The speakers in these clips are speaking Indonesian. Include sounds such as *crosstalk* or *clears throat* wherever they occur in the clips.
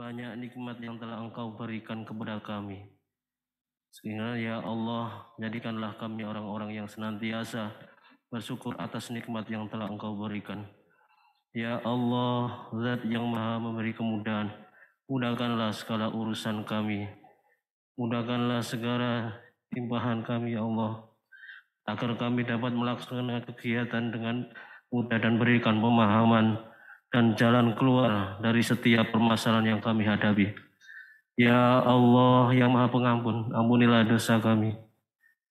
banyak nikmat yang telah Engkau berikan kepada kami. Sehingga ya Allah, jadikanlah kami orang-orang yang senantiasa bersyukur atas nikmat yang telah Engkau berikan. Ya Allah, zat yang maha memberi kemudahan, mudahkanlah segala urusan kami. Mudahkanlah segala timpahan kami, ya Allah, agar kami dapat melaksanakan kegiatan dengan mudah dan berikan pemahaman dan jalan keluar dari setiap permasalahan yang kami hadapi. Ya Allah yang Maha Pengampun, ampunilah dosa kami,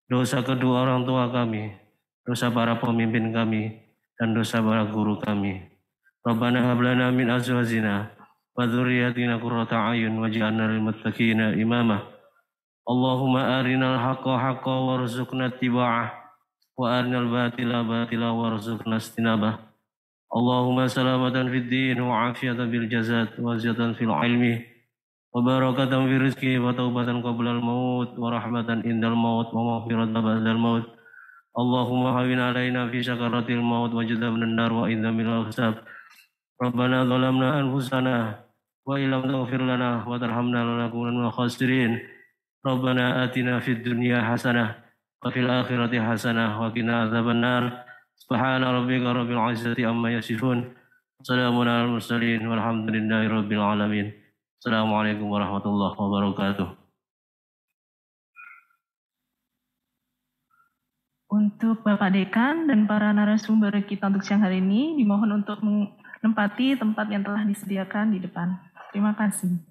dosa kedua orang tua kami, dosa para pemimpin kami, dan dosa para guru kami. Rabbana hablana min azwazina, wa dzurriyyatina kurrata ayun waj'alna lil imama. Allahumma arinal haqqa haqqa warzuqna tiba'ah, wa arinal batila batila warzuqna istinabah. اللهم سلامة في الدين وعافية بالجزاء وزيادة في العلم وبركة في الرزق وتوبة قبل الموت ورحمة عند الموت ومغفرة بعد الموت اللهم هون علينا في سكرات الموت وجد من النار وإذا من الأحزاب ربنا ظلمنا أنفسنا وإن لم تغفر لنا وترحمنا لنكونن من الخاسرين ربنا آتنا في الدنيا حسنة وفي الآخرة حسنة وقنا عذاب النار سبحان ربك رب العزة عما يصفون سلام على المرسلين والحمد لله رب العالمين السلام عليكم ورحمة الله وبركاته Untuk Bapak Dekan dan para narasumber kita untuk siang hari ini, dimohon untuk menempati tempat yang telah disediakan di depan. Terima kasih.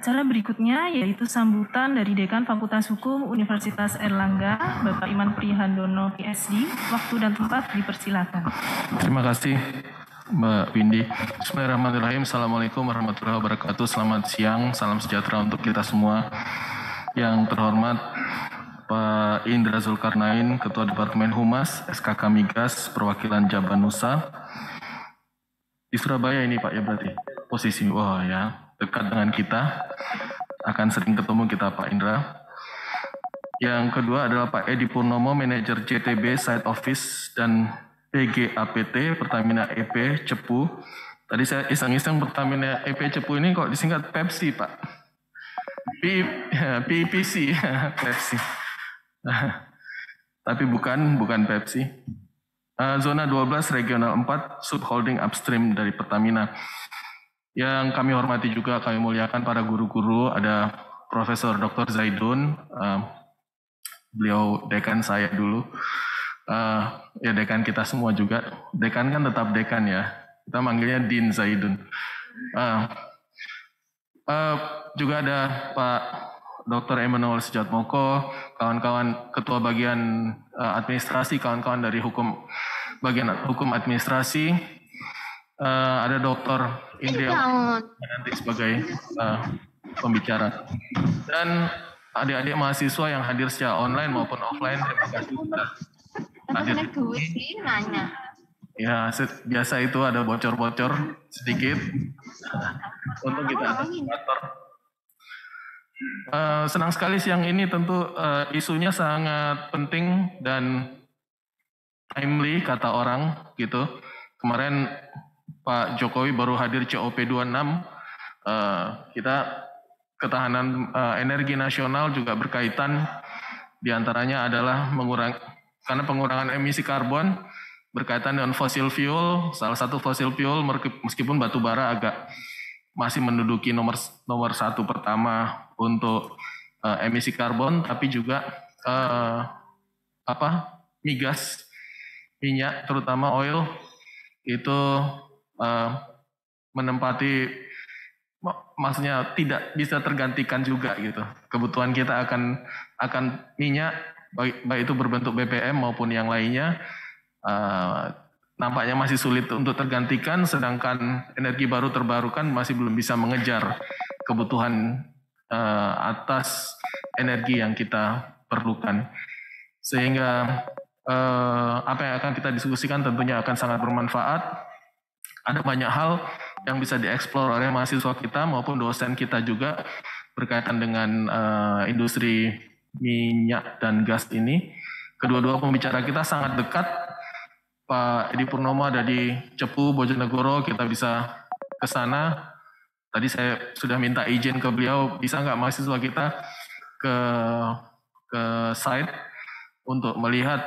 Acara berikutnya yaitu sambutan dari Dekan Fakultas Hukum Universitas Erlangga, Bapak Iman Prihandono PSD. Waktu dan tempat dipersilakan. Terima kasih. Mbak Windy. Bismillahirrahmanirrahim. Assalamualaikum warahmatullahi wabarakatuh. Selamat siang, salam sejahtera untuk kita semua. Yang terhormat Pak Indra Zulkarnain, Ketua Departemen Humas, SKK Migas, Perwakilan Jabanusa. Nusa. Di Surabaya ini Pak ya berarti posisi. Wah oh, ya dekat dengan kita akan sering ketemu kita Pak Indra. Yang kedua adalah Pak Edi Purnomo, Manajer CTB Side Office dan PGAPT Pertamina EP Cepu. Tadi saya iseng-iseng Pertamina EP Cepu ini kok disingkat Pepsi Pak. P, *laughs* PPC, *laughs* Pepsi. *laughs* Tapi bukan, bukan Pepsi. Eh, zona 12 Regional 4 Subholding Upstream dari Pertamina. Yang kami hormati juga kami muliakan para guru-guru ada Profesor Dr. Zaidun, uh, beliau dekan saya dulu, uh, ya dekan kita semua juga. Dekan kan tetap dekan ya, kita manggilnya Din Zaidun. Uh, uh, juga ada Pak Dr. Emmanuel Sejatmoko, kawan-kawan ketua bagian uh, administrasi, kawan-kawan dari hukum bagian hukum administrasi, uh, ada Dokter India iya, nanti sebagai uh, pembicara. Dan adik-adik mahasiswa yang hadir secara online maupun offline, terima kasih sudah hadir. Ya, biasa itu ada bocor-bocor sedikit untuk kita Uh, senang sekali siang ini tentu uh, isunya sangat penting dan timely kata orang gitu. Kemarin Pak Jokowi baru hadir COP26, uh, eh, kita ketahanan uh, energi nasional juga berkaitan diantaranya adalah mengurangi karena pengurangan emisi karbon berkaitan dengan fosil fuel. Salah satu fosil fuel meskipun batu bara agak masih menduduki nomor nomor satu pertama untuk uh, emisi karbon, tapi juga uh, apa migas, minyak, terutama oil itu Eh, menempati maksudnya tidak bisa tergantikan juga gitu. Kebutuhan kita akan akan minyak baik, baik itu berbentuk BBM maupun yang lainnya uh, nampaknya masih sulit untuk tergantikan sedangkan energi baru terbarukan masih belum bisa mengejar kebutuhan uh, atas energi yang kita perlukan. Sehingga uh, apa yang akan kita diskusikan tentunya akan sangat bermanfaat ada banyak hal yang bisa dieksplor oleh mahasiswa kita maupun dosen kita juga berkaitan dengan uh, industri minyak dan gas ini. Kedua-dua pembicara kita sangat dekat. Pak Edi Purnomo ada di Cepu, Bojonegoro, kita bisa ke sana. Tadi saya sudah minta izin ke beliau, bisa nggak mahasiswa kita ke ke site untuk melihat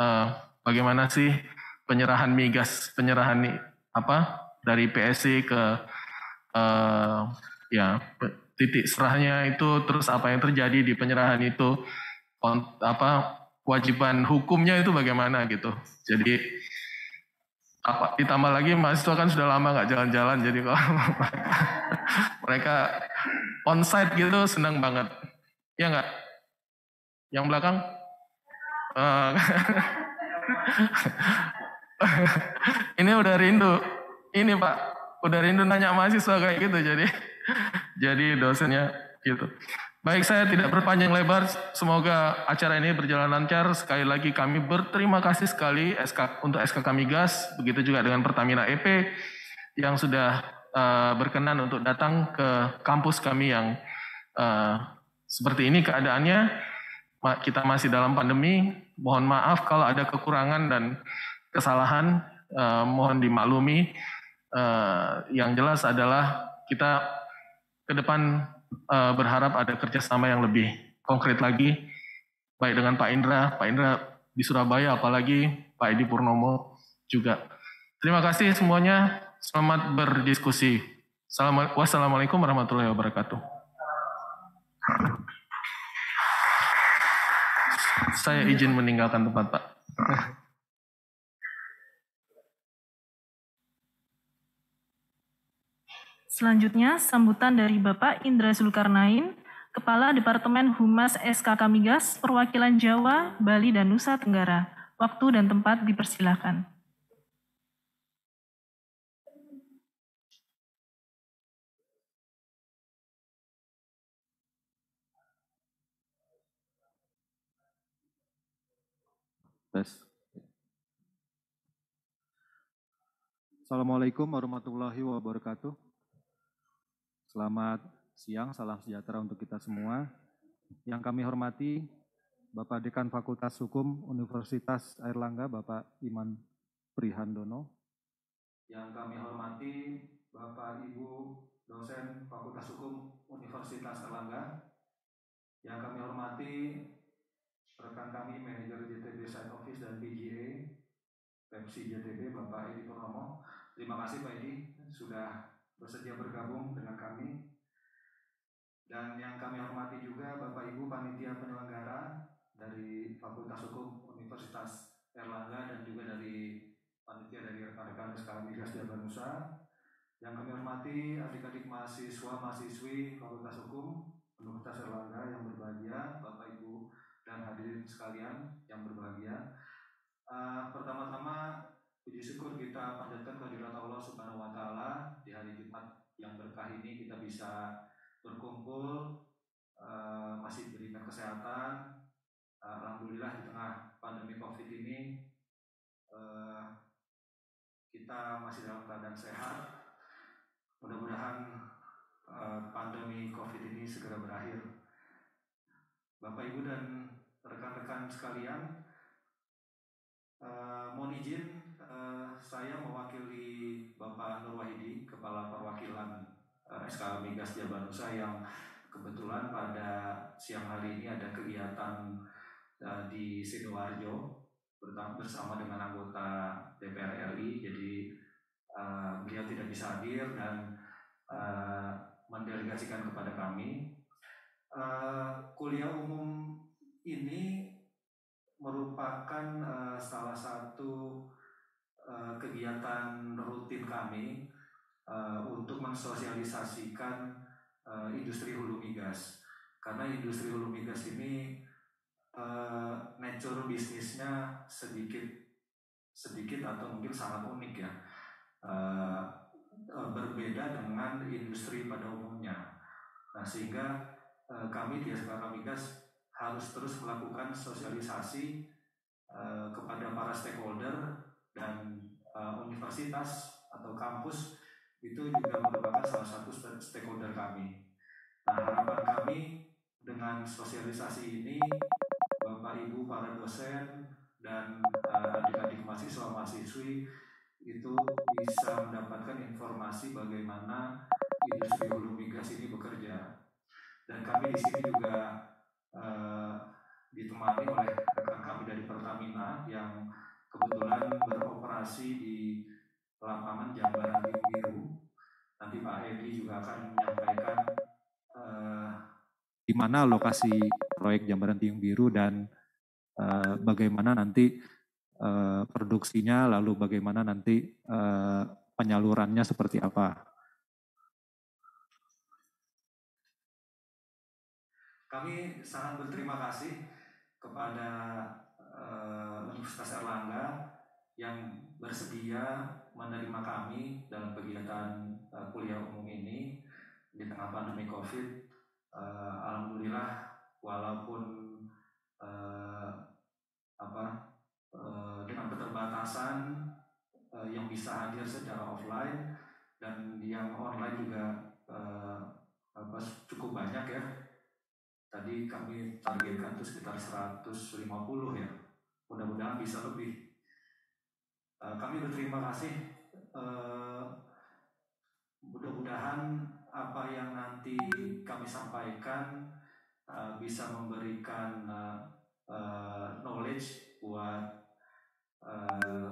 uh, bagaimana sih penyerahan migas, penyerahan apa dari PSC ke uh, ya titik serahnya itu terus apa yang terjadi di penyerahan itu on, apa kewajiban hukumnya itu bagaimana gitu jadi apa ditambah lagi mahasiswa kan sudah lama nggak jalan-jalan jadi kalau *laughs* mereka onsite gitu senang banget ya nggak yang belakang uh, *laughs* *laughs* ini udah rindu. Ini Pak, udah rindu nanya mahasiswa kayak gitu. Jadi *laughs* jadi dosennya gitu. Baik, saya tidak berpanjang lebar. Semoga acara ini berjalan lancar. Sekali lagi kami berterima kasih sekali SK, untuk Kami Gas. begitu juga dengan Pertamina EP yang sudah uh, berkenan untuk datang ke kampus kami yang uh, seperti ini keadaannya. Kita masih dalam pandemi. Mohon maaf kalau ada kekurangan dan kesalahan, uh, mohon dimaklumi. uh, yang jelas adalah kita ke depan uh, berharap ada kerjasama yang lebih konkret lagi, baik dengan Pak Indra, Pak Indra di Surabaya, apalagi Pak Edi Purnomo juga. Terima kasih semuanya, selamat berdiskusi. Wassalamualaikum warahmatullahi wabarakatuh. Saya izin meninggalkan tempat, Pak. Selanjutnya, sambutan dari Bapak Indra Zulkarnain, Kepala Departemen Humas SKK Migas, Perwakilan Jawa, Bali, dan Nusa Tenggara. Waktu dan tempat dipersilahkan. Assalamualaikum warahmatullahi wabarakatuh. Selamat siang, salam sejahtera untuk kita semua. Yang kami hormati Bapak Dekan Fakultas Hukum Universitas Airlangga, Bapak Iman Prihandono. Yang kami hormati Bapak Ibu dosen Fakultas Hukum Universitas Airlangga. Yang kami hormati rekan kami manajer JTB Side Office dan PGA Pepsi JTB Bapak Edi Purnomo. Terima kasih Pak Edi sudah bersedia bergabung dengan kami. Dan yang kami hormati juga Bapak Ibu Panitia Penyelenggara dari Fakultas Hukum Universitas Erlangga dan juga dari Panitia dari rekan-rekan SKM Migas dan Bangsa Yang kami hormati adik-adik mahasiswa mahasiswi Fakultas Hukum Universitas Erlangga yang berbahagia, Bapak Ibu dan hadirin sekalian yang berbahagia. Uh, pertama-tama Puji syukur kita panjatkan kehadirat Allah Subhanahu wa taala di hari Jumat yang berkah ini kita bisa berkumpul uh, masih diberikan kesehatan. Alhamdulillah di tengah pandemi Covid ini eh, kita masih dalam keadaan sehat. Mudah-mudahan eh, pandemi Covid ini segera berakhir. Bapak Ibu dan rekan-rekan sekalian, uh, mohon izin Eh, saya mewakili Bapak Nur Wahidi, Kepala Perwakilan uh, eh, SK Migas Jabanusa yang kebetulan pada siang hari ini ada kegiatan uh, di Sidoarjo bersama dengan anggota DPR RI. Jadi uh, beliau tidak bisa hadir dan uh, mendelegasikan kepada kami. Uh, kuliah umum ini merupakan uh, salah satu Eh, kegiatan rutin kami uh, untuk mensosialisasikan uh, industri hulu migas karena industri hulu migas ini uh, nature bisnisnya sedikit sedikit atau mungkin sangat unik ya uh, berbeda dengan industri pada umumnya nah sehingga uh, kami di SKK Migas harus terus melakukan sosialisasi uh, kepada para stakeholder dan uh, universitas atau kampus itu juga merupakan salah satu stakeholder kami. Nah, harapan kami dengan sosialisasi ini, Bapak Ibu para dosen dan eh, adik-adik uh, mahasiswa mahasiswi itu bisa mendapatkan informasi bagaimana industri hulu migas ini bekerja. Dan kami di sini juga uh, ditemani oleh rekan kami dari Pertamina yang kebetulan beroperasi di lapangan Jambaran Biru. Nanti Pak Edi juga akan menyampaikan uh, di mana lokasi proyek Jambaran Tiung Biru dan uh, bagaimana nanti uh, produksinya, lalu bagaimana nanti uh, penyalurannya seperti apa. Kami sangat berterima kasih kepada uh, Universitas Erlangga yang bersedia menerima kami dalam kegiatan uh, kuliah umum ini di tengah pandemi COVID. Uh, Alhamdulillah, walaupun uh, apa uh, dengan keterbatasan uh, yang bisa hadir secara offline dan yang online juga uh, apa, cukup banyak ya. Tadi kami targetkan itu sekitar 150 ya mudah-mudahan bisa lebih. Eh, kami berterima kasih. Eh, mudah-mudahan apa yang nanti kami sampaikan eh, bisa memberikan knowledge buat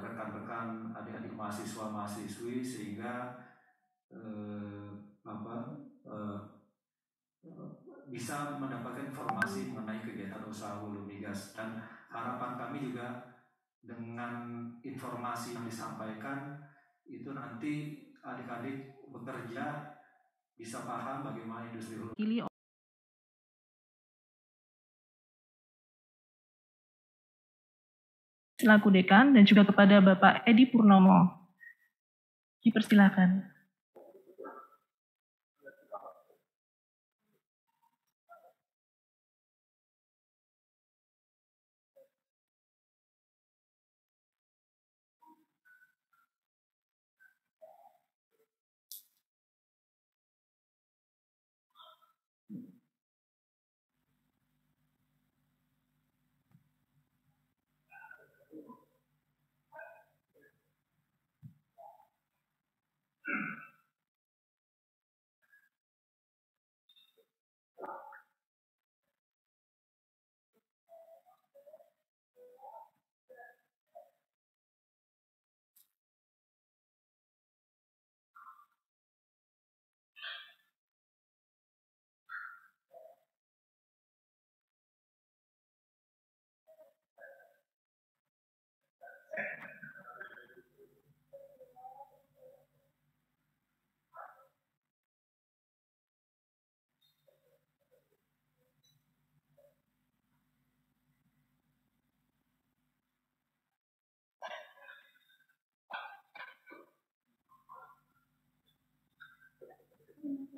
rekan-rekan adik-adik mahasiswa mahasiswi sehingga uh, apa uh, bisa mendapatkan informasi mengenai kegiatan usaha hulu migas dan harapan kami juga dengan informasi yang disampaikan itu nanti adik-adik bekerja bisa paham bagaimana industri hulu. Selaku dekan dan juga kepada Bapak Edi Purnomo. Dipersilakan.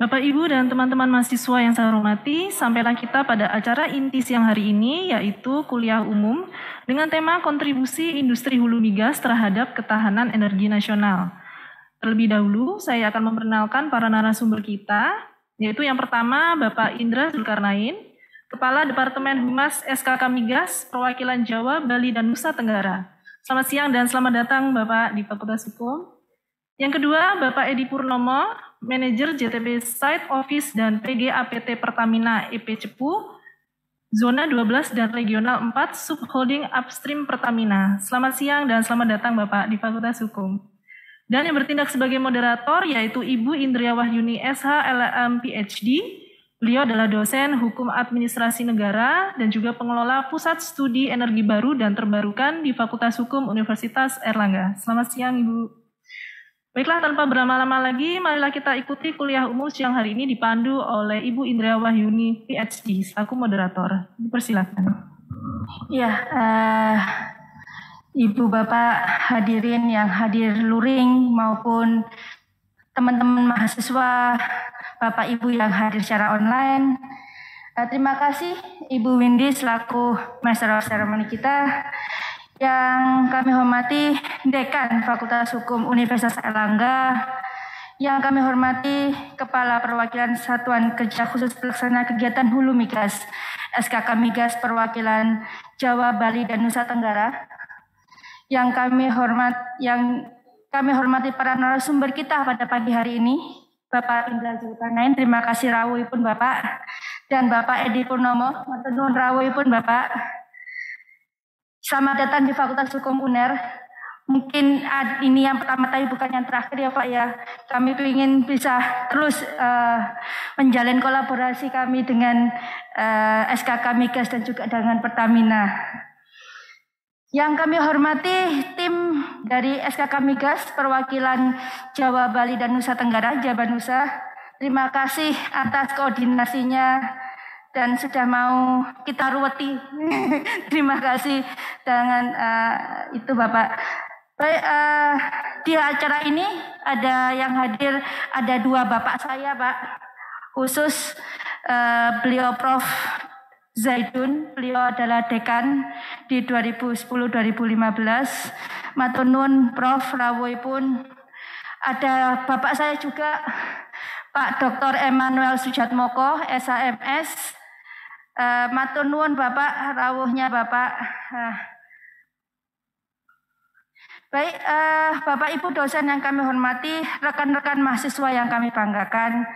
Bapak Ibu dan teman-teman mahasiswa yang saya hormati, sampailah kita pada acara inti siang hari ini yaitu kuliah umum dengan tema kontribusi industri hulu migas terhadap ketahanan energi nasional. Terlebih dahulu saya akan memperkenalkan para narasumber kita, yaitu yang pertama Bapak Indra Zulkarnain, Kepala Departemen Humas SKK Migas, Perwakilan Jawa, Bali, dan Nusa Tenggara. Selamat siang dan selamat datang Bapak di Fakultas Hukum. Yang kedua, Bapak Edi Purnomo, Manager JTB Site Office dan PGAPT Pertamina EP Cepu, Zona 12 dan Regional 4 Subholding Upstream Pertamina. Selamat siang dan selamat datang Bapak di Fakultas Hukum. Dan yang bertindak sebagai moderator yaitu Ibu Indria Wahyuni SH LLM PhD. Beliau adalah dosen hukum administrasi negara dan juga pengelola Pusat Studi Energi Baru dan Terbarukan di Fakultas Hukum Universitas Erlangga. Selamat siang Ibu. Baiklah, tanpa berlama-lama lagi, marilah kita ikuti kuliah umum siang hari ini dipandu oleh Ibu Indra Wahyuni, PhD, selaku moderator. Dipersilakan. Ya, uh, Ibu Bapak hadirin yang hadir luring maupun teman-teman mahasiswa, Bapak Ibu yang hadir secara online. Eh, terima kasih Ibu Windy selaku Master of Ceremony kita yang kami hormati Dekan Fakultas Hukum Universitas Erlangga, yang kami hormati Kepala Perwakilan Satuan Kerja Khusus Pelaksana Kegiatan Hulu Migas, SKK Migas Perwakilan Jawa, Bali, dan Nusa Tenggara, yang kami hormat, yang kami hormati para narasumber kita pada pagi hari ini, Bapak Indra Zulkarnain, terima kasih Rawi pun Bapak, dan Bapak Edi Purnomo, Matenun Rawi pun Bapak, Selamat datang di Fakultas Hukum UNER. Mungkin ini yang pertama tadi bukan yang terakhir ya Pak ya. Kami ingin bisa terus uh, menjalin kolaborasi kami dengan uh, eh, SKK Migas dan juga dengan Pertamina. Yang kami hormati tim dari SKK Migas, perwakilan Jawa, Bali, dan Nusa Tenggara, Jabar Nusa. Terima kasih atas koordinasinya dan sudah mau kita ruweti. *laughs* Terima kasih dengan uh, itu Bapak. Baik, uh, di acara ini ada yang hadir, ada dua bapak saya, Pak. Khusus uh, beliau Prof. Zaidun, beliau adalah dekan di 2010-2015. Matunun Prof. Rawoy pun ada bapak saya juga, Pak Dr. Emmanuel Sujatmoko, SAMS, Uh, matur nuwun Bapak, rawuhnya Bapak. Uh, baik, uh, Bapak Ibu dosen yang kami hormati, rekan-rekan mahasiswa yang kami banggakan.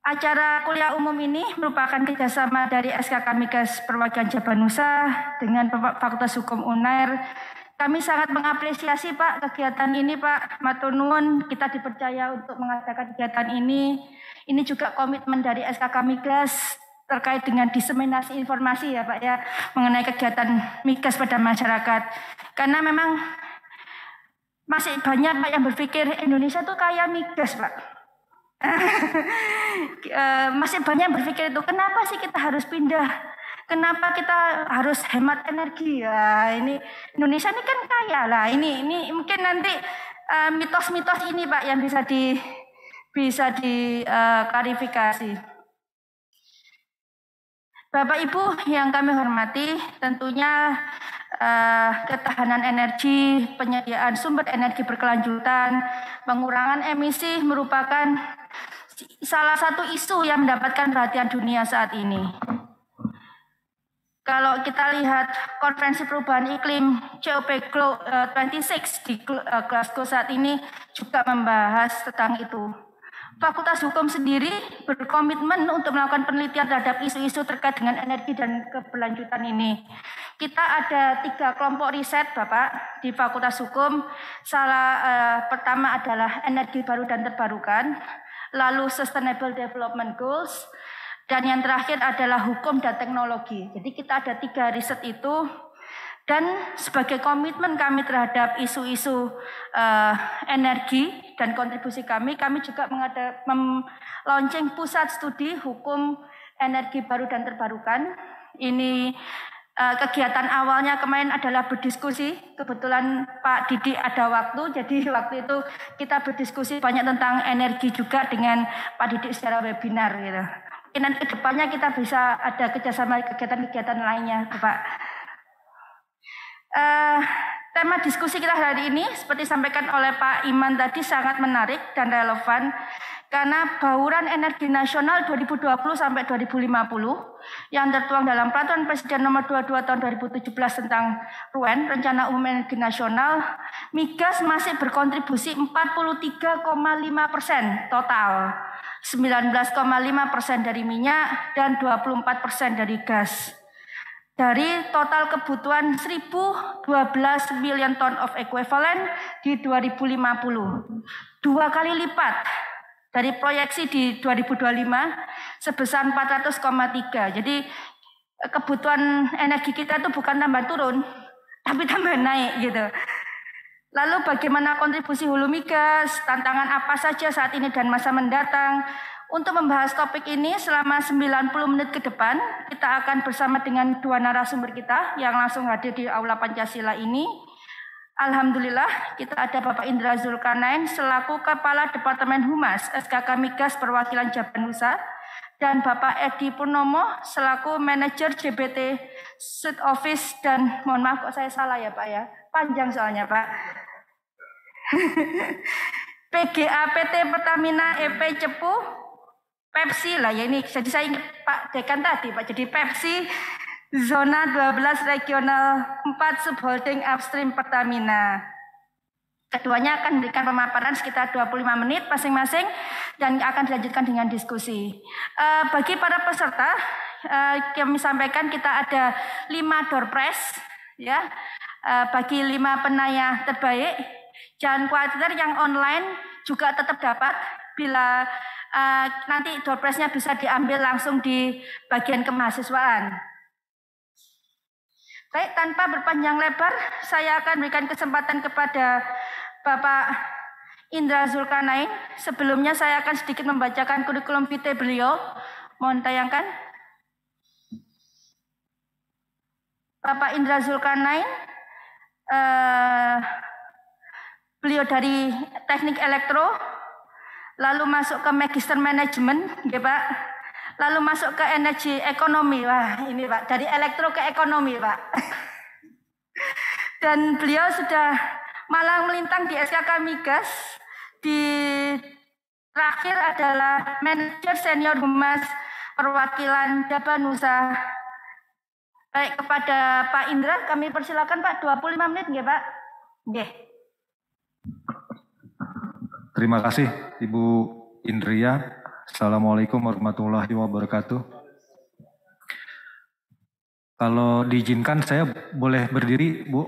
Acara kuliah umum ini merupakan kerjasama dari SKK Migas Perwakilan Nusa dengan Bapak Fakultas Hukum UNAIR. Kami sangat mengapresiasi Pak kegiatan ini Pak Matunun. Kita dipercaya untuk mengadakan kegiatan ini. Ini juga komitmen dari SKK Migas terkait dengan diseminasi informasi ya Pak ya mengenai kegiatan migas pada masyarakat. Karena memang masih banyak Pak yang berpikir Indonesia tuh kaya migas Pak. *laughs* Eh, masih banyak yang berpikir itu kenapa sih kita harus pindah? Kenapa kita harus hemat energi? Ya ini Indonesia ini kan kaya lah. Ini ini mungkin nanti eh, mitos-mitos uh, ini Pak yang bisa di bisa diklarifikasi. Eh, uh, Bapak Ibu yang kami hormati, tentunya eh, ketahanan energi, penyediaan sumber energi berkelanjutan, pengurangan emisi merupakan salah satu isu yang mendapatkan perhatian dunia saat ini. Kalau kita lihat konferensi perubahan iklim COP 26 eh, di eh, Glasgow saat ini juga membahas tentang itu. Fakultas Hukum sendiri berkomitmen untuk melakukan penelitian terhadap isu-isu terkait dengan energi dan keberlanjutan ini. Kita ada tiga kelompok riset, Bapak, di Fakultas Hukum. Salah eh, pertama adalah energi baru dan terbarukan, lalu Sustainable Development Goals, dan yang terakhir adalah hukum dan teknologi. Jadi kita ada tiga riset itu dan sebagai komitmen kami terhadap isu-isu uh, energi dan kontribusi kami, kami juga mem launching pusat studi hukum energi baru dan terbarukan. Ini uh, kegiatan awalnya kemarin adalah berdiskusi. Kebetulan Pak Didi ada waktu, jadi *laughs* waktu itu kita berdiskusi banyak tentang energi juga dengan Pak Didi secara webinar. Gitu. nanti kedepannya kita bisa ada kerjasama kegiatan-kegiatan lainnya, Pak. Uh, tema diskusi kita hari ini seperti disampaikan oleh Pak Iman tadi sangat menarik dan relevan karena bauran energi nasional 2020 sampai 2050 yang tertuang dalam Peraturan Presiden Nomor 22 Tahun 2017 tentang RUEN Rencana Umum Energi Nasional migas masih berkontribusi 43,5 persen total 19,5 persen dari minyak dan 24 persen dari gas dari total kebutuhan 1012 million ton of equivalent di 2050. Dua kali lipat dari proyeksi di 2025 sebesar 400,3. Jadi kebutuhan energi kita itu bukan tambah turun, tapi tambah naik gitu. Lalu bagaimana kontribusi hulu migas, tantangan apa saja saat ini dan masa mendatang, untuk membahas topik ini selama 90 menit ke depan, kita akan bersama dengan dua narasumber kita yang langsung hadir di Aula Pancasila ini. Alhamdulillah, kita ada Bapak Indra Zulkarnain selaku Kepala Departemen Humas SKK Migas Perwakilan Jabar Nusa dan Bapak Edi Purnomo selaku Manajer JBT Suite Office dan mohon maaf kok saya salah ya Pak ya, panjang soalnya Pak. *laughs* PGA PT Pertamina EP Cepu Pepsi lah ya ini. Jadi saya ingat Pak Dekan tadi, Pak. Jadi Pepsi zona 12 regional 4 subholding upstream Pertamina. Keduanya akan memberikan pemaparan sekitar 25 menit masing-masing dan akan dilanjutkan dengan diskusi. Uh, bagi para peserta, uh, eh, kami sampaikan kita ada 5 door press ya. Uh, bagi 5 penaya terbaik, jangan khawatir yang online juga tetap dapat bila uh, nanti doorpressnya bisa diambil langsung di bagian kemahasiswaan. Baik, tanpa berpanjang lebar, saya akan berikan kesempatan kepada Bapak Indra Zulkarnain. Sebelumnya saya akan sedikit membacakan kurikulum vitae beliau. Mohon tayangkan. Bapak Indra Zulkarnain, eh, beliau dari Teknik Elektro, lalu masuk ke magister Management, ya Pak. Lalu masuk ke energi ekonomi, wah ini Pak, dari elektro ke ekonomi Pak. *laughs* Dan beliau sudah malang melintang di SKK Migas, di terakhir adalah manajer senior humas perwakilan Jaba Nusa. Baik kepada Pak Indra, kami persilakan Pak 25 menit ya Pak. Nggih. Terima kasih Ibu Indria. Assalamualaikum warahmatullahi wabarakatuh. Kalau diizinkan saya boleh berdiri, Bu?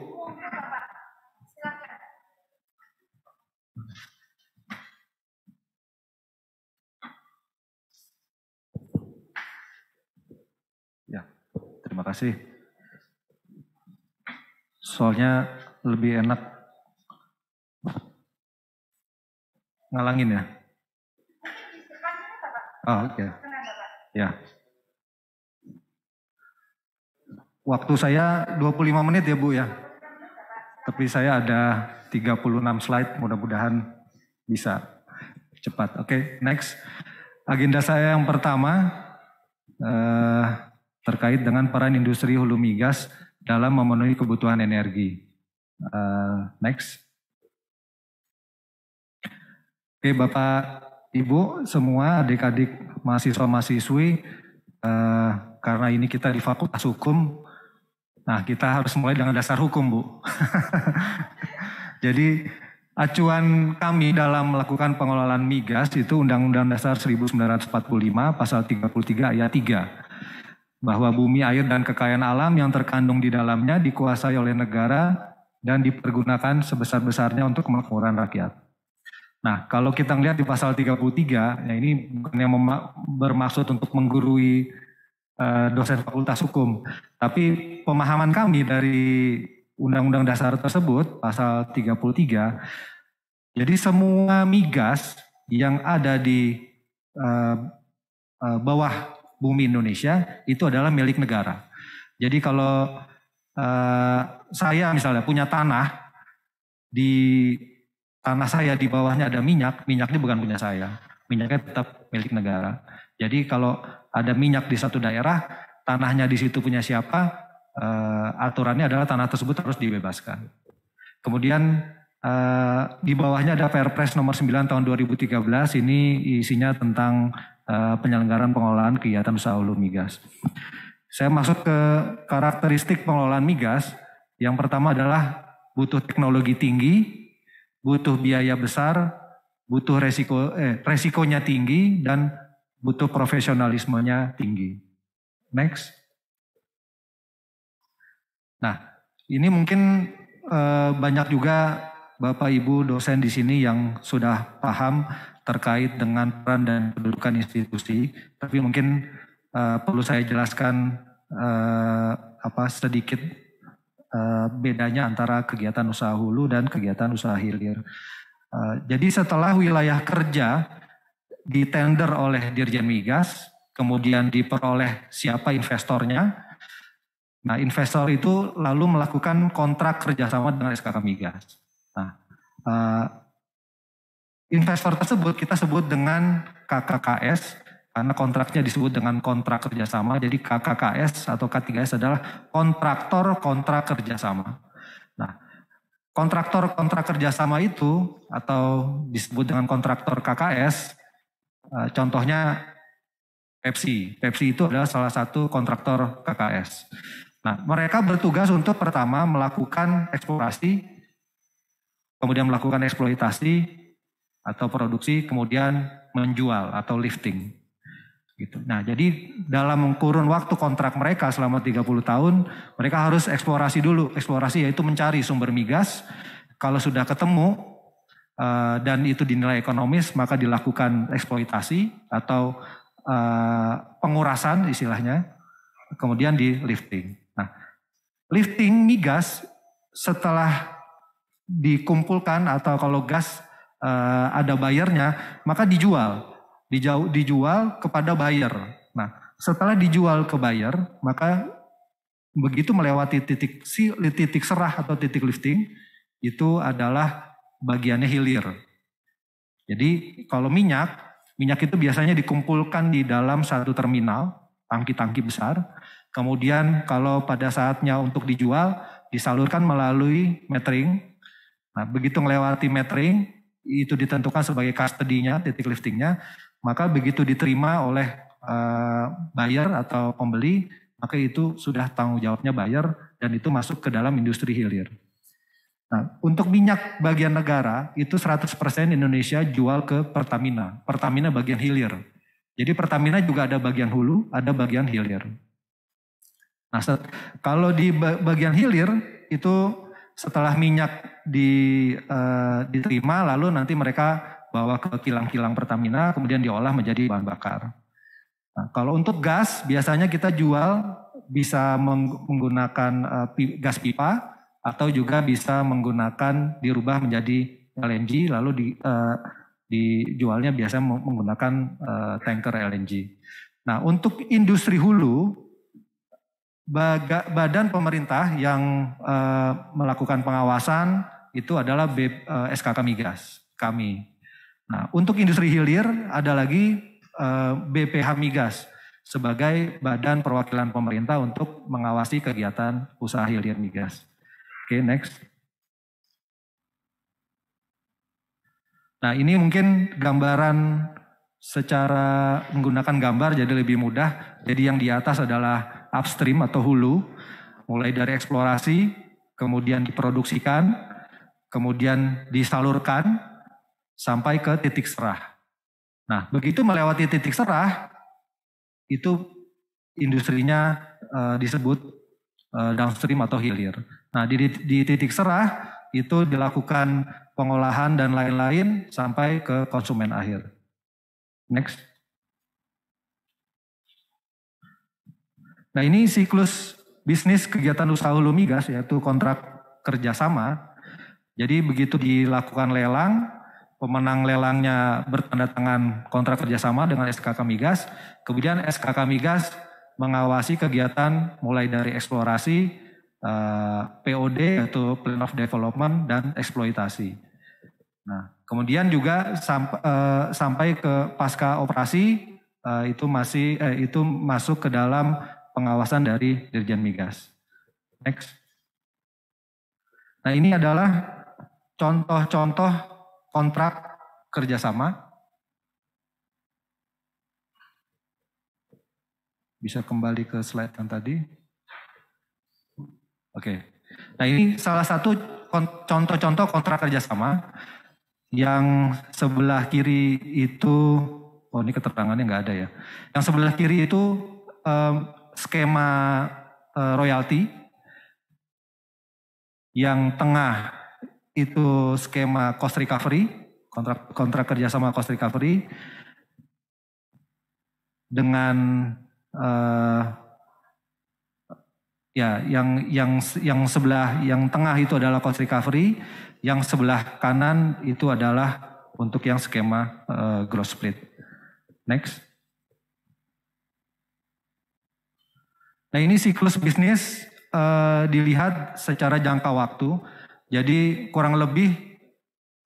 Ya, terima kasih. Soalnya lebih enak Ngalangin ya? Oh, oke. Okay. Ya. Waktu saya 25 menit ya Bu ya. Tapi saya ada 36 slide, mudah-mudahan bisa cepat. Oke, okay, next. Agenda saya yang pertama eh, terkait dengan peran industri hulu migas dalam memenuhi kebutuhan energi. Uh, next. Oke Bapak Ibu semua adik-adik mahasiswa-mahasiswi eh, karena ini kita di Fakultas Hukum nah kita harus mulai dengan dasar hukum Bu. *laughs* Jadi acuan kami dalam melakukan pengelolaan migas itu Undang-Undang Dasar 1945 pasal 33 ayat 3 bahwa bumi, air, dan kekayaan alam yang terkandung di dalamnya dikuasai oleh negara dan dipergunakan sebesar-besarnya untuk kemakmuran rakyat. Nah, kalau kita melihat di pasal 33, ya ini bukan yang bermaksud untuk menggurui eh, dosen fakultas hukum, tapi pemahaman kami dari Undang-Undang Dasar tersebut, pasal 33, jadi semua migas yang ada di uh, uh, bawah bumi Indonesia itu adalah milik negara. Jadi kalau uh, saya misalnya punya tanah di tanah saya di bawahnya ada minyak, minyaknya bukan punya saya. Minyaknya tetap milik negara. Jadi kalau ada minyak di satu daerah, tanahnya di situ punya siapa, Uh, aturannya adalah tanah tersebut harus dibebaskan. Kemudian uh, di bawahnya ada Perpres nomor 9 tahun 2013, ini isinya tentang uh, penyelenggaraan pengelolaan kegiatan usaha hulu migas. Saya masuk ke karakteristik pengelolaan migas, yang pertama adalah butuh teknologi tinggi, butuh biaya besar, butuh resiko eh, resikonya tinggi dan butuh profesionalismenya tinggi. Next. Nah, ini mungkin eh, banyak juga Bapak Ibu dosen di sini yang sudah paham terkait dengan peran dan kedudukan institusi, tapi mungkin eh, perlu saya jelaskan eh, apa sedikit Eh, bedanya antara kegiatan usaha hulu dan kegiatan usaha hilir. Eh, jadi setelah wilayah kerja ditender oleh Dirjen Migas, kemudian diperoleh siapa investornya, Nah, investor itu lalu melakukan kontrak kerjasama dengan SKK Migas. Nah, eh, investor tersebut kita sebut dengan KKKS karena kontraknya disebut dengan kontrak kerjasama, jadi KKKS atau K3S adalah kontraktor kontrak kerjasama. Nah, kontraktor kontrak kerjasama itu atau disebut dengan kontraktor KKS, eh, contohnya Pepsi. Pepsi itu adalah salah satu kontraktor KKS. Nah, mereka bertugas untuk pertama melakukan eksplorasi, kemudian melakukan eksploitasi atau produksi, kemudian menjual atau lifting. Gitu. Nah, jadi dalam kurun waktu kontrak mereka selama 30 tahun, mereka harus eksplorasi dulu. Eksplorasi yaitu mencari sumber migas. Kalau sudah ketemu eh, dan itu dinilai ekonomis, maka dilakukan eksploitasi atau eh, pengurasan istilahnya. Kemudian di lifting. Nah, lifting migas setelah dikumpulkan atau kalau gas eh, ada bayarnya, maka dijual dijau dijual kepada buyer. Nah, setelah dijual ke buyer, maka begitu melewati titik si titik serah atau titik lifting itu adalah bagiannya hilir. Jadi kalau minyak, minyak itu biasanya dikumpulkan di dalam satu terminal, tangki-tangki besar. Kemudian kalau pada saatnya untuk dijual, disalurkan melalui metering. Nah, begitu melewati metering, itu ditentukan sebagai custody-nya, titik liftingnya. Maka begitu diterima oleh eh, buyer atau pembeli, maka itu sudah tanggung jawabnya buyer dan itu masuk ke dalam industri hilir. Nah, untuk minyak bagian negara itu 100% Indonesia jual ke Pertamina. Pertamina bagian hilir. Jadi Pertamina juga ada bagian hulu, ada bagian hilir. Nah, set, kalau di bagian hilir itu setelah minyak di, uh, diterima lalu nanti mereka bawa ke kilang-kilang Pertamina, kemudian diolah menjadi bahan bakar. Nah, kalau untuk gas, biasanya kita jual bisa menggunakan eh, gas pipa atau juga bisa menggunakan dirubah menjadi LNG, lalu di, uh, dijualnya biasa menggunakan uh, tanker LNG. Nah, untuk industri hulu, baga, badan pemerintah yang uh, melakukan pengawasan itu adalah B, uh, SKK Migas kami. Nah, untuk industri hilir ada lagi eh, BPH Migas sebagai badan perwakilan pemerintah untuk mengawasi kegiatan usaha hilir migas. Oke, okay, next. Nah, ini mungkin gambaran secara menggunakan gambar jadi lebih mudah. Jadi yang di atas adalah upstream atau hulu, mulai dari eksplorasi, kemudian diproduksikan, kemudian disalurkan, sampai ke titik serah. Nah, begitu melewati titik serah, itu industrinya uh, disebut uh, downstream atau hilir. Nah, di, di titik serah itu dilakukan pengolahan dan lain-lain sampai ke konsumen akhir. Next. Nah, ini siklus bisnis kegiatan usaha hulu migas yaitu kontrak kerjasama. Jadi begitu dilakukan lelang, pemenang lelangnya bertanda tangan kontrak kerjasama dengan SKK Migas. Kemudian SKK Migas mengawasi kegiatan mulai dari eksplorasi, eh, POD yaitu Plan of Development dan eksploitasi. Nah, kemudian juga eh, sampai, ke pasca operasi eh, itu masih eh, itu masuk ke dalam pengawasan dari Dirjen Migas. Next. Nah, ini adalah contoh-contoh kontrak kerjasama. Bisa kembali ke slide yang tadi. Oke. Nah ini salah satu contoh-contoh kontrak kerjasama. Yang sebelah kiri itu, oh ini keterangannya nggak ada ya. Yang sebelah kiri itu um, skema uh, royalti. Yang tengah itu skema cost recovery, kontrak kontrak kerjasama cost recovery dengan uh, ya yang yang yang sebelah yang tengah itu adalah cost recovery, yang sebelah kanan itu adalah untuk yang skema uh, eh, growth split. Next. Nah ini siklus bisnis uh, dilihat secara jangka waktu. Jadi kurang lebih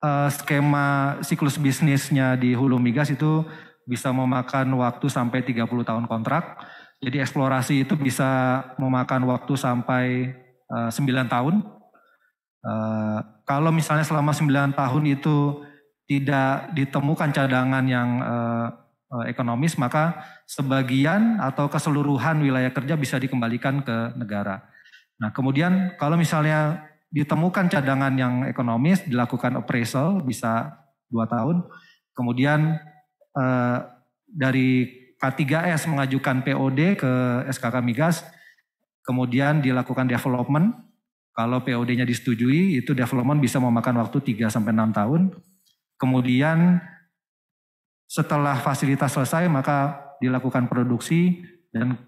uh, skema siklus bisnisnya di Hulu Migas itu bisa memakan waktu sampai 30 tahun kontrak. Jadi eksplorasi itu bisa memakan waktu sampai uh, eh, 9 tahun. Uh, kalau misalnya selama 9 tahun itu tidak ditemukan cadangan yang uh, ekonomis, maka sebagian atau keseluruhan wilayah kerja bisa dikembalikan ke negara. Nah, kemudian kalau misalnya ditemukan cadangan yang ekonomis, dilakukan appraisal bisa dua tahun. Kemudian eh, dari K3S mengajukan POD ke SKK Migas, kemudian dilakukan development. Kalau POD-nya disetujui, itu development bisa memakan waktu 3 sampai 6 tahun. Kemudian setelah fasilitas selesai maka dilakukan produksi dan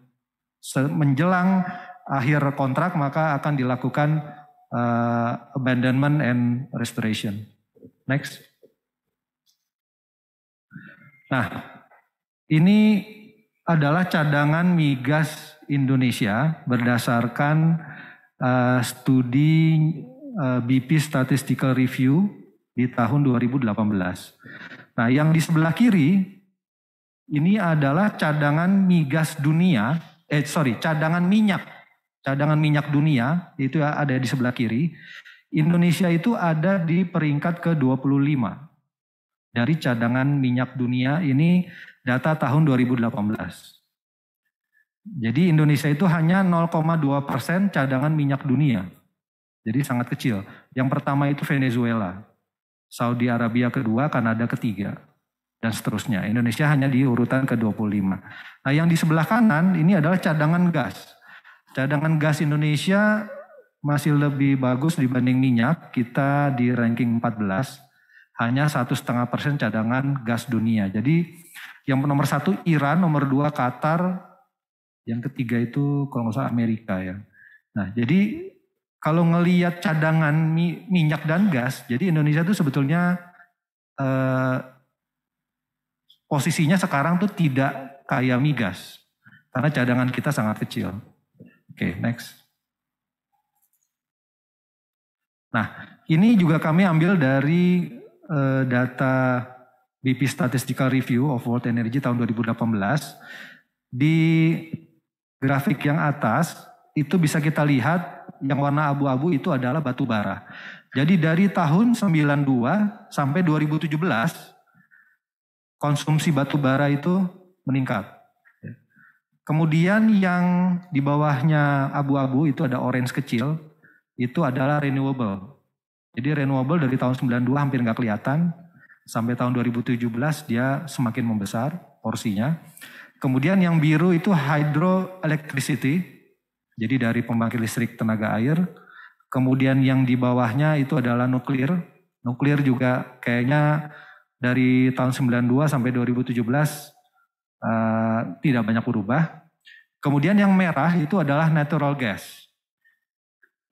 menjelang akhir kontrak maka akan dilakukan uh, abandonment and restoration. Next. Nah, ini adalah cadangan migas Indonesia berdasarkan uh, studi uh, BP Statistical Review di tahun 2018. Nah, yang di sebelah kiri ini adalah cadangan migas dunia, eh sorry, cadangan minyak cadangan minyak dunia itu ada di sebelah kiri. Indonesia itu ada di peringkat ke-25 dari cadangan minyak dunia ini data tahun 2018. Jadi Indonesia itu hanya 0,2 persen cadangan minyak dunia. Jadi sangat kecil. Yang pertama itu Venezuela, Saudi Arabia kedua, Kanada ketiga, dan seterusnya. Indonesia hanya di urutan ke-25. Nah yang di sebelah kanan ini adalah cadangan gas. Cadangan gas Indonesia masih lebih bagus dibanding minyak. Kita di ranking 14, hanya satu setengah persen cadangan gas dunia. Jadi yang nomor satu Iran, nomor dua Qatar, yang ketiga itu kalau nggak salah Amerika ya. Nah jadi kalau ngelihat cadangan minyak dan gas, jadi Indonesia itu sebetulnya eh, posisinya sekarang tuh tidak kaya migas karena cadangan kita sangat kecil. Oke, okay, hmm. next. Nah, ini juga kami ambil dari uh, data BP Statistical Review of World Energy tahun 2018. Di grafik yang atas itu bisa kita lihat yang warna abu-abu itu adalah batu bara. Jadi dari tahun 92 sampai 2017 konsumsi batu bara itu meningkat. Kemudian yang di bawahnya abu-abu itu ada orange kecil, itu adalah renewable. Jadi renewable dari tahun 92 hampir nggak kelihatan, sampai tahun 2017 dia semakin membesar porsinya. Kemudian yang biru itu hydroelectricity, jadi dari pembangkit listrik tenaga air. Kemudian yang di bawahnya itu adalah nuklir. Nuklir juga kayaknya dari tahun 92 sampai 2017 Eh, tidak banyak berubah. Kemudian yang merah itu adalah natural gas.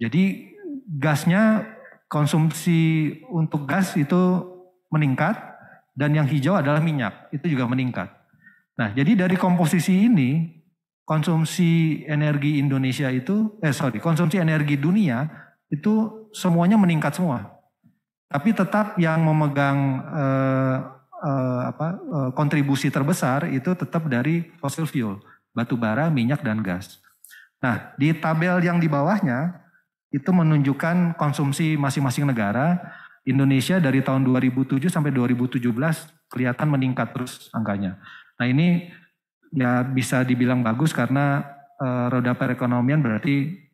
Jadi gasnya konsumsi untuk gas itu meningkat dan yang hijau adalah minyak itu juga meningkat. Nah, jadi dari komposisi ini konsumsi energi Indonesia itu eh sorry konsumsi energi dunia itu semuanya meningkat semua. Tapi tetap yang memegang eh, uh, apa uh, kontribusi terbesar itu tetap dari fosil fuel, batu bara, minyak dan gas. Nah, di tabel yang di bawahnya itu menunjukkan konsumsi masing-masing negara. Indonesia dari tahun 2007 sampai 2017 kelihatan meningkat terus angkanya. Nah, ini ya bisa dibilang bagus karena uh, roda perekonomian berarti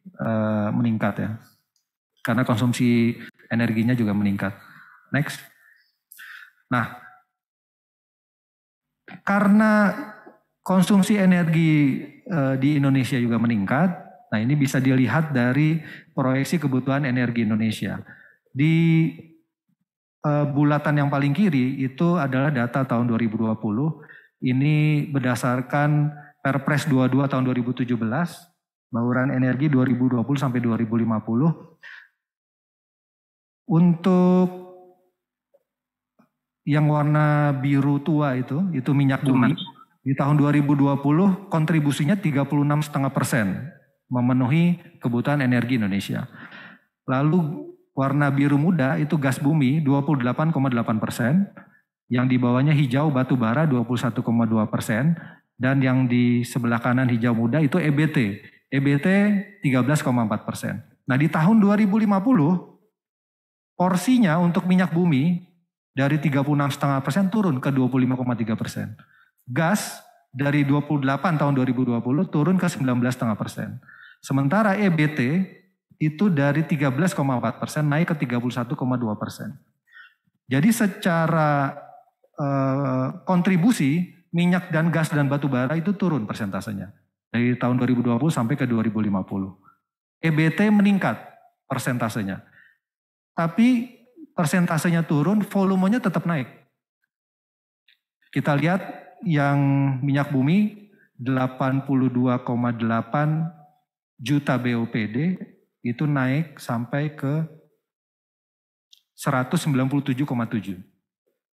meningkat ya. Karena konsumsi energinya juga meningkat. Next. Nah, karena konsumsi energi uh, di Indonesia juga meningkat. Nah, ini bisa dilihat dari proyeksi kebutuhan energi Indonesia. Di uh, bulatan yang paling kiri itu adalah data tahun 2020. Ini berdasarkan Perpres 22 tahun 2017 bauran energi 2020 sampai 2050. Untuk yang warna biru tua itu, itu minyak bumi. Di tahun 2020 kontribusinya 36,5 persen memenuhi kebutuhan energi Indonesia. Lalu warna biru muda itu gas bumi 28,8 persen, yang di bawahnya hijau batu bara 21,2 persen, dan yang di sebelah kanan hijau muda itu EBT, EBT 13,4 persen. Nah di tahun 2050 porsinya untuk minyak bumi dari 36,5 persen turun ke 25,3 persen. Gas dari 28 tahun 2020 turun ke 19,5 persen. Sementara EBT itu dari 13,4 persen naik ke 31,2 persen. Jadi secara eh, kontribusi minyak dan gas dan batu bara itu turun persentasenya dari tahun 2020 sampai ke 2050. EBT meningkat persentasenya. Tapi persentasenya turun, volumenya tetap naik. Kita lihat yang minyak bumi 82,8 juta BOPD itu naik sampai ke 197,7.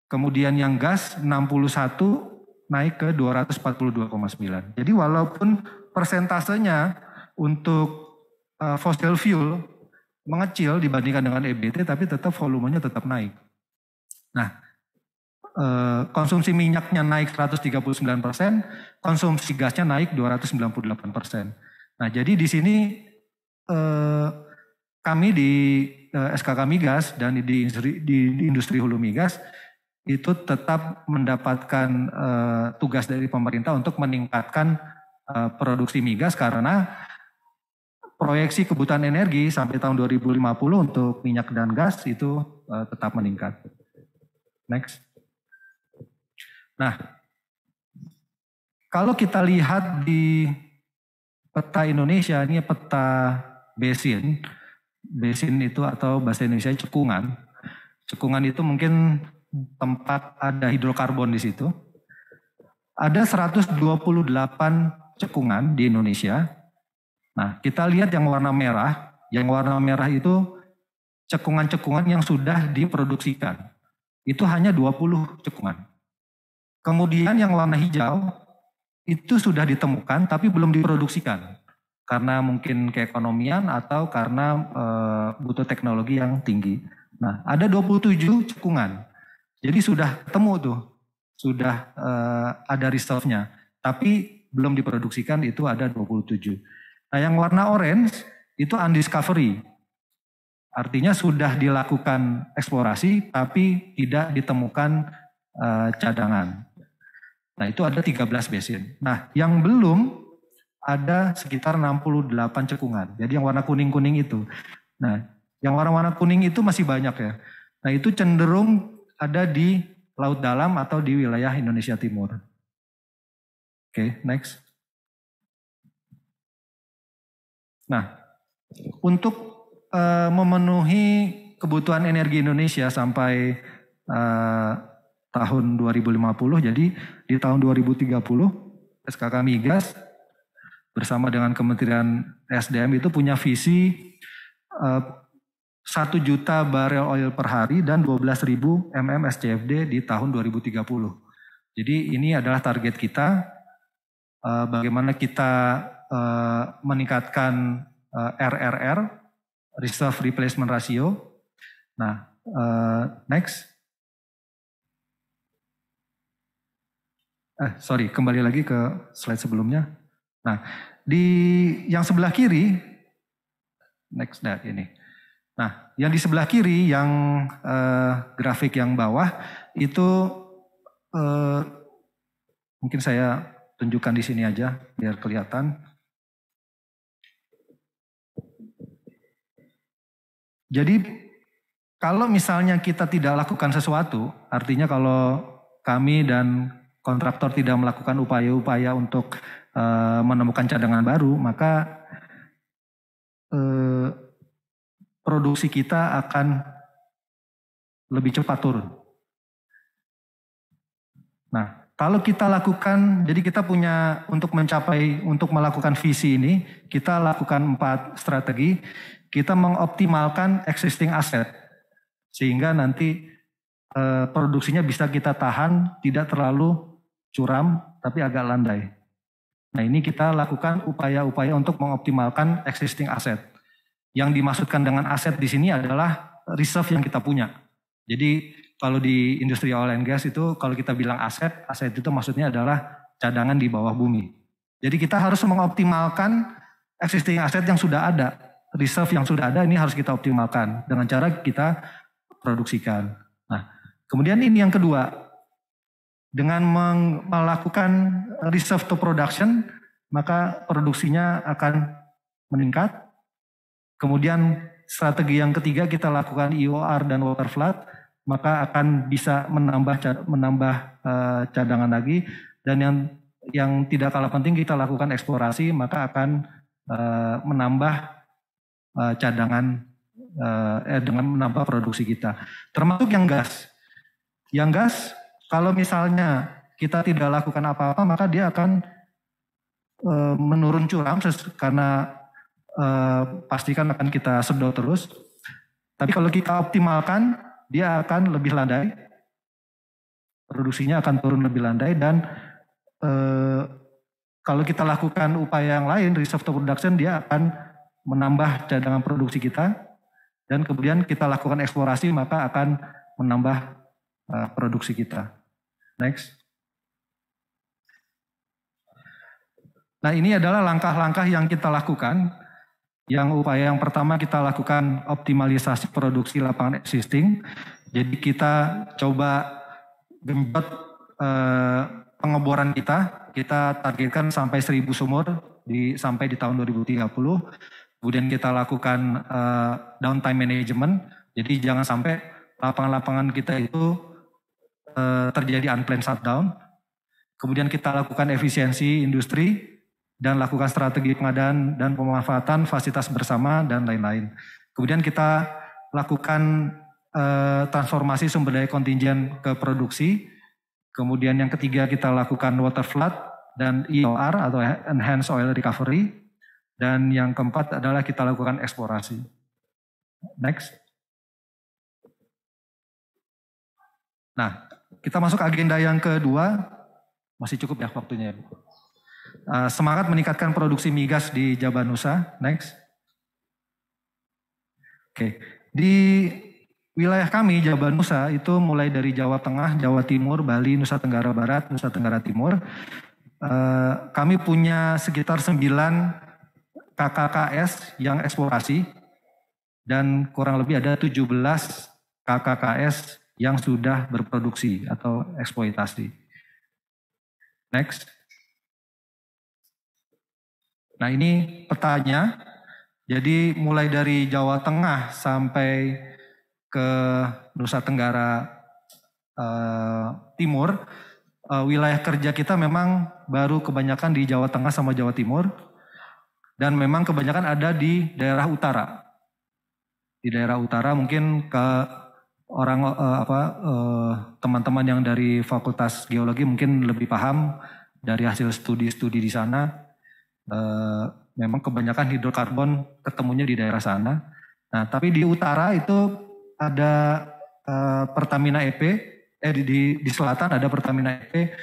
Kemudian yang gas 61 naik ke 242,9. Jadi walaupun persentasenya untuk eh, fossil fuel mengecil dibandingkan dengan EBT tapi tetap volumenya tetap naik. Nah, eh, konsumsi minyaknya naik 139 persen, konsumsi gasnya naik 298 persen. Nah, jadi di sini eh, kami di eh, SKK Migas dan di industri, di industri hulu migas itu tetap mendapatkan tugas dari pemerintah untuk meningkatkan produksi migas karena proyeksi kebutuhan energi sampai tahun 2050 untuk minyak dan gas itu uh, tetap meningkat. Next. Nah, kalau kita lihat di peta Indonesia, ini peta basin. Basin itu atau bahasa Indonesia cekungan. Cekungan itu mungkin tempat ada hidrokarbon di situ. Ada 128 cekungan di Indonesia Nah, kita lihat yang warna merah. Yang warna merah itu cekungan-cekungan yang sudah diproduksikan. Itu hanya 20 cekungan. Kemudian yang warna hijau itu sudah ditemukan tapi belum diproduksikan. Karena mungkin keekonomian atau karena e, butuh teknologi yang tinggi. Nah, ada 27 cekungan. Jadi sudah ketemu tuh. Sudah e, ada reserve-nya. Tapi belum diproduksikan itu ada 27. Nah yang warna orange itu undiscovery. Artinya sudah dilakukan eksplorasi tapi tidak ditemukan uh, cadangan. Nah itu ada 13 basin. Nah yang belum ada sekitar 68 cekungan. Jadi yang warna kuning-kuning itu. Nah yang warna-warna kuning itu masih banyak ya. Nah itu cenderung ada di Laut Dalam atau di wilayah Indonesia Timur. Oke, okay, next. Nah, untuk uh, memenuhi kebutuhan energi Indonesia sampai uh, tahun 2050, jadi di tahun 2030 SKK Migas bersama dengan Kementerian SDM itu punya visi uh, eh, 1 juta barel oil per hari dan 12.000 mm SCFD di tahun 2030. Jadi ini adalah target kita, uh, bagaimana kita Eh, meningkatkan RRR eh, reserve replacement ratio. Nah, eh, next. Eh, sorry, kembali lagi ke slide sebelumnya. Nah, di yang sebelah kiri, next that ini. Nah, yang di sebelah kiri, yang eh, grafik yang bawah itu eh, mungkin saya tunjukkan di sini aja biar kelihatan. Jadi kalau misalnya kita tidak lakukan sesuatu, artinya kalau kami dan kontraktor tidak melakukan upaya-upaya untuk e, menemukan cadangan baru, maka e, produksi kita akan lebih cepat turun. Nah, kalau kita lakukan, jadi kita punya untuk mencapai, untuk melakukan visi ini, kita lakukan empat strategi kita mengoptimalkan existing asset sehingga nanti eh, produksinya bisa kita tahan tidak terlalu curam tapi agak landai. Nah ini kita lakukan upaya-upaya untuk mengoptimalkan existing asset. Yang dimaksudkan dengan aset di sini adalah reserve yang kita punya. Jadi kalau di industri oil and gas itu kalau kita bilang aset, aset itu maksudnya adalah cadangan di bawah bumi. Jadi kita harus mengoptimalkan existing aset yang sudah ada reserve yang sudah ada ini harus kita optimalkan dengan cara kita produksikan. Nah, kemudian ini yang kedua, dengan melakukan reserve to production, maka produksinya akan meningkat. Kemudian strategi yang ketiga kita lakukan IOR e dan water flood, maka akan bisa menambah menambah uh, cadangan lagi dan yang yang tidak kalah penting kita lakukan eksplorasi maka akan uh, menambah Eh, cadangan eh, eh, dengan menambah produksi kita. Termasuk yang gas. Yang gas kalau misalnya kita tidak lakukan apa-apa maka dia akan uh, menurun curam karena uh, pastikan akan kita sedot terus. Tapi kalau kita optimalkan dia akan lebih landai. Produksinya akan turun lebih landai dan eh, kalau kita lakukan upaya yang lain, reserve to production dia akan menambah cadangan produksi kita dan kemudian kita lakukan eksplorasi maka akan menambah eh, produksi kita. Next. Nah ini adalah langkah-langkah yang kita lakukan. Yang upaya yang pertama kita lakukan optimalisasi produksi lapangan existing. Jadi kita coba gembet eh, pengeboran kita. Kita targetkan sampai 1000 sumur di, sampai di tahun 2030. Kemudian kita lakukan uh, downtime management. Jadi jangan sampai lapangan-lapangan kita itu uh, terjadi unplanned shutdown. Kemudian kita lakukan efisiensi industri dan lakukan strategi pengadaan dan pemanfaatan fasilitas bersama dan lain-lain. Kemudian kita lakukan uh, transformasi sumber daya kontingen ke produksi. Kemudian yang ketiga kita lakukan water flood dan EOR atau Enhanced Oil Recovery. Dan yang keempat adalah kita lakukan eksplorasi. Next. Nah, kita masuk agenda yang kedua. Masih cukup ya waktunya ya, eh, semangat meningkatkan produksi migas di Nusa. Next. Oke, di wilayah kami Jawa Nusa itu mulai dari Jawa Tengah, Jawa Timur, Bali, Nusa Tenggara Barat, Nusa Tenggara Timur. Eh, kami punya sekitar sembilan KKKS yang eksplorasi dan kurang lebih ada 17 KKKS yang sudah berproduksi atau eksploitasi. Next. Nah ini petanya. Jadi mulai dari Jawa Tengah sampai ke Nusa Tenggara eh, Timur, eh, wilayah kerja kita memang baru kebanyakan di Jawa Tengah sama Jawa Timur dan memang kebanyakan ada di daerah utara. Di daerah utara mungkin ke orang eh, apa eh, teman-teman eh, yang dari Fakultas Geologi mungkin lebih paham dari hasil studi-studi di sana eh, memang kebanyakan hidrokarbon ketemunya di daerah sana. Nah, tapi di utara itu ada eh, Pertamina EP, eh di, di di selatan ada Pertamina EP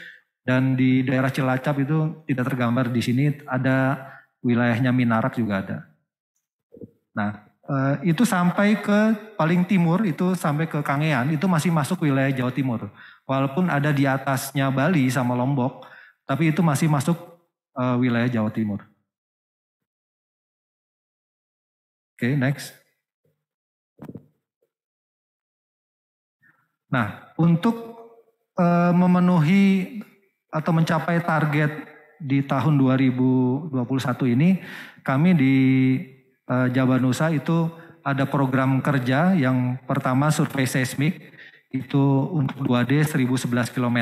dan di daerah Cilacap itu tidak tergambar di sini ada wilayahnya Minarak juga ada. Nah, eh, itu sampai ke paling timur, itu sampai ke Kangean, itu masih masuk wilayah Jawa Timur. Walaupun ada di atasnya Bali sama Lombok, tapi itu masih masuk eh, wilayah Jawa Timur. Oke, okay, next. Nah, untuk eh, memenuhi atau mencapai target di tahun 2021 ini kami di uh, Nusa itu ada program kerja yang pertama survei seismik itu untuk 2D 1011 km,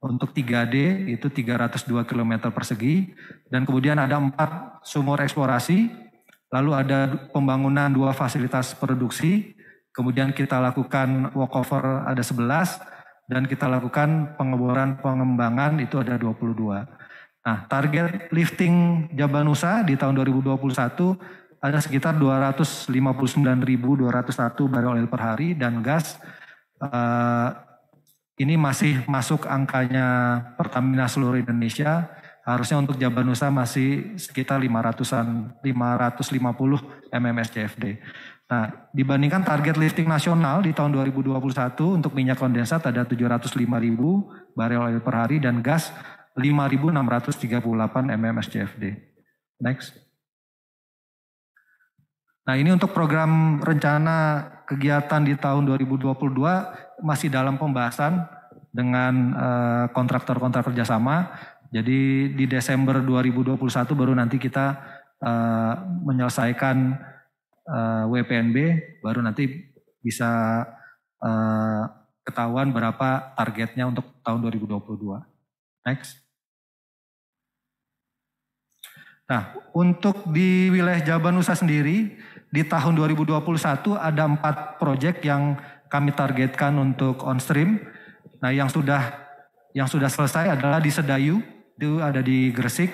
untuk 3D itu 302 km persegi dan kemudian ada empat sumur eksplorasi, lalu ada pembangunan dua fasilitas produksi, kemudian kita lakukan walkover ada 11 dan kita lakukan pengeboran pengembangan itu ada 22. Nah, target lifting Jabal Nusa di tahun 2021 ada sekitar 259.201 barrel oil per hari dan gas uh, ini masih masuk angkanya Pertamina seluruh Indonesia. Harusnya untuk Jabal Nusa masih sekitar 500-an 550 mmscfd. Nah, dibandingkan target lifting nasional di tahun 2021 untuk minyak kondensat ada 705.000 barel oil per hari dan gas 5.638 mm SCFD. Next. Nah ini untuk program rencana kegiatan di tahun 2022 masih dalam pembahasan dengan eh, kontraktor kontraktor uh, kerjasama. Jadi di Desember 2021 baru nanti kita eh, menyelesaikan eh, WPNB, baru nanti bisa ketahuan berapa targetnya untuk tahun 2022. Next. Nah, untuk di wilayah Jawa Nusa sendiri, di tahun 2021 ada empat proyek yang kami targetkan untuk on stream. Nah, yang sudah yang sudah selesai adalah di Sedayu, itu ada di Gresik.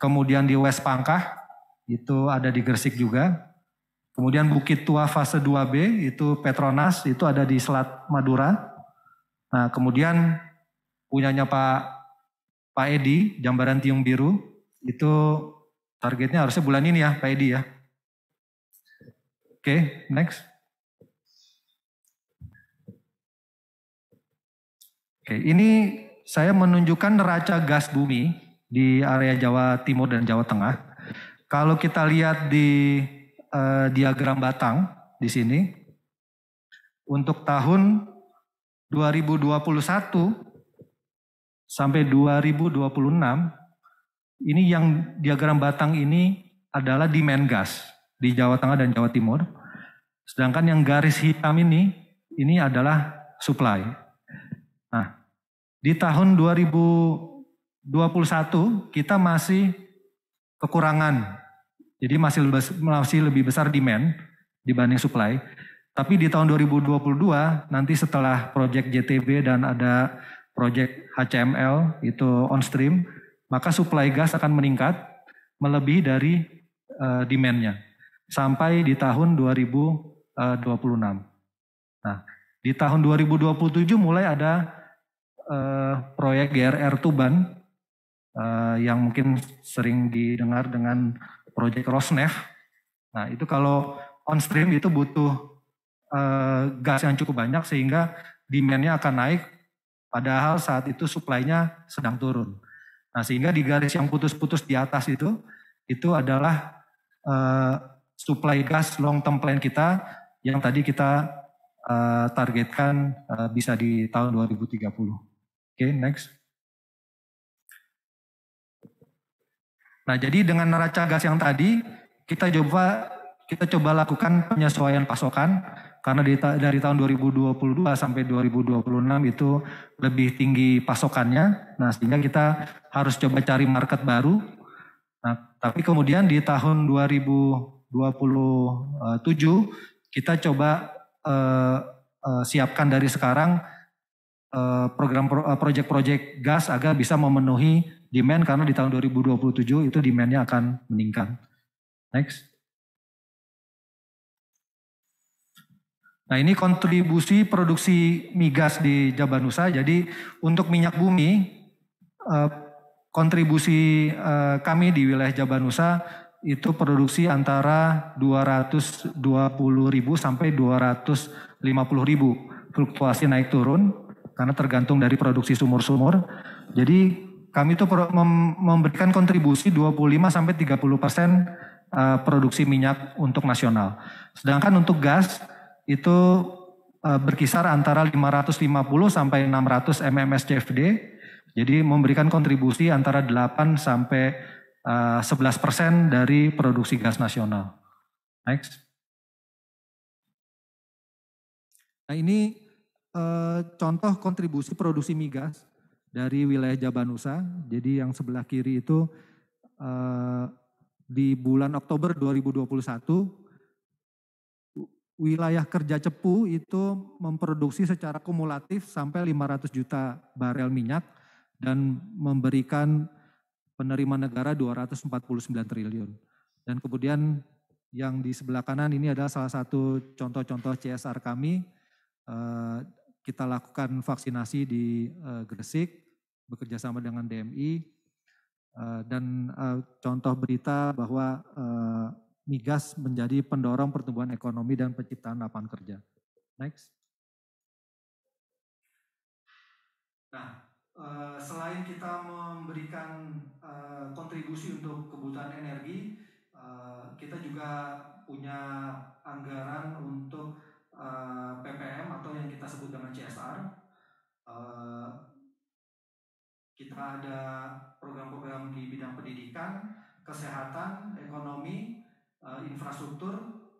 Kemudian di West Pangkah, itu ada di Gresik juga. Kemudian Bukit Tua fase 2B, itu Petronas, itu ada di Selat Madura. Nah, kemudian punyanya Pak Pak Edi, Jambaran Tiung Biru, itu targetnya harusnya bulan ini ya Pak Edi ya. Oke, okay, next. Oke, okay, ini saya menunjukkan neraca gas bumi di area Jawa Timur dan Jawa Tengah. Kalau kita lihat di eh, diagram batang di sini, untuk tahun 2021 sampai 2026 ini yang diagram batang ini adalah demand gas di Jawa Tengah dan Jawa Timur. Sedangkan yang garis hitam ini, ini adalah supply. Nah, di tahun 2021 kita masih kekurangan. Jadi masih lebih, besar demand dibanding supply. Tapi di tahun 2022 nanti setelah proyek JTB dan ada proyek HCML itu on stream, maka suplai gas akan meningkat melebihi dari uh, demand-nya sampai di tahun 2026. Eh, nah, di tahun 2027 mulai ada uh, proyek GRR Tuban uh, yang mungkin sering didengar dengan proyek Rosneft. Nah, itu kalau on stream itu butuh uh, gas yang cukup banyak sehingga demand-nya akan naik padahal saat itu supply-nya sedang turun. Nah sehingga di garis yang putus-putus di atas itu, itu adalah uh, eh, supply gas long term plan kita yang tadi kita uh, targetkan uh, bisa di tahun 2030. Oke, okay, next. Nah, jadi dengan neraca gas yang tadi, kita coba kita coba lakukan penyesuaian pasokan karena di, dari tahun 2022 sampai 2026 itu lebih tinggi pasokannya. Nah, sehingga kita harus coba cari market baru. Nah, tapi kemudian di tahun 2027 kita coba uh, uh, siapkan dari sekarang eh, program proyek-proyek eh, gas agar bisa memenuhi demand karena di tahun 2027 itu demandnya akan meningkat. Next. Nah ini kontribusi produksi migas di Nusa Jadi untuk minyak bumi eh, kontribusi eh, kami di wilayah Nusa itu produksi antara 220 ribu sampai 250 ribu. Fluktuasi naik turun karena tergantung dari produksi sumur-sumur. Jadi kami itu memberikan kontribusi 25 sampai 30 persen eh, produksi minyak untuk nasional. Sedangkan untuk gas itu eh, berkisar antara 550 sampai 600 MMS CFD. Jadi memberikan kontribusi antara 8 sampai 11 eh, persen dari produksi gas nasional. Next. Nah ini eh, contoh kontribusi produksi migas dari wilayah Jabanusa. Jadi yang sebelah kiri itu di bulan Oktober 2021 wilayah kerja cepu itu memproduksi secara kumulatif sampai 500 juta barel minyak dan memberikan penerimaan negara 249 triliun. Dan kemudian yang di sebelah kanan ini adalah salah satu contoh-contoh CSR kami. Eh, kita lakukan vaksinasi di eh, Gresik, bekerjasama dengan DMI, eh, dan contoh berita bahwa migas menjadi pendorong pertumbuhan ekonomi dan penciptaan lapangan kerja. Next. Nah, eh, selain kita memberikan eh, kontribusi untuk kebutuhan energi, eh, kita juga punya anggaran untuk PPM atau yang kita sebut dengan CSR. Kita ada program-program di bidang pendidikan, kesehatan, ekonomi, uh, infrastruktur,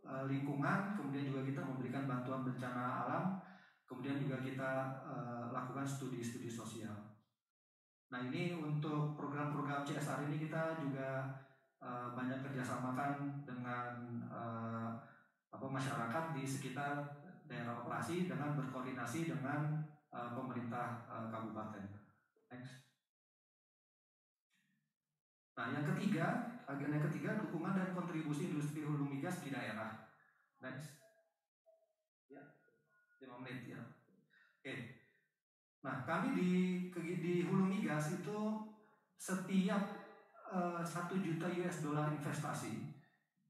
uh, lingkungan, kemudian juga kita memberikan bantuan bencana alam, kemudian juga kita uh, lakukan studi-studi sosial. Nah ini untuk program-program CSR ini kita juga uh, banyak kerjasamakan dengan uh, apa masyarakat di sekitar daerah operasi dengan berkoordinasi dengan uh, pemerintah uh, kabupaten. Next. Nah, yang ketiga, agenda ketiga dukungan dan kontribusi industri hulu migas di daerah. Next. Ya. 5 menit ya. Oke. Nah, kami di di hulu migas itu setiap eh, satu uh, juta US dollar investasi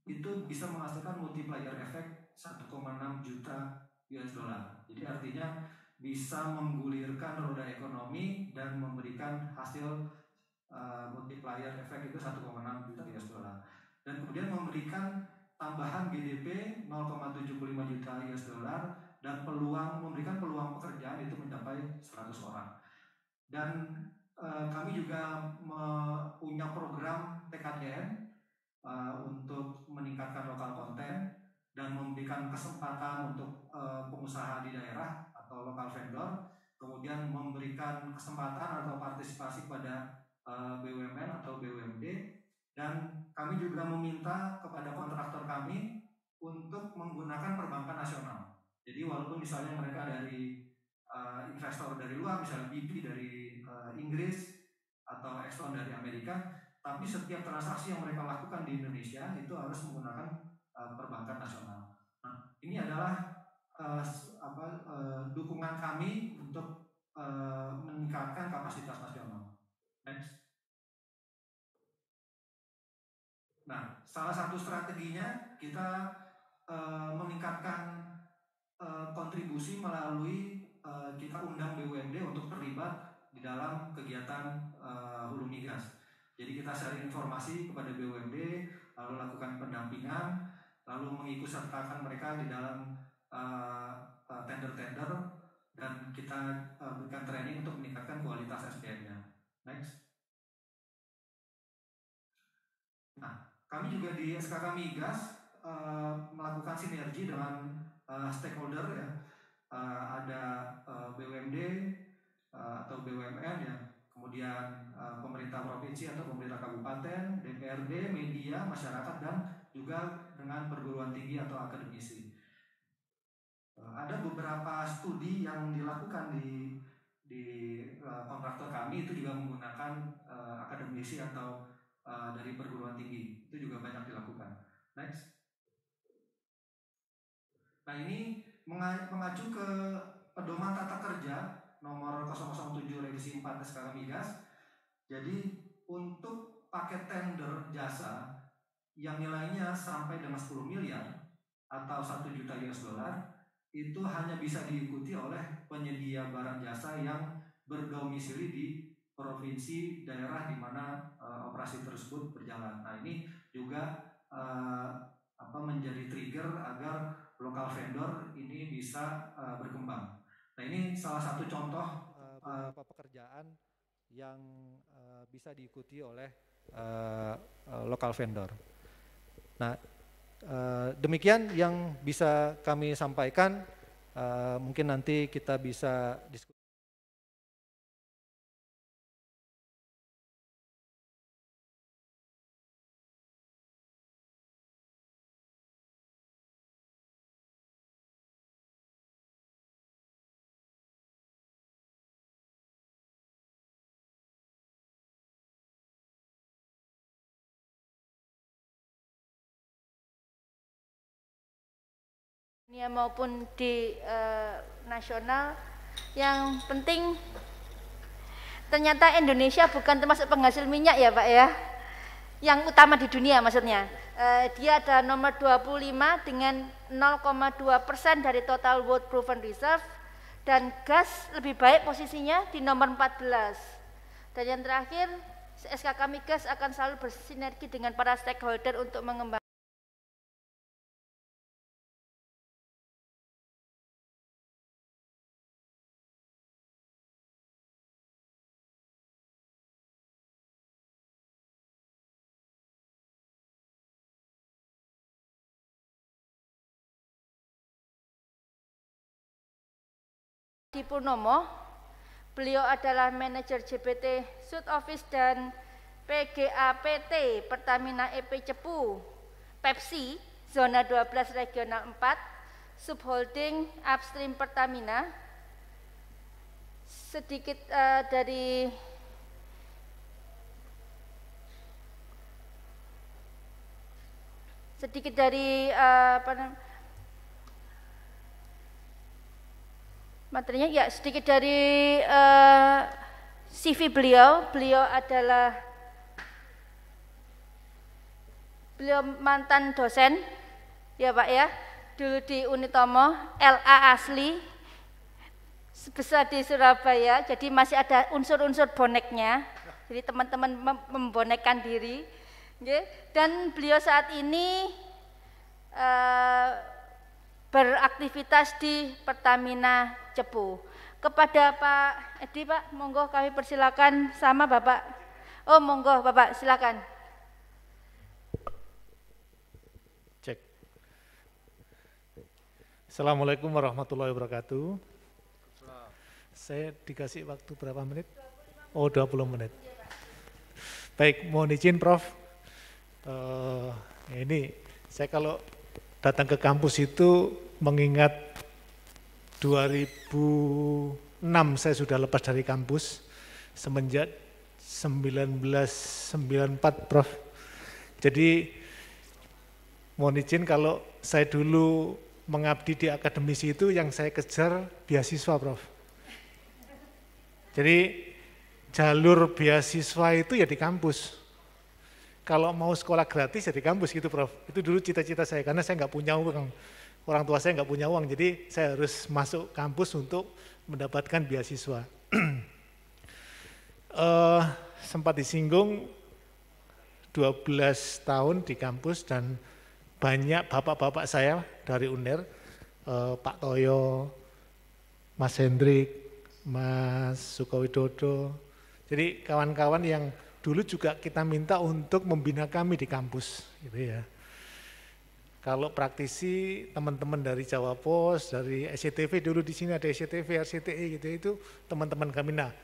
itu bisa menghasilkan multiplier efek 1,6 juta US dollar. Jadi artinya bisa menggulirkan roda ekonomi dan memberikan hasil Eh, multiplier efek itu 1,6 juta US dollar dan kemudian memberikan tambahan GDP 0,75 juta US dollar dan peluang memberikan peluang pekerjaan itu mencapai 100 orang dan e, kami juga punya program TKDN e, eh, untuk meningkatkan lokal konten dan memberikan kesempatan untuk e, pengusaha di daerah atau lokal vendor kemudian memberikan kesempatan atau partisipasi pada Eh, BUMN atau BUMD dan kami juga meminta kepada kontraktor kami untuk menggunakan perbankan nasional. Jadi walaupun misalnya mereka dari uh, investor dari luar, misalnya BP dari uh, Inggris atau Exxon dari Amerika, tapi setiap transaksi yang mereka lakukan di Indonesia itu harus menggunakan uh, perbankan nasional. Nah, ini adalah uh, apa, uh, dukungan kami untuk uh, meningkatkan kapasitas nasional. Nah, salah satu strateginya kita uh, meningkatkan uh, kontribusi melalui uh, kita undang BUMD untuk terlibat di dalam kegiatan uh, hulu migas. Jadi kita share informasi kepada BUMD, lalu lakukan pendampingan, lalu mengikutsertakan mereka di dalam tender-tender uh, dan kita berikan training untuk meningkatkan kualitas SDM-nya. Next. Nah, kami juga di SKK Migas uh, melakukan sinergi dengan uh, stakeholder ya. Uh, ada uh, BUMD uh, atau BUMN ya, kemudian uh, pemerintah provinsi atau pemerintah kabupaten, DPRD, media, masyarakat dan juga dengan perguruan tinggi atau akademisi. ada beberapa studi yang dilakukan di di uh, kontraktor kami itu juga menggunakan uh, akademisi atau uh, dari perguruan tinggi itu juga banyak dilakukan next nah ini mengacu ke pedoman tata kerja nomor 007 revisi 4 SK Migas jadi untuk paket tender jasa yang nilainya sampai dengan 10 miliar atau 1 juta US dollar itu hanya bisa diikuti oleh penyedia barang jasa yang berdomisili di provinsi daerah di mana uh, operasi tersebut berjalan. Nah ini juga uh, apa menjadi trigger agar lokal vendor ini bisa uh, berkembang. Nah ini salah satu contoh beberapa pekerjaan yang uh, bisa diikuti oleh uh, uh, lokal vendor. Nah Eh, demikian yang bisa kami sampaikan. Eh, mungkin nanti kita bisa diskusi. dunia maupun di e, nasional. Yang penting ternyata Indonesia bukan termasuk penghasil minyak ya Pak ya. Yang utama di dunia maksudnya. E, dia ada nomor 25 dengan 0,2 persen dari total world proven reserve dan gas lebih baik posisinya di nomor 14. Dan yang terakhir, SKK Migas akan selalu bersinergi dengan para stakeholder untuk mengembangkan di Purnomo. Beliau adalah manajer JBT Sud Office dan PGAPT Pertamina EP Cepu, Pepsi, Zona 12 Regional 4, Subholding Upstream Pertamina. Sedikit uh, dari sedikit dari uh, apa namanya Materinya ya sedikit dari uh, eh, CV beliau. Beliau adalah beliau mantan dosen ya Pak ya dulu di Unitomo LA asli sebesar di Surabaya jadi masih ada unsur-unsur boneknya jadi teman-teman membonekkan diri dan beliau saat ini uh, beraktivitas di Pertamina Cepu. Kepada Pak Edi Pak, monggo kami persilakan sama Bapak. Oh monggo Bapak silakan. Cek. Assalamualaikum warahmatullahi wabarakatuh. Saya dikasih waktu berapa menit? Oh 20 menit. Baik, mohon izin Prof. Uh, ini saya kalau datang ke kampus itu mengingat 2006 saya sudah lepas dari kampus semenjak 1994 Prof. Jadi mohon izin kalau saya dulu mengabdi di akademisi itu yang saya kejar beasiswa Prof. Jadi jalur beasiswa itu ya di kampus. Kalau mau sekolah gratis ya di kampus gitu Prof. Itu dulu cita-cita saya karena saya nggak punya uang orang tua saya nggak punya uang, jadi saya harus masuk kampus untuk mendapatkan beasiswa. uh, *clears throat* sempat disinggung 12 tahun di kampus dan banyak bapak-bapak saya dari UNER, uh, Pak Toyo, Mas Hendrik, Mas Sukowidodo. Jadi kawan-kawan yang dulu juga kita minta untuk membina kami di kampus gitu ya. Kalau praktisi teman-teman dari Jawa Pos, dari SCTV dulu di sini ada SCTV, RCTI gitu itu teman-teman kami. Nah,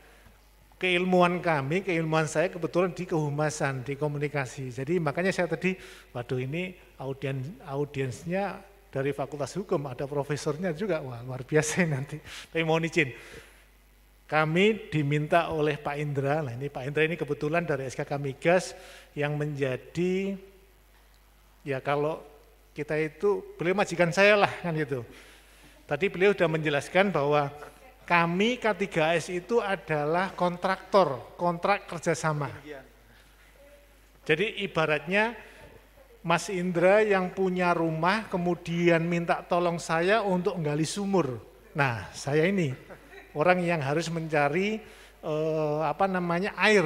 keilmuan kami, keilmuan saya kebetulan di kehumasan, di komunikasi. Jadi makanya saya tadi, waduh ini audiens audiensnya dari Fakultas Hukum, ada profesornya juga, wah luar biasa nanti. Tapi mohon izin, kami diminta oleh Pak Indra, nah ini Pak Indra ini kebetulan dari SKK Migas yang menjadi, ya kalau kita itu beliau majikan saya lah kan gitu. Tadi beliau sudah menjelaskan bahwa kami K3S itu adalah kontraktor, kontrak kerjasama. Jadi ibaratnya Mas Indra yang punya rumah kemudian minta tolong saya untuk menggali sumur. Nah, saya ini orang yang harus mencari eh, apa namanya air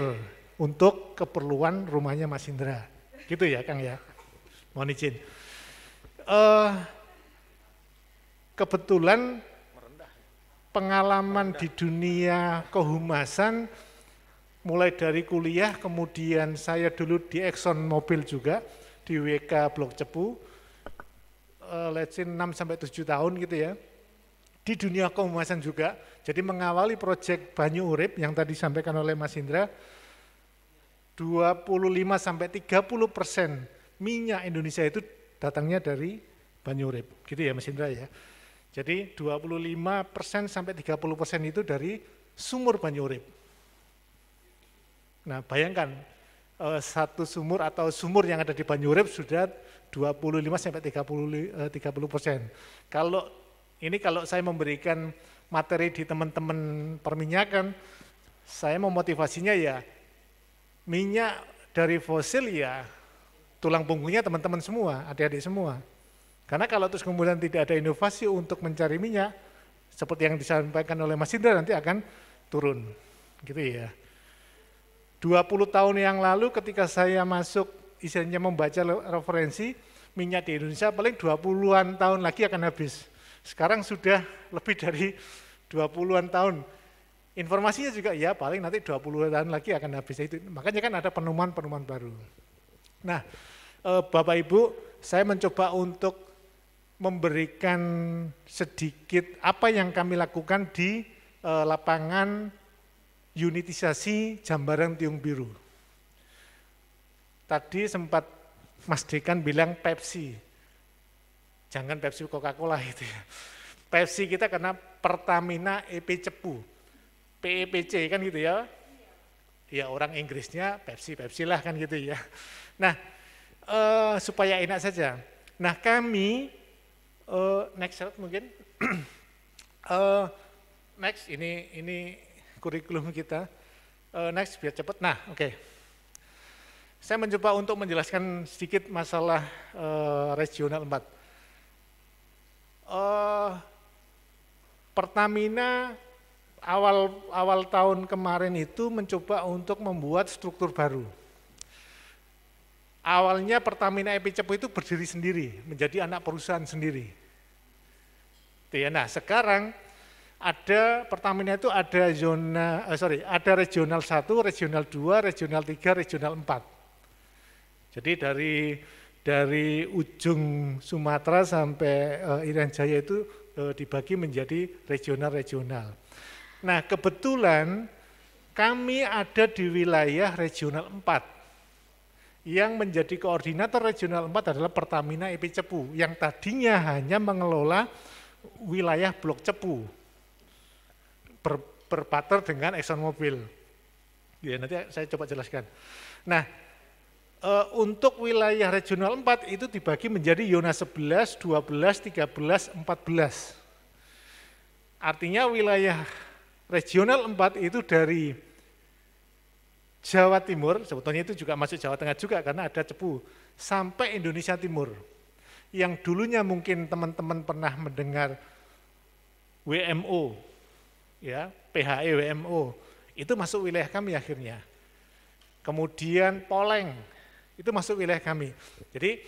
untuk keperluan rumahnya Mas Indra. Gitu ya, Kang ya. Mohon izin uh, kebetulan pengalaman di dunia kehumasan mulai dari kuliah, kemudian saya dulu di Exxon Mobil juga, di WK Blok Cepu, uh, let's say 6-7 tahun gitu ya, di dunia kehumasan juga, jadi mengawali proyek Banyu Urip yang tadi disampaikan oleh Mas Indra, 25-30 persen minyak Indonesia itu datangnya dari Banyurip, gitu ya Mas Indra ya. Jadi 25% sampai 30% itu dari sumur Banyurip. Nah bayangkan eh, satu sumur atau sumur yang ada di Banyurip sudah 25 sampai 30 eh, persen. Kalau ini kalau saya memberikan materi di teman-teman perminyakan, saya memotivasinya ya minyak dari fosil ya tulang punggungnya teman-teman semua, adik-adik semua. Karena kalau terus kemudian tidak ada inovasi untuk mencari minyak, seperti yang disampaikan oleh Mas Indra nanti akan turun. Gitu ya. 20 tahun yang lalu ketika saya masuk isinya membaca referensi minyak di Indonesia paling 20-an tahun lagi akan habis. Sekarang sudah lebih dari 20-an tahun. Informasinya juga ya paling nanti 20 tahun lagi akan habis itu. Makanya kan ada penemuan-penemuan baru. Nah, Eh, Bapak Ibu, saya mencoba untuk memberikan sedikit apa yang kami lakukan di eh, lapangan unitisasi Jambaran Tiung Biru. Tadi sempat Mas Dekan bilang Pepsi. Jangan Pepsi Coca-Cola itu ya. Pepsi kita karena Pertamina EP Cepu. PEPC kan gitu ya. Ya orang Inggrisnya Pepsi, Pepsi lah kan gitu ya. Nah uh, supaya enak saja. Nah kami, uh, next slide mungkin, uh, *clears throat* next ini ini kurikulum kita, uh, next biar cepat. Nah oke, okay. saya mencoba untuk menjelaskan sedikit masalah uh, regional 4. Uh, Pertamina awal awal tahun kemarin itu mencoba untuk membuat struktur baru Awalnya Pertamina EP Cepu itu berdiri sendiri, menjadi anak perusahaan sendiri. Gitu ya. Nah sekarang ada Pertamina itu ada zona oh sorry ada regional 1, regional 2, regional 3, regional 4. Jadi dari dari ujung Sumatera sampai uh, Irian Jaya itu uh, dibagi menjadi regional-regional. Nah, kebetulan kami ada di wilayah regional 4 yang menjadi koordinator regional 4 adalah Pertamina EP Cepu yang tadinya hanya mengelola wilayah Blok Cepu ber, berpartner dengan ExxonMobil. Ya, nanti saya coba jelaskan. Nah, e, untuk wilayah regional 4 itu dibagi menjadi Yona 11, 12, 13, 14. Artinya wilayah regional 4 itu dari Jawa Timur, sebetulnya itu juga masuk Jawa Tengah juga karena ada cepu, sampai Indonesia Timur. Yang dulunya mungkin teman-teman pernah mendengar WMO, ya PHE WMO, itu masuk wilayah kami akhirnya. Kemudian Poleng, itu masuk wilayah kami. Jadi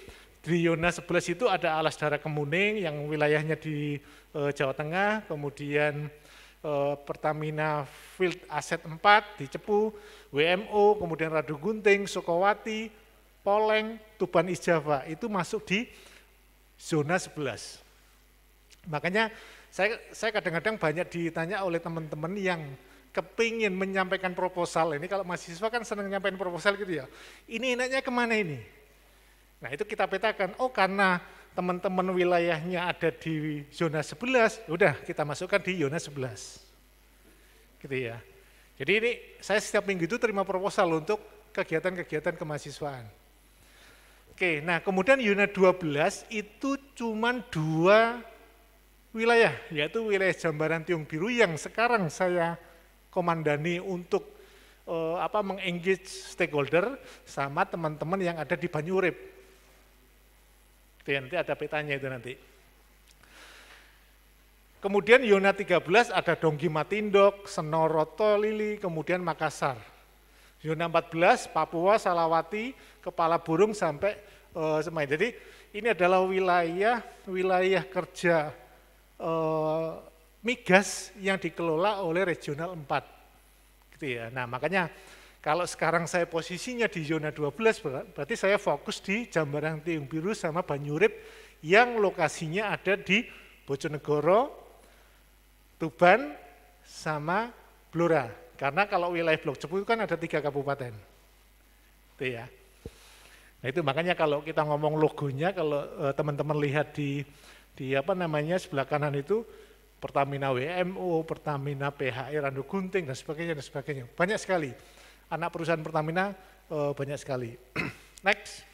di sebelas 11 itu ada alas darah kemuning yang wilayahnya di eh, Jawa Tengah, kemudian Eh, Pertamina Field Asset 4 di Cepu, WMO, kemudian Radu Gunting, Sukowati, Poleng, Tuban Ijava, itu masuk di zona 11. Makanya saya saya kadang-kadang banyak ditanya oleh teman-teman yang kepingin menyampaikan proposal ini, kalau mahasiswa kan senang menyampaikan proposal gitu ya, ini enaknya kemana ini? Nah itu kita petakan, oh karena teman-teman wilayahnya ada di zona 11, ya udah kita masukkan di zona 11. Gitu ya. Jadi ini saya setiap minggu itu terima proposal untuk kegiatan-kegiatan kemahasiswaan. Oke, nah kemudian unit 12 itu cuma dua wilayah, yaitu wilayah Jambaran Tiung Biru yang sekarang saya komandani untuk eh, apa mengengage stakeholder sama teman-teman yang ada di Banyurip itu nanti ada petanya itu nanti. Kemudian Yona 13 ada Donggi Matindok, Senoroto Lili, kemudian Makassar. Yona 14 Papua, Salawati, Kepala Burung sampai uh, eh, Semai. Jadi ini adalah wilayah wilayah kerja uh, migas yang dikelola oleh regional 4. Gitu ya. Nah, makanya kalau sekarang saya posisinya di zona 12, berarti saya fokus di Jambarang Tiung Biru sama Banyurip yang lokasinya ada di Bojonegoro, Tuban, sama Blora. Karena kalau wilayah Blok Cepu itu kan ada tiga kabupaten. Itu ya. Nah itu makanya kalau kita ngomong logonya, kalau eh, teman-teman lihat di di apa namanya sebelah kanan itu Pertamina WMO, Pertamina PHR, e, Randu Gunting dan sebagainya dan sebagainya. Banyak sekali anak perusahaan Pertamina uh, banyak sekali. *clears throat* Next.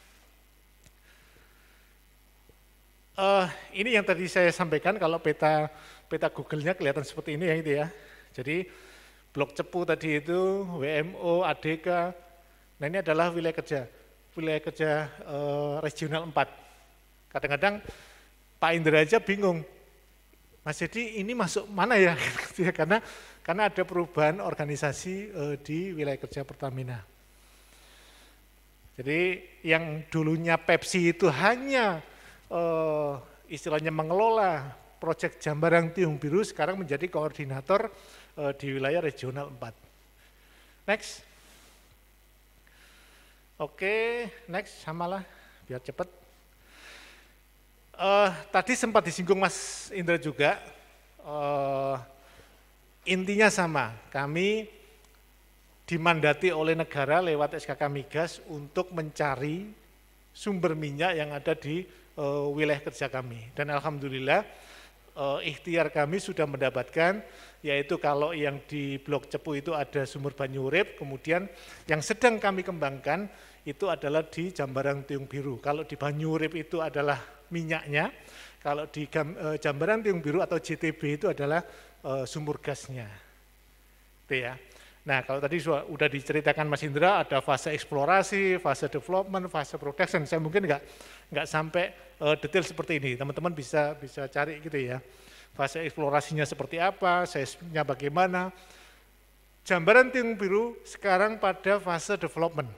Uh, ini yang tadi saya sampaikan kalau peta peta Google-nya kelihatan seperti ini ya itu ya. Jadi blok cepu tadi itu WMO, ADK. Nah ini adalah wilayah kerja wilayah kerja uh, regional 4. Kadang-kadang Pak Indra aja bingung. Mas Jadi ini masuk mana ya? *laughs* Gitu ya karena karena ada perubahan organisasi uh, di wilayah kerja Pertamina. Jadi yang dulunya Pepsi itu hanya uh, istilahnya mengelola proyek Jambarang Tiung Biru sekarang menjadi koordinator uh, di wilayah regional 4. Next. Oke, next samalah biar cepat. Uh, tadi sempat disinggung Mas Indra juga uh, Intinya sama, kami dimandati oleh negara lewat SKK Migas untuk mencari sumber minyak yang ada di e, wilayah kerja kami. Dan Alhamdulillah e, ikhtiar kami sudah mendapatkan, yaitu kalau yang di Blok Cepu itu ada sumur banyu kemudian yang sedang kami kembangkan itu adalah di Jambaran Tiung Biru. Kalau di banyu itu adalah minyaknya, kalau di eh, Jambaran Tiung Biru atau JTB itu adalah Eh, sumur gasnya. Itu ya. Nah, kalau tadi sudah diceritakan Mas Indra ada fase eksplorasi, fase development, fase protection. Saya mungkin nggak nggak sampai uh, detail seperti ini. Teman-teman bisa bisa cari gitu ya. Fase eksplorasinya seperti apa, size-nya bagaimana. Jambaran tiung biru sekarang pada fase development.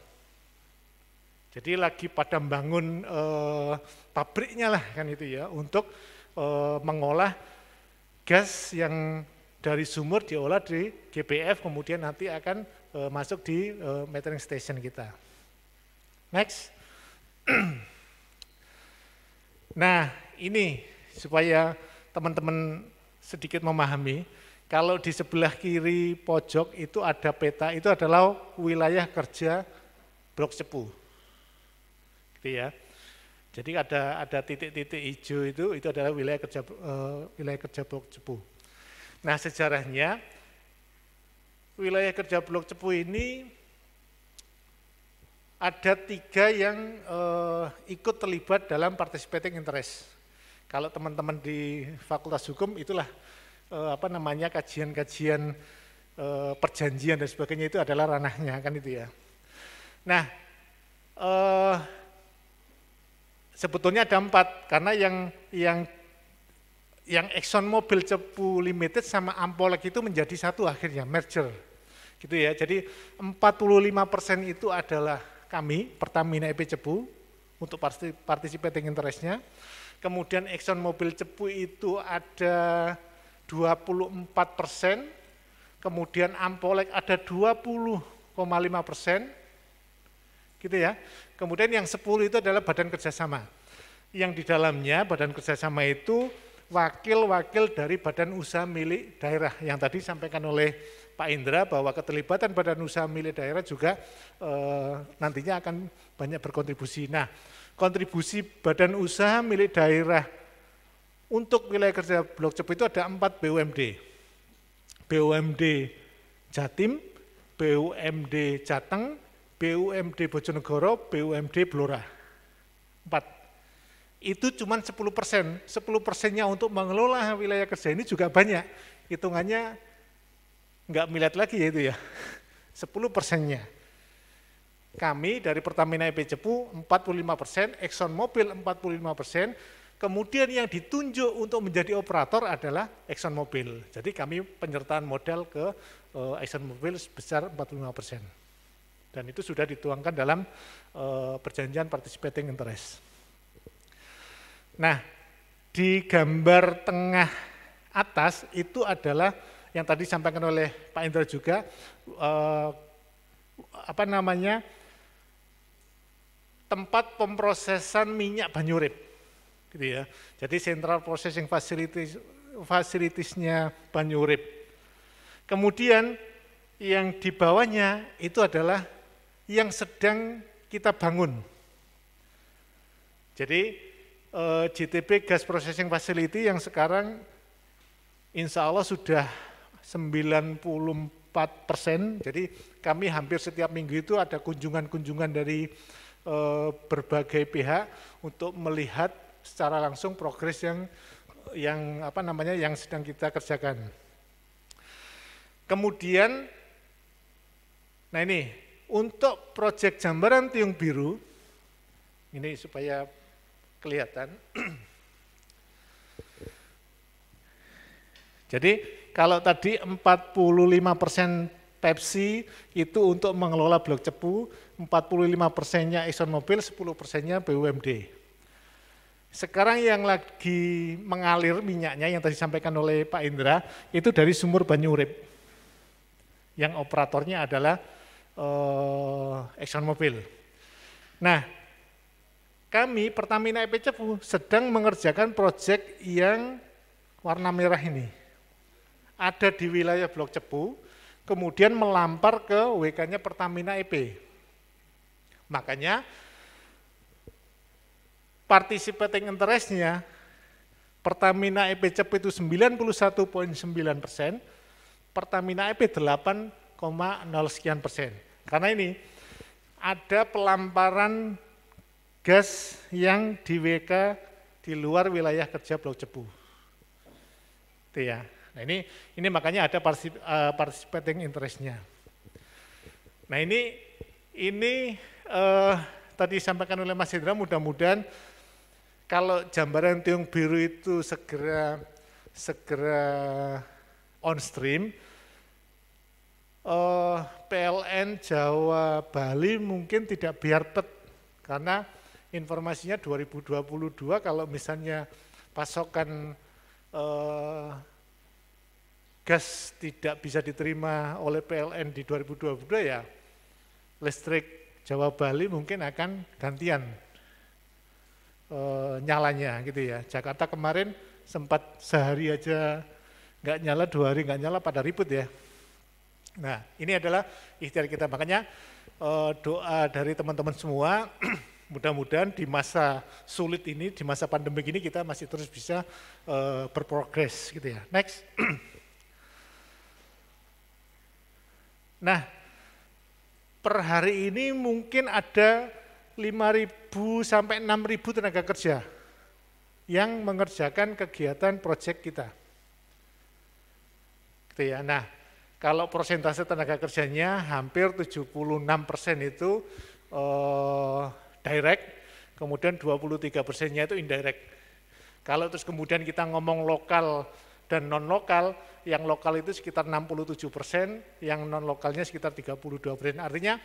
Jadi lagi pada membangun uh, eh, pabriknya lah kan itu ya untuk uh, mengolah gas yang dari sumur diolah di GPF kemudian nanti akan e, masuk di e, metering station kita. Next. *clears throat* nah ini supaya teman-teman sedikit memahami, kalau di sebelah kiri pojok itu ada peta, itu adalah wilayah kerja Blok Cepu. Gitu ya. Jadi ada ada titik-titik hijau itu itu adalah wilayah kerja uh, wilayah kerja Blok Cepu. Nah sejarahnya wilayah kerja Blok Cepu ini ada tiga yang uh, ikut terlibat dalam participating interest. Kalau teman-teman di Fakultas Hukum itulah uh, apa namanya kajian-kajian uh, perjanjian dan sebagainya itu adalah ranahnya kan itu ya. Nah. Uh, sebetulnya ada empat karena yang yang yang Exxon Mobil Cepu Limited sama Ampolek itu menjadi satu akhirnya merger gitu ya. Jadi 45% itu adalah kami Pertamina EP Cepu untuk participating interestnya. Kemudian Exxon Mobil Cepu itu ada 24 persen, kemudian Ampolek ada 20,5 persen, gitu ya. Kemudian yang 10 itu adalah badan kerjasama. Yang di dalamnya badan kerjasama itu wakil-wakil dari badan usaha milik daerah yang tadi disampaikan oleh Pak Indra bahwa keterlibatan badan usaha milik daerah juga e, nantinya akan banyak berkontribusi. Nah, kontribusi badan usaha milik daerah untuk wilayah kerja Blok Cepu itu ada empat BUMD. BUMD Jatim, BUMD Jateng, BUMD Bojonegoro, BUMD Blora. Empat. Itu cuma 10 persen. 10 persennya untuk mengelola wilayah kerja ini juga banyak. Hitungannya nggak melihat lagi ya itu ya. 10 *laughs* persennya. Kami dari Pertamina IP Cepu 45 persen, Exxon Mobil 45 persen, kemudian yang ditunjuk untuk menjadi operator adalah Exxon Mobil. Jadi kami penyertaan modal ke eh, Exxon Mobil sebesar 45 persen. Dan itu sudah dituangkan dalam uh, perjanjian participating interest. Nah, di gambar tengah atas itu adalah yang tadi disampaikan oleh Pak Indra juga uh, apa namanya tempat pemrosesan minyak Banyurip gitu ya. Jadi Central Processing Facilities facilitiesnya Banyurip. Kemudian yang di bawahnya itu adalah yang sedang kita bangun. Jadi eh, GTP Gas Processing Facility yang sekarang insya Allah sudah 94 persen, jadi kami hampir setiap minggu itu ada kunjungan-kunjungan dari eh, berbagai pihak untuk melihat secara langsung progres yang yang apa namanya yang sedang kita kerjakan. Kemudian, nah ini untuk proyek jambaran tiung biru, ini supaya kelihatan. *clears throat* Jadi kalau tadi 45 persen Pepsi itu untuk mengelola blok cepu, 45 persennya ExxonMobil, 10 persennya BUMD. Sekarang yang lagi mengalir minyaknya yang tadi disampaikan oleh Pak Indra itu dari sumur Banyurip. Yang operatornya adalah uh, Exxon Mobil. Nah, kami Pertamina IP e Cepu sedang mengerjakan proyek yang warna merah ini. Ada di wilayah Blok Cepu, kemudian melampar ke WK-nya Pertamina IP. E Makanya participating interest-nya Pertamina IP e Cepu itu 91,9 persen, Pertamina IP delapan sekian persen. Karena ini ada pelamparan gas yang di WK di luar wilayah kerja Pulau Cepu. Itu ya. Nah ini ini makanya ada eh, participating interestnya. Nah ini ini eh, tadi disampaikan oleh Mas Hendra mudah-mudahan kalau jambaran tiung biru itu segera segera on stream, eh, PLN Jawa Bali mungkin tidak biar pet karena informasinya 2022 kalau misalnya pasokan eh, gas tidak bisa diterima oleh PLN di 2022 ya listrik Jawa Bali mungkin akan gantian e, nyalanya gitu ya. Jakarta kemarin sempat sehari aja nggak nyala, dua hari nggak nyala pada ribut ya. Nah, ini adalah ikhtiar kita. Makanya eh, doa dari teman-teman semua, *clears throat* mudah-mudahan di masa sulit ini, di masa pandemi ini kita masih terus bisa eh, berprogres gitu ya. Next. *clears throat* Nah, per hari ini mungkin ada 5.000 sampai 6.000 tenaga kerja yang mengerjakan kegiatan proyek kita. Gitu ya. Nah, kalau persentase tenaga kerjanya hampir 76 persen itu uh, direct, kemudian 23 persennya itu indirect. Kalau terus kemudian kita ngomong lokal dan non lokal, yang lokal itu sekitar 67 persen, yang non lokalnya sekitar 32 persen. Artinya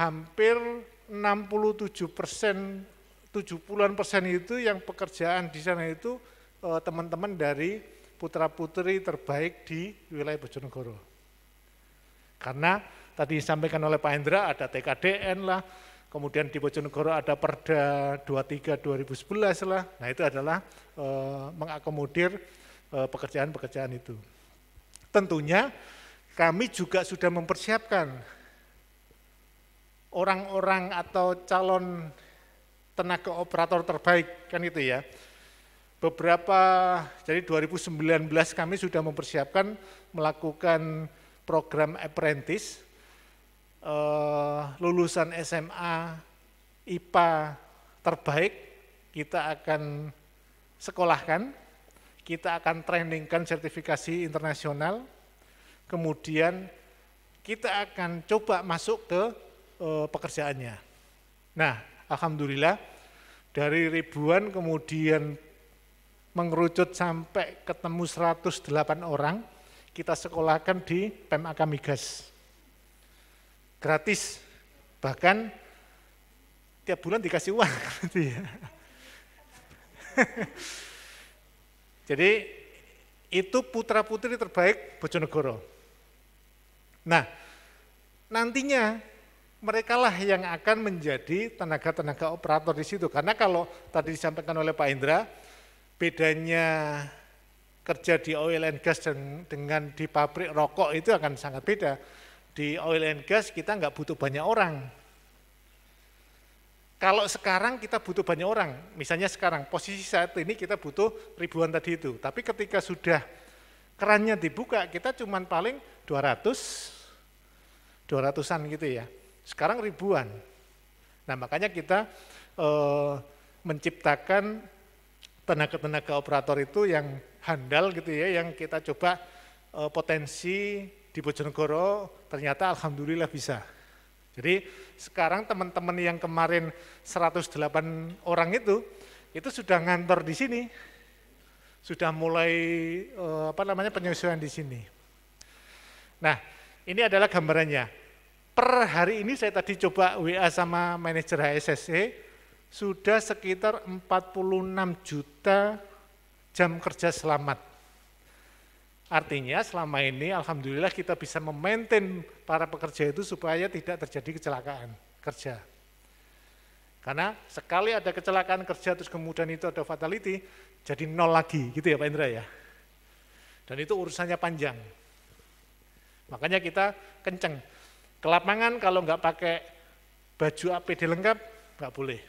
hampir 67 persen, 70-an persen itu yang pekerjaan di sana itu eh, teman-teman dari putra-putri terbaik di wilayah Bojonegoro. Karena tadi disampaikan oleh Pak Hendra ada TKDN lah, kemudian di Bojonegoro ada Perda 23 2011 lah. Nah, itu adalah e, mengakomodir eh, pekerjaan-pekerjaan itu. Tentunya kami juga sudah mempersiapkan orang-orang atau calon tenaga operator terbaik kan itu ya. Beberapa jadi 2019 kami sudah mempersiapkan melakukan program apprentice, eh, lulusan SMA, IPA terbaik, kita akan sekolahkan, kita akan trainingkan sertifikasi internasional, kemudian kita akan coba masuk ke eh, pekerjaannya. Nah, Alhamdulillah, dari ribuan kemudian mengerucut sampai ketemu 108 orang, kita sekolahkan di PMAK Migas. Gratis, bahkan tiap bulan dikasih uang. *laughs* Gitu ya. *laughs* Jadi itu putra-putri terbaik Bojonegoro. Nah, nantinya merekalah yang akan menjadi tenaga-tenaga operator di situ. Karena kalau tadi disampaikan oleh Pak Indra, bedanya kerja di oil and gas dan dengan di pabrik rokok itu akan sangat beda. Di oil and gas kita nggak butuh banyak orang. Kalau sekarang kita butuh banyak orang, misalnya sekarang posisi saat ini kita butuh ribuan tadi itu, tapi ketika sudah kerannya dibuka kita cuma paling 200, 200-an gitu ya. Sekarang ribuan. Nah makanya kita eh, menciptakan tenaga-tenaga operator itu yang handal gitu ya yang kita coba e, potensi di Bojonegoro ternyata alhamdulillah bisa. Jadi sekarang teman-teman yang kemarin 108 orang itu itu sudah ngantor di sini. Sudah mulai e, apa namanya penyesuaian di sini. Nah, ini adalah gambarannya. Per hari ini saya tadi coba WA sama manajer HSSE sudah sekitar 46 juta jam kerja selamat. Artinya selama ini Alhamdulillah kita bisa memaintain para pekerja itu supaya tidak terjadi kecelakaan kerja. Karena sekali ada kecelakaan kerja terus kemudian itu ada fatality, jadi nol lagi gitu ya Pak Indra ya. Dan itu urusannya panjang. Makanya kita kenceng. Ke lapangan kalau nggak pakai baju APD lengkap, nggak boleh.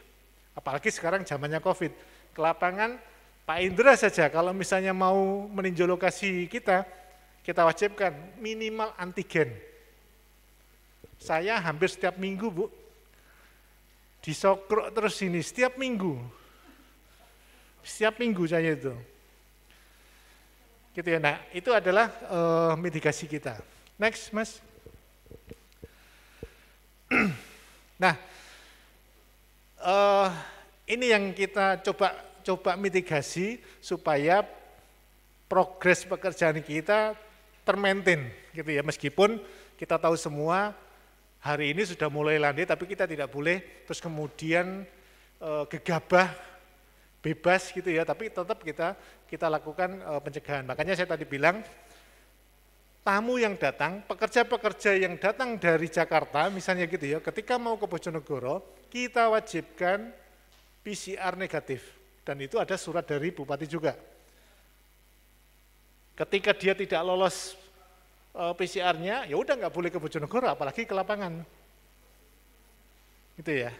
Apalagi sekarang zamannya COVID. Ke lapangan Pak Indra saja kalau misalnya mau meninjau lokasi kita, kita wajibkan minimal antigen. Saya hampir setiap minggu, Bu, disokrok terus ini, setiap minggu. Setiap minggu saya itu. Gitu ya, nah itu adalah uh, mitigasi kita. Next, Mas. *clears throat* nah, uh, ini yang kita coba coba mitigasi supaya progres pekerjaan kita termaintain gitu ya meskipun kita tahu semua hari ini sudah mulai landai tapi kita tidak boleh terus kemudian e, gegabah bebas gitu ya tapi tetap kita kita lakukan e, pencegahan makanya saya tadi bilang tamu yang datang pekerja-pekerja yang datang dari Jakarta misalnya gitu ya ketika mau ke Bojonegoro kita wajibkan PCR negatif dan itu ada surat dari bupati juga. Ketika dia tidak lolos e, PCR-nya, ya udah nggak boleh ke Bojonegoro, apalagi ke lapangan. Gitu ya.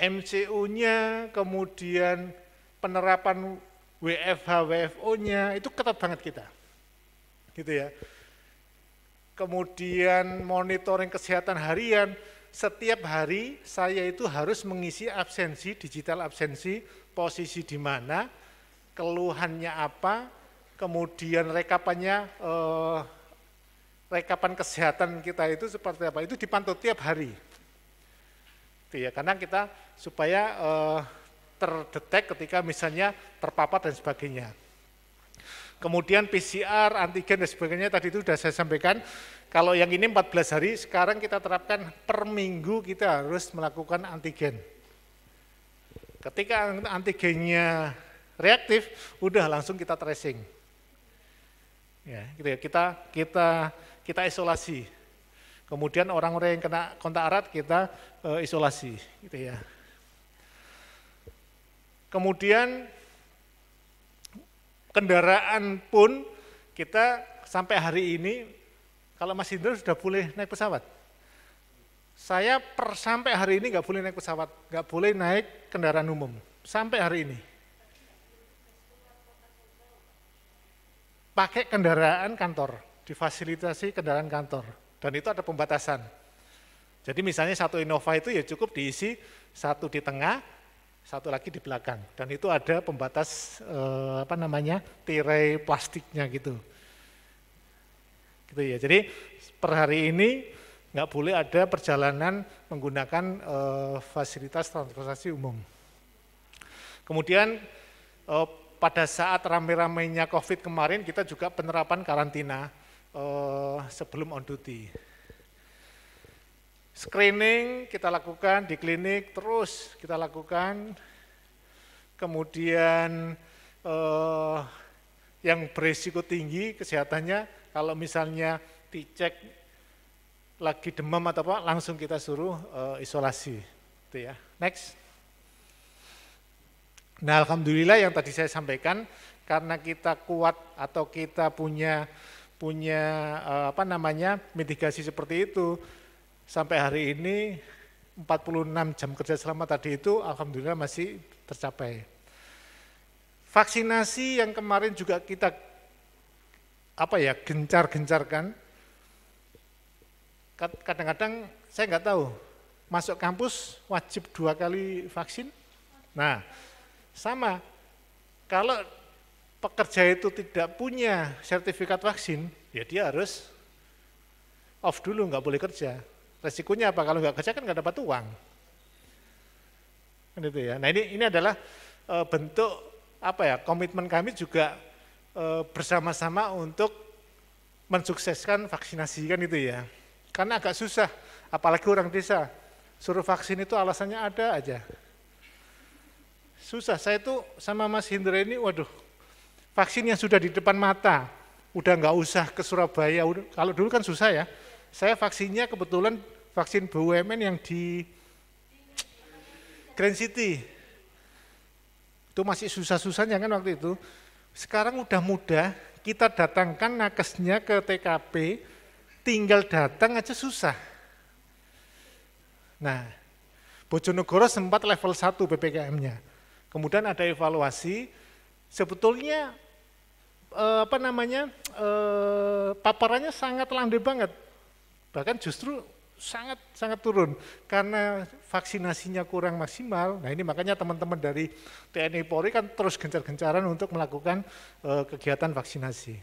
MCU-nya, kemudian penerapan WFH, WFO-nya, itu ketat banget kita. Gitu ya. Kemudian monitoring kesehatan harian, setiap hari saya itu harus mengisi absensi, digital absensi, posisi di mana, keluhannya apa, kemudian rekapannya, eh, rekapan kesehatan kita itu seperti apa, itu dipantau tiap hari. Gitu ya, karena kita supaya eh, terdetek ketika misalnya terpapar dan sebagainya. Kemudian PCR, antigen dan sebagainya tadi itu sudah saya sampaikan. Kalau yang ini 14 hari, sekarang kita terapkan per minggu kita harus melakukan antigen. Ketika antigennya reaktif, udah langsung kita tracing. Ya, gitu ya. Kita kita kita isolasi. Kemudian orang-orang yang kena kontak erat kita uh, isolasi, gitu ya. Kemudian kendaraan pun kita sampai hari ini kalau masih Indra sudah boleh naik pesawat. Saya per sampai hari ini nggak boleh naik pesawat, nggak boleh naik kendaraan umum sampai hari ini. Pakai kendaraan kantor, difasilitasi kendaraan kantor, dan itu ada pembatasan. Jadi misalnya satu Innova itu ya cukup diisi satu di tengah, satu lagi di belakang. Dan itu ada pembatas eh, apa namanya tirai plastiknya gitu. Gitu ya. Jadi per hari ini nggak boleh ada perjalanan menggunakan eh, fasilitas transportasi umum. Kemudian eh, pada saat rame-ramenya COVID kemarin kita juga penerapan karantina eh, sebelum on duty. Screening kita lakukan di klinik, terus kita lakukan. Kemudian eh, yang berisiko tinggi kesehatannya, kalau misalnya dicek lagi demam atau apa, langsung kita suruh eh, isolasi. Itu ya. Next. Nah, alhamdulillah yang tadi saya sampaikan karena kita kuat atau kita punya punya eh, apa namanya mitigasi seperti itu, sampai hari ini 46 jam kerja selama tadi itu alhamdulillah masih tercapai. Vaksinasi yang kemarin juga kita apa ya gencar-gencarkan. Kadang-kadang saya nggak tahu masuk kampus wajib dua kali vaksin. Nah, sama kalau pekerja itu tidak punya sertifikat vaksin, ya dia harus off dulu, nggak boleh kerja. Resikonya apa? Kalau nggak kerja kan nggak dapat uang. Kan ya. Nah ini ini adalah e, bentuk apa ya komitmen kami juga e, bersama-sama untuk mensukseskan vaksinasi kan itu ya. Karena agak susah, apalagi orang desa. Suruh vaksin itu alasannya ada aja. Susah, saya itu sama Mas Hindra ini, waduh, vaksin yang sudah di depan mata, udah nggak usah ke Surabaya. Kalau dulu kan susah ya, saya vaksinnya kebetulan vaksin BUMN yang di Grand City. Itu masih susah-susahnya kan waktu itu. Sekarang udah mudah, kita datangkan nakesnya ke TKP, tinggal datang aja susah. Nah, Bojonegoro sempat level 1 PPKM-nya. Kemudian ada evaluasi, sebetulnya eh, apa namanya eh, paparannya sangat landai banget bahkan justru sangat sangat turun karena vaksinasinya kurang maksimal. Nah ini makanya teman-teman dari TNI Polri kan terus gencar-gencaran untuk melakukan e, kegiatan vaksinasi.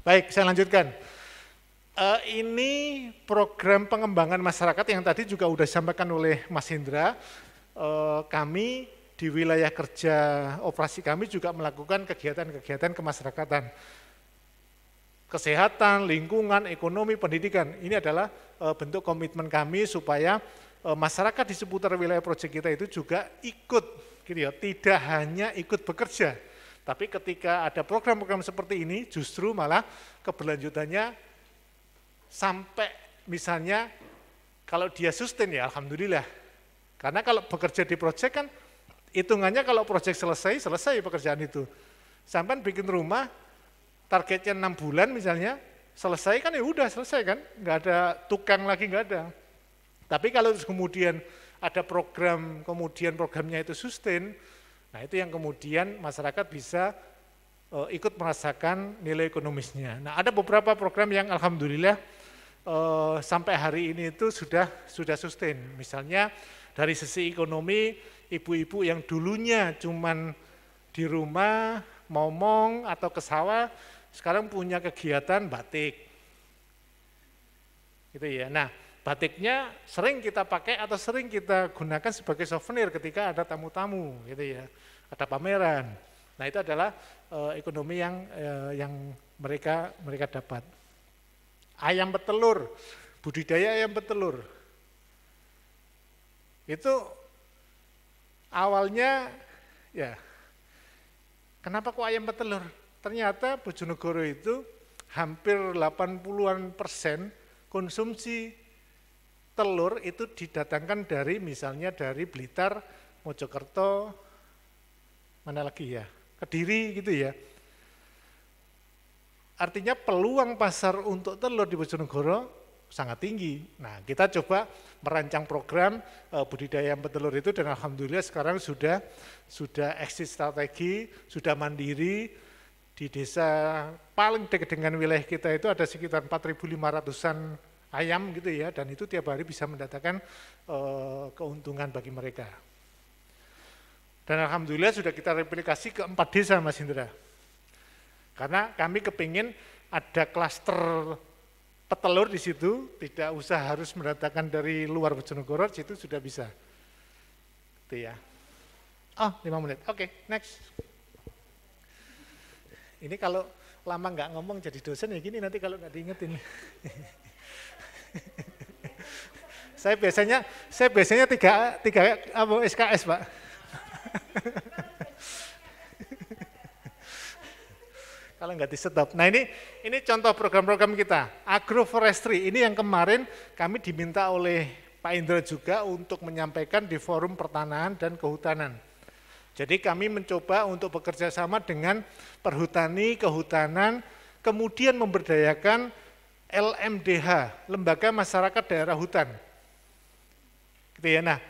Baik, saya lanjutkan. E, ini program pengembangan masyarakat yang tadi juga sudah disampaikan oleh Mas Hendra. E, kami di wilayah kerja operasi kami juga melakukan kegiatan-kegiatan kemasyarakatan kesehatan, lingkungan, ekonomi, pendidikan. Ini adalah eh, bentuk komitmen kami supaya eh, masyarakat di seputar wilayah proyek kita itu juga ikut, gitu ya, tidak hanya ikut bekerja, tapi ketika ada program-program seperti ini justru malah keberlanjutannya sampai misalnya kalau dia sustain ya alhamdulillah. Karena kalau bekerja di proyek kan hitungannya kalau proyek selesai, selesai pekerjaan itu. Sampai bikin rumah, targetnya enam bulan misalnya, selesai kan ya udah selesai kan, nggak ada tukang lagi nggak ada. Tapi kalau terus kemudian ada program, kemudian programnya itu sustain, nah itu yang kemudian masyarakat bisa e, ikut merasakan nilai ekonomisnya. Nah ada beberapa program yang alhamdulillah e, sampai hari ini itu sudah sudah sustain. Misalnya dari sisi ekonomi, ibu-ibu yang dulunya cuman di rumah, ngomong atau ke sawah, sekarang punya kegiatan batik. Gitu ya. Nah, batiknya sering kita pakai atau sering kita gunakan sebagai souvenir ketika ada tamu-tamu gitu ya. Ada pameran. Nah, itu adalah e, ekonomi yang e, yang mereka mereka dapat. Ayam petelur, budidaya ayam petelur. Itu awalnya ya Kenapa kok ayam petelur? Ternyata Bojonegoro itu hampir 80-an persen konsumsi telur itu didatangkan dari misalnya dari Blitar, Mojokerto, mana lagi ya, Kediri gitu ya. Artinya peluang pasar untuk telur di Bojonegoro sangat tinggi. Nah kita coba merancang program e, budidaya petelur itu dan alhamdulillah sekarang sudah sudah eksis strategi, sudah mandiri, di desa paling dekat dengan wilayah kita itu ada sekitar 4.500-an ayam gitu ya, dan itu tiap hari bisa mendatangkan e, keuntungan bagi mereka. Dan Alhamdulillah sudah kita replikasi ke empat desa Mas Indra. Karena kami kepingin ada klaster petelur di situ, tidak usah harus mendatangkan dari luar Bojonegoro, itu sudah bisa. Gitu ya. Oh, lima menit. Oke, okay, next. Ini kalau lama nggak ngomong jadi dosen ya gini nanti kalau nggak diingetin. *laughs* saya biasanya saya biasanya tiga tiga apa SKS pak. *laughs* kalau nggak disedot. Nah ini ini contoh program-program kita agroforestry ini yang kemarin kami diminta oleh Pak Indra juga untuk menyampaikan di forum pertanahan dan kehutanan. Jadi kami mencoba untuk bekerja sama dengan perhutani, kehutanan, kemudian memberdayakan LMDH, Lembaga Masyarakat Daerah Hutan. Gitu ya. Nah,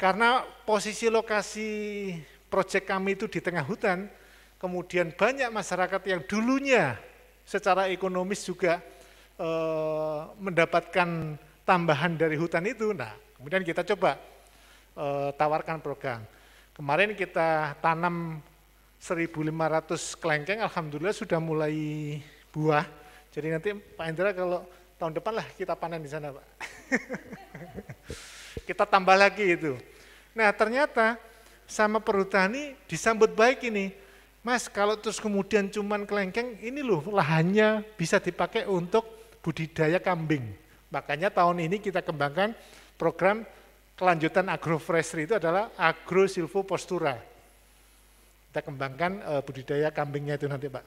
karena posisi lokasi proyek kami itu di tengah hutan, kemudian banyak masyarakat yang dulunya secara ekonomis juga eh, mendapatkan tambahan dari hutan itu. Nah, kemudian kita coba eh, tawarkan program Kemarin kita tanam 1.500 kelengkeng, alhamdulillah sudah mulai buah. Jadi nanti Pak Indra kalau tahun depan lah kita panen di sana Pak. *laughs* kita tambah lagi itu. Nah ternyata sama perhutani disambut baik ini. Mas kalau terus kemudian cuman kelengkeng, ini loh lahannya bisa dipakai untuk budidaya kambing. Makanya tahun ini kita kembangkan program kelanjutan agroforestry itu adalah agro silvo postura. Kita kembangkan e, budidaya kambingnya itu nanti, Pak.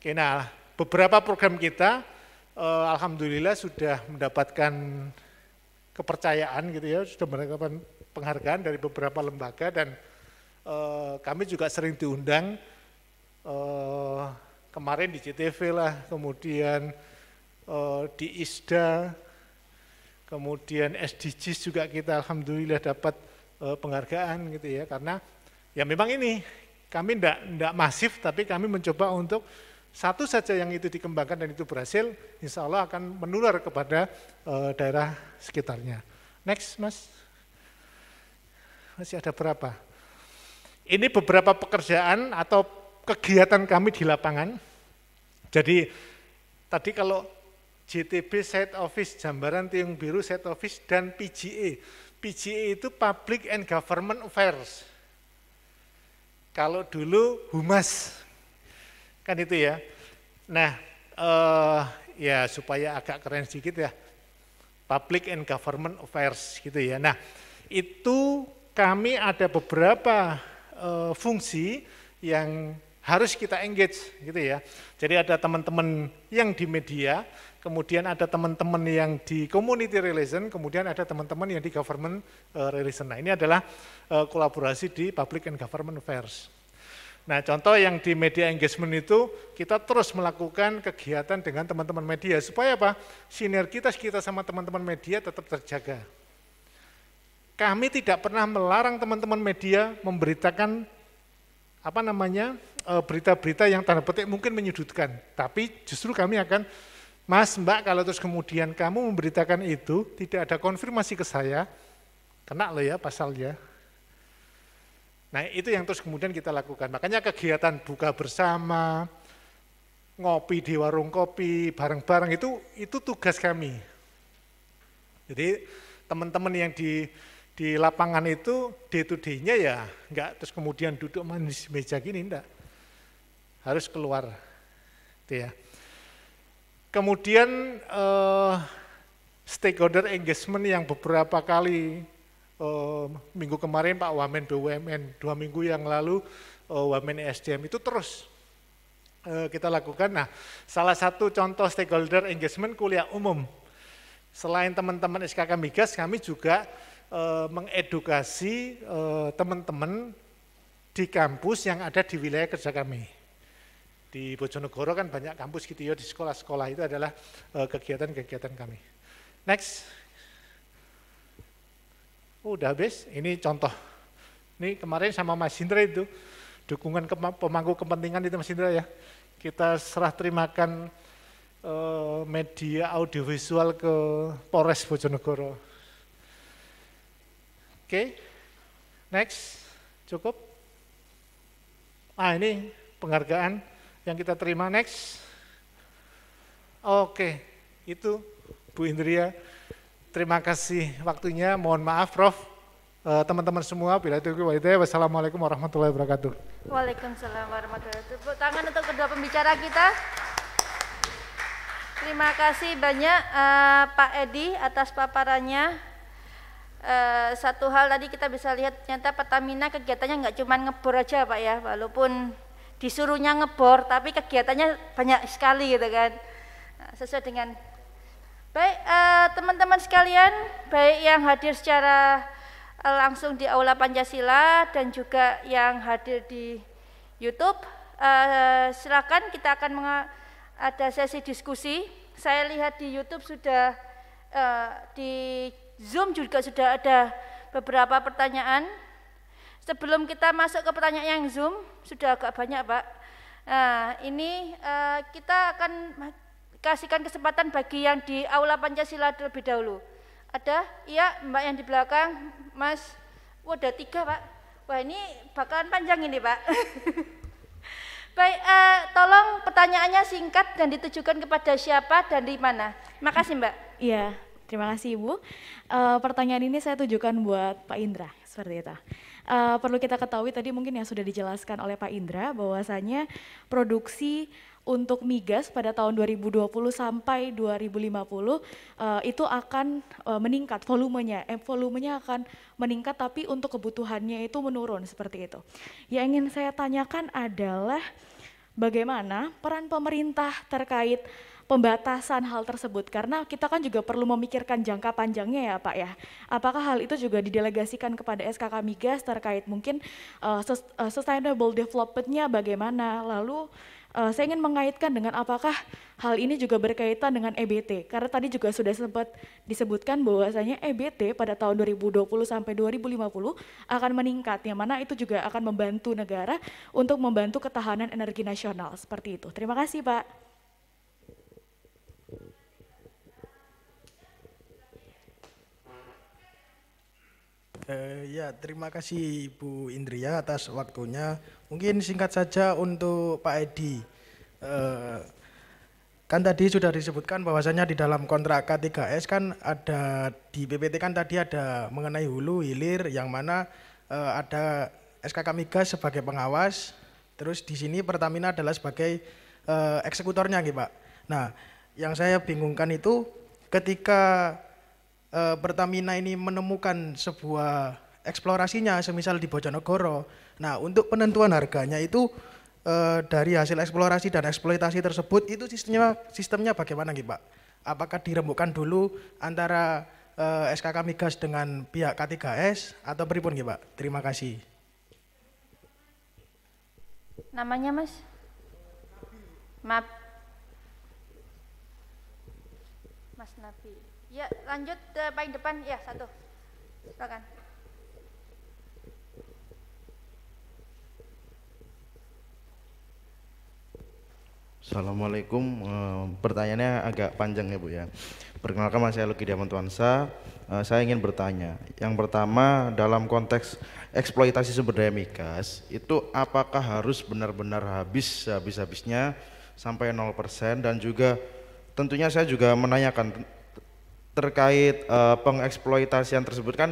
Oke, nah beberapa program kita e, alhamdulillah sudah mendapatkan kepercayaan gitu ya, sudah mendapatkan penghargaan dari beberapa lembaga dan e, kami juga sering diundang e, kemarin di CTV lah, kemudian e, di ISDA, kemudian SDGs juga kita alhamdulillah dapat uh, penghargaan gitu ya karena ya memang ini kami tidak tidak masif tapi kami mencoba untuk satu saja yang itu dikembangkan dan itu berhasil insya Allah akan menular kepada uh, daerah sekitarnya next mas masih ada berapa ini beberapa pekerjaan atau kegiatan kami di lapangan jadi tadi kalau JTB set Office, Jambaran Tiung Biru set Office, dan PGE. PGE itu Public and Government Affairs. Kalau dulu Humas, kan itu ya. Nah, uh, ya supaya agak keren sedikit ya, Public and Government Affairs gitu ya. Nah, itu kami ada beberapa uh, fungsi yang harus kita engage gitu ya. Jadi ada teman-teman yang di media, kemudian ada teman-teman yang di community relation, kemudian ada teman-teman yang di government eh, relation. Nah ini adalah eh, kolaborasi di public and government affairs. Nah contoh yang di media engagement itu kita terus melakukan kegiatan dengan teman-teman media supaya apa? Sinergitas kita sama teman-teman media tetap terjaga. Kami tidak pernah melarang teman-teman media memberitakan apa namanya eh, berita-berita yang tanda petik mungkin menyudutkan, tapi justru kami akan Mas, Mbak, kalau terus kemudian kamu memberitakan itu, tidak ada konfirmasi ke saya, kena loh ya pasalnya. Nah itu yang terus kemudian kita lakukan. Makanya kegiatan buka bersama, ngopi di warung kopi, bareng-bareng itu itu tugas kami. Jadi teman-teman yang di di lapangan itu day to day-nya ya enggak terus kemudian duduk manis meja gini enggak. Harus keluar. Itu ya. Kemudian eh, stakeholder engagement yang beberapa kali eh, minggu kemarin Pak Wamen BUMN, dua minggu yang lalu eh, Wamen SDM itu terus eh, kita lakukan. Nah, salah satu contoh stakeholder engagement kuliah umum. Selain teman-teman SKK Migas, kami juga eh, mengedukasi eh, teman-teman di kampus yang ada di wilayah kerja kami di Bojonegoro kan banyak kampus gitu ya di sekolah-sekolah itu adalah eh, kegiatan-kegiatan kami. Next. Oh, udah habis, ini contoh. Ini kemarin sama Mas Indra itu, dukungan ke, pemangku kepentingan itu Mas Indra ya. Kita serah terimakan eh, media audiovisual ke Polres Bojonegoro. Oke, okay. next, cukup. Ah ini penghargaan yang kita terima next. Oke, itu Bu Indria. Terima kasih waktunya. Mohon maaf Prof. Eh, teman-teman semua, bila itu wassalamualaikum warahmatullahi wabarakatuh. Waalaikumsalam warahmatullahi wabarakatuh. tangan untuk kedua pembicara kita. Terima kasih banyak uh, Pak Edi atas paparannya. Uh, satu hal tadi kita bisa lihat ternyata Pertamina kegiatannya nggak cuma ngebor aja Pak ya, walaupun disuruhnya ngebor tapi kegiatannya banyak sekali gitu kan nah, sesuai dengan baik eh, teman-teman uh, sekalian baik yang hadir secara uh, langsung di aula Pancasila dan juga yang hadir di YouTube uh, silakan kita akan ada sesi diskusi saya lihat di YouTube sudah di Zoom juga sudah ada beberapa pertanyaan Sebelum kita masuk ke pertanyaan yang Zoom, sudah agak banyak Pak. Nah, ini uh, kita akan kasihkan kesempatan bagi yang di Aula Pancasila terlebih dahulu. Ada? Iya, Mbak yang di belakang, Mas. Wah, ada tiga Pak. Wah, ini bakalan panjang ini Pak. *laughs* Baik, uh, tolong pertanyaannya singkat dan ditujukan kepada siapa dan di mana. Makasih Mbak. Iya, terima kasih Ibu. uh, pertanyaan ini saya tujukan buat Pak Indra, seperti itu uh, perlu kita ketahui tadi mungkin yang sudah dijelaskan oleh Pak Indra bahwasanya produksi untuk migas pada tahun 2020 sampai 2050 uh, eh, itu akan uh, meningkat volumenya, eh, volumenya akan meningkat tapi untuk kebutuhannya itu menurun seperti itu. Yang ingin saya tanyakan adalah bagaimana peran pemerintah terkait pembatasan hal tersebut? Karena kita kan juga perlu memikirkan jangka panjangnya ya Pak ya. Apakah hal itu juga didelegasikan kepada SKK Migas terkait mungkin uh, sustainable development-nya bagaimana? Lalu uh, saya ingin mengaitkan dengan apakah hal ini juga berkaitan dengan EBT karena tadi juga sudah sempat disebutkan bahwasanya EBT pada tahun 2020 sampai 2050 akan meningkat yang mana itu juga akan membantu negara untuk membantu ketahanan energi nasional seperti itu. Terima kasih, Pak. Uh, ya, terima kasih Bu Indria atas waktunya. Mungkin singkat saja untuk Pak Edi. Uh, kan tadi sudah disebutkan bahwasanya di dalam kontrak K3S kan ada di PPT kan tadi ada mengenai hulu hilir yang mana uh, ada SKK Migas sebagai pengawas, terus di sini Pertamina adalah sebagai uh, eksekutornya, gitu Pak. Nah, yang saya bingungkan itu ketika Bertamina eh, Pertamina ini menemukan sebuah eksplorasinya, semisal di Bojonegoro. Nah, untuk penentuan harganya itu eh, dari hasil eksplorasi dan eksploitasi tersebut itu sistemnya sistemnya bagaimana nih Pak? Apakah dirembukkan dulu antara eh, SKK Migas dengan pihak K3S atau beripun nih Pak? Terima kasih. Namanya Mas? Map. Mas Nabi. Ya, lanjut ke paling depan ya satu. Silakan. Assalamualaikum. E, pertanyaannya agak panjang ya Bu ya. Perkenalkan mas saya Lucky Diamantuansa. E, saya ingin bertanya. Yang pertama dalam konteks eksploitasi sumber daya migas itu apakah harus benar-benar habis habis-habisnya sampai 0% dan juga tentunya saya juga menanyakan terkait uh, pengeksploitasian tersebut kan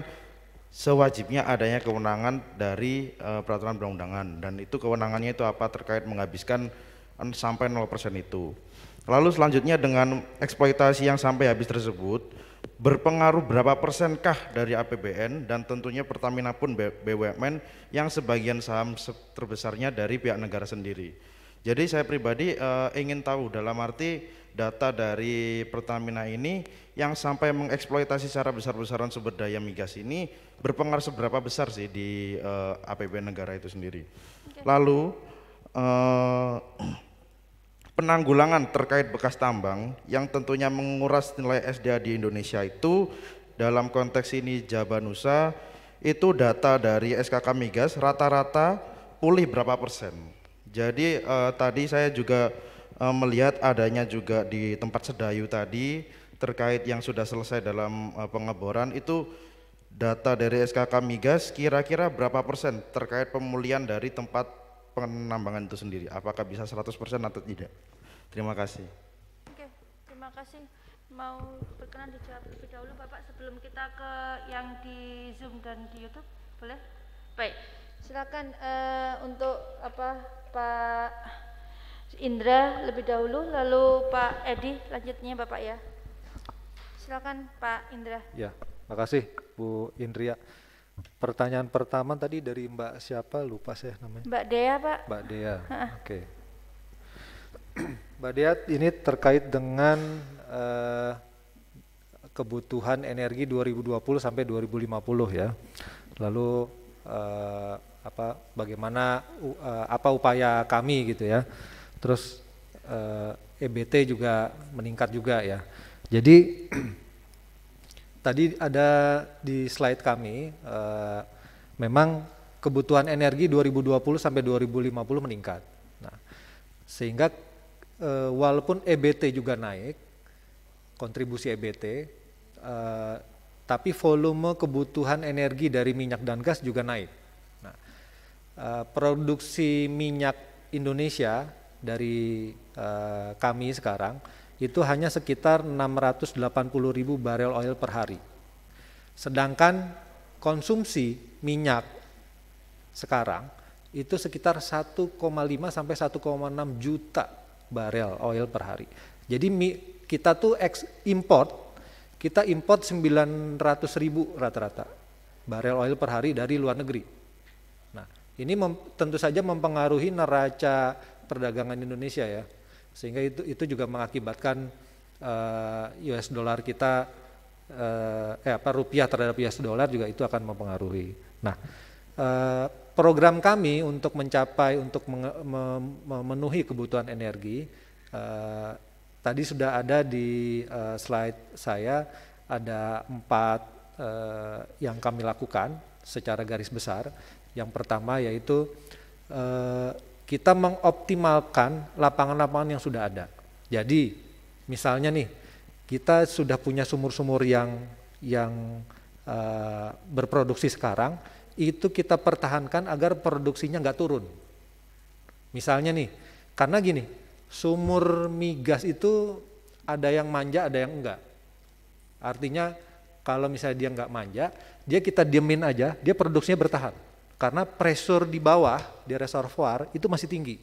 sewajibnya adanya kewenangan dari uh, peraturan perundangan dan itu kewenangannya itu apa terkait menghabiskan eh, sampai 0% itu. Lalu selanjutnya dengan eksploitasi yang sampai habis tersebut berpengaruh berapa persenkah dari APBN dan tentunya Pertamina pun BUMN yang sebagian saham terbesarnya dari pihak negara sendiri. Jadi saya pribadi uh, ingin tahu dalam arti data dari Pertamina ini yang sampai mengeksploitasi secara besar-besaran sumber daya migas ini berpengaruh seberapa besar sih di uh, eh, APBN negara itu sendiri. Lalu uh, *clears throat* penanggulangan terkait bekas tambang yang tentunya menguras nilai SDA di Indonesia itu dalam konteks ini Jabanusa itu data dari SKK Migas rata-rata pulih berapa persen. Jadi uh, tadi saya juga uh, melihat adanya juga di tempat Sedayu tadi terkait yang sudah selesai dalam eh, pengeboran itu data dari SKK Migas kira-kira berapa persen terkait pemulihan dari tempat penambangan itu sendiri? Apakah bisa 100 persen atau tidak? Terima kasih. Oke, terima kasih. Mau berkenan dijawab lebih dahulu Bapak sebelum kita ke yang di Zoom dan di YouTube, boleh? Baik, silakan uh, untuk apa Pak Indra lebih dahulu, lalu Pak Edi lanjutnya Bapak ya silakan Pak Indra. Ya, makasih Bu Indria. Pertanyaan pertama tadi dari Mbak siapa lupa saya namanya. Mbak Dea Pak. Mbak Dea, oke. Okay. Mbak Dea ini terkait dengan uh, kebutuhan energi 2020 sampai 2050 ya. Lalu uh, apa bagaimana uh, apa upaya kami gitu ya. Terus uh, EBT juga meningkat juga ya. Jadi *clears throat* tadi ada di slide kami uh, memang kebutuhan energi 2020 sampai 2050 meningkat. Nah, sehingga uh, walaupun EBT juga naik, kontribusi EBT, uh, eh, tapi volume kebutuhan energi dari minyak dan gas juga naik. Nah, uh, produksi minyak Indonesia dari uh, kami sekarang itu hanya sekitar 680 ribu barel oil per hari. Sedangkan konsumsi minyak sekarang itu sekitar 1,5 sampai 1,6 juta barel oil per hari. Jadi kita tuh import, kita import 900 ribu rata-rata barel oil per hari dari luar negeri. Nah ini tentu saja mempengaruhi neraca perdagangan Indonesia ya sehingga itu itu juga mengakibatkan uh, eh, US dollar kita uh, eh apa rupiah terhadap US dollar juga itu akan mempengaruhi. Nah, uh, program kami untuk mencapai untuk memenuhi kebutuhan energi uh, tadi sudah ada di uh, slide saya ada empat uh, yang kami lakukan secara garis besar. Yang pertama yaitu kita mengoptimalkan lapangan-lapangan yang sudah ada. Jadi misalnya nih kita sudah punya sumur-sumur yang yang uh, berproduksi sekarang itu kita pertahankan agar produksinya nggak turun. Misalnya nih karena gini sumur migas itu ada yang manja ada yang enggak. Artinya kalau misalnya dia nggak manja dia kita diemin aja dia produksinya bertahan karena pressure di bawah di reservoir itu masih tinggi.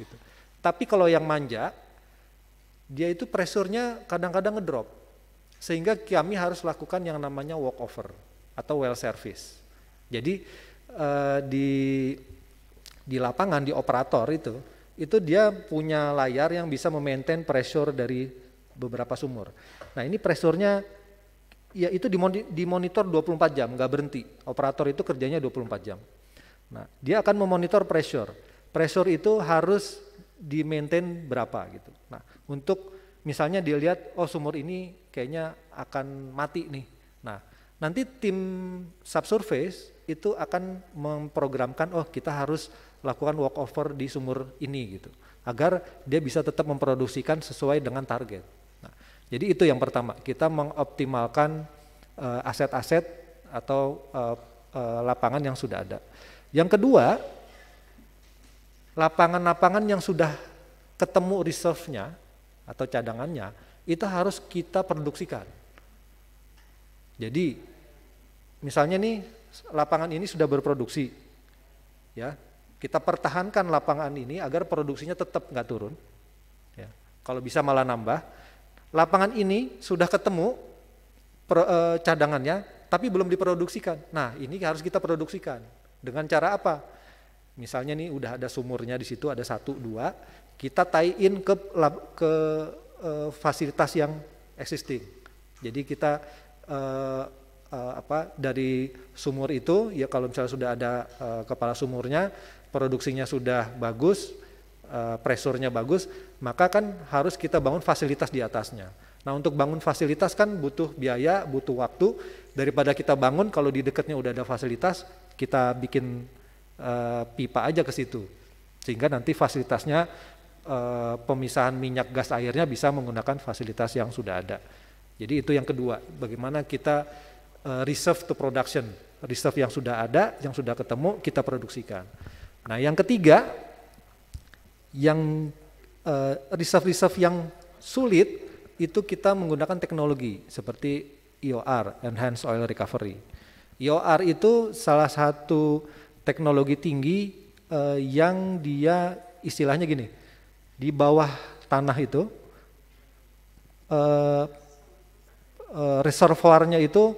Gitu. Tapi kalau yang manja, dia itu pressure kadang-kadang ngedrop. Sehingga kami harus lakukan yang namanya walkover atau well service. Jadi eh, di di lapangan di operator itu itu dia punya layar yang bisa memaintain pressure dari beberapa sumur. Nah, ini pressure ya itu dimonitor 24 jam, nggak berhenti. Operator itu kerjanya 24 jam. Nah, dia akan memonitor pressure. Pressure itu harus di maintain berapa gitu. Nah, untuk misalnya dilihat oh sumur ini kayaknya akan mati nih. Nah, nanti tim subsurface itu akan memprogramkan oh kita harus lakukan walkover di sumur ini gitu agar dia bisa tetap memproduksikan sesuai dengan target. Jadi itu yang pertama, kita mengoptimalkan eh, aset-aset uh, atau uh, uh, lapangan yang sudah ada. Yang kedua, lapangan-lapangan yang sudah ketemu reserve-nya atau cadangannya, itu harus kita produksikan. Jadi misalnya nih lapangan ini sudah berproduksi, ya kita pertahankan lapangan ini agar produksinya tetap nggak turun, ya. kalau bisa malah nambah lapangan ini sudah ketemu per, e, cadangannya, tapi belum diproduksikan. Nah, ini harus kita produksikan. Dengan cara apa? Misalnya nih udah ada sumurnya di situ ada satu dua, kita tie-in ke ke e, fasilitas yang existing. Jadi kita e, e, apa dari sumur itu ya kalau misalnya sudah ada e, kepala sumurnya produksinya sudah bagus Eh, pressure-nya bagus, maka kan harus kita bangun fasilitas di atasnya. Nah untuk bangun fasilitas kan butuh biaya, butuh waktu. Daripada kita bangun kalau di dekatnya udah ada fasilitas, kita bikin uh, pipa aja ke situ. Sehingga nanti fasilitasnya uh, pemisahan minyak gas airnya bisa menggunakan fasilitas yang sudah ada. Jadi itu yang kedua, bagaimana kita uh, reserve to production, reserve yang sudah ada, yang sudah ketemu kita produksikan. Nah yang ketiga yang eh, reserve-reserve uh, yang sulit itu kita menggunakan teknologi seperti EOR, Enhanced Oil Recovery. EOR itu salah satu teknologi tinggi uh, yang dia istilahnya gini, di bawah tanah itu uh, uh, reservoirnya itu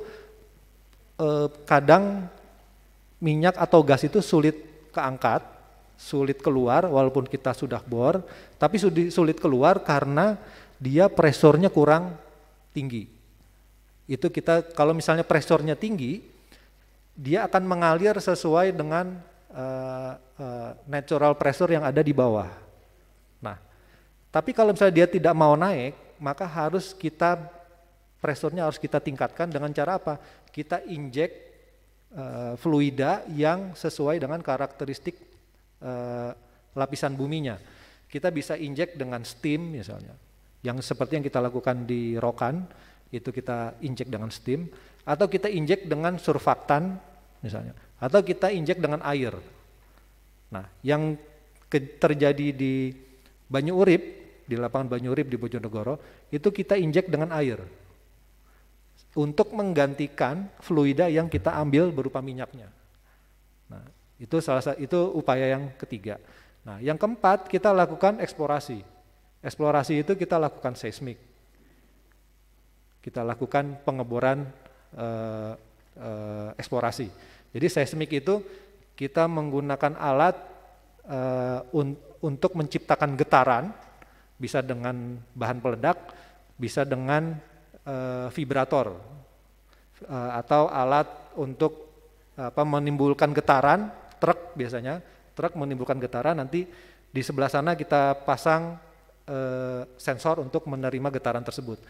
uh, kadang minyak atau gas itu sulit keangkat sulit keluar walaupun kita sudah bor, tapi sulit keluar karena dia presornya kurang tinggi. Itu kita kalau misalnya presornya tinggi, dia akan mengalir sesuai dengan uh, uh, natural pressure yang ada di bawah. Nah, tapi kalau misalnya dia tidak mau naik, maka harus kita presurnya harus kita tingkatkan dengan cara apa? Kita injek uh, eh, fluida yang sesuai dengan karakteristik Eh, lapisan buminya. Kita bisa injek dengan steam misalnya. Yang seperti yang kita lakukan di Rokan, itu kita injek dengan steam. Atau kita injek dengan surfaktan misalnya. Atau kita injek dengan air. Nah yang terjadi di Banyu Urip, di lapangan Banyu Urip di Bojonegoro, itu kita injek dengan air untuk menggantikan fluida yang kita ambil berupa minyaknya. Nah, itu salah satu itu upaya yang ketiga. Nah, yang keempat kita lakukan eksplorasi. Eksplorasi itu kita lakukan seismik. Kita lakukan pengeboran e, e, eksplorasi. Jadi seismik itu kita menggunakan alat e, un, untuk menciptakan getaran, bisa dengan bahan peledak, bisa dengan e, vibrator e, atau alat untuk apa menimbulkan getaran truk biasanya, truk menimbulkan getaran nanti di sebelah sana kita pasang e, sensor untuk menerima getaran tersebut.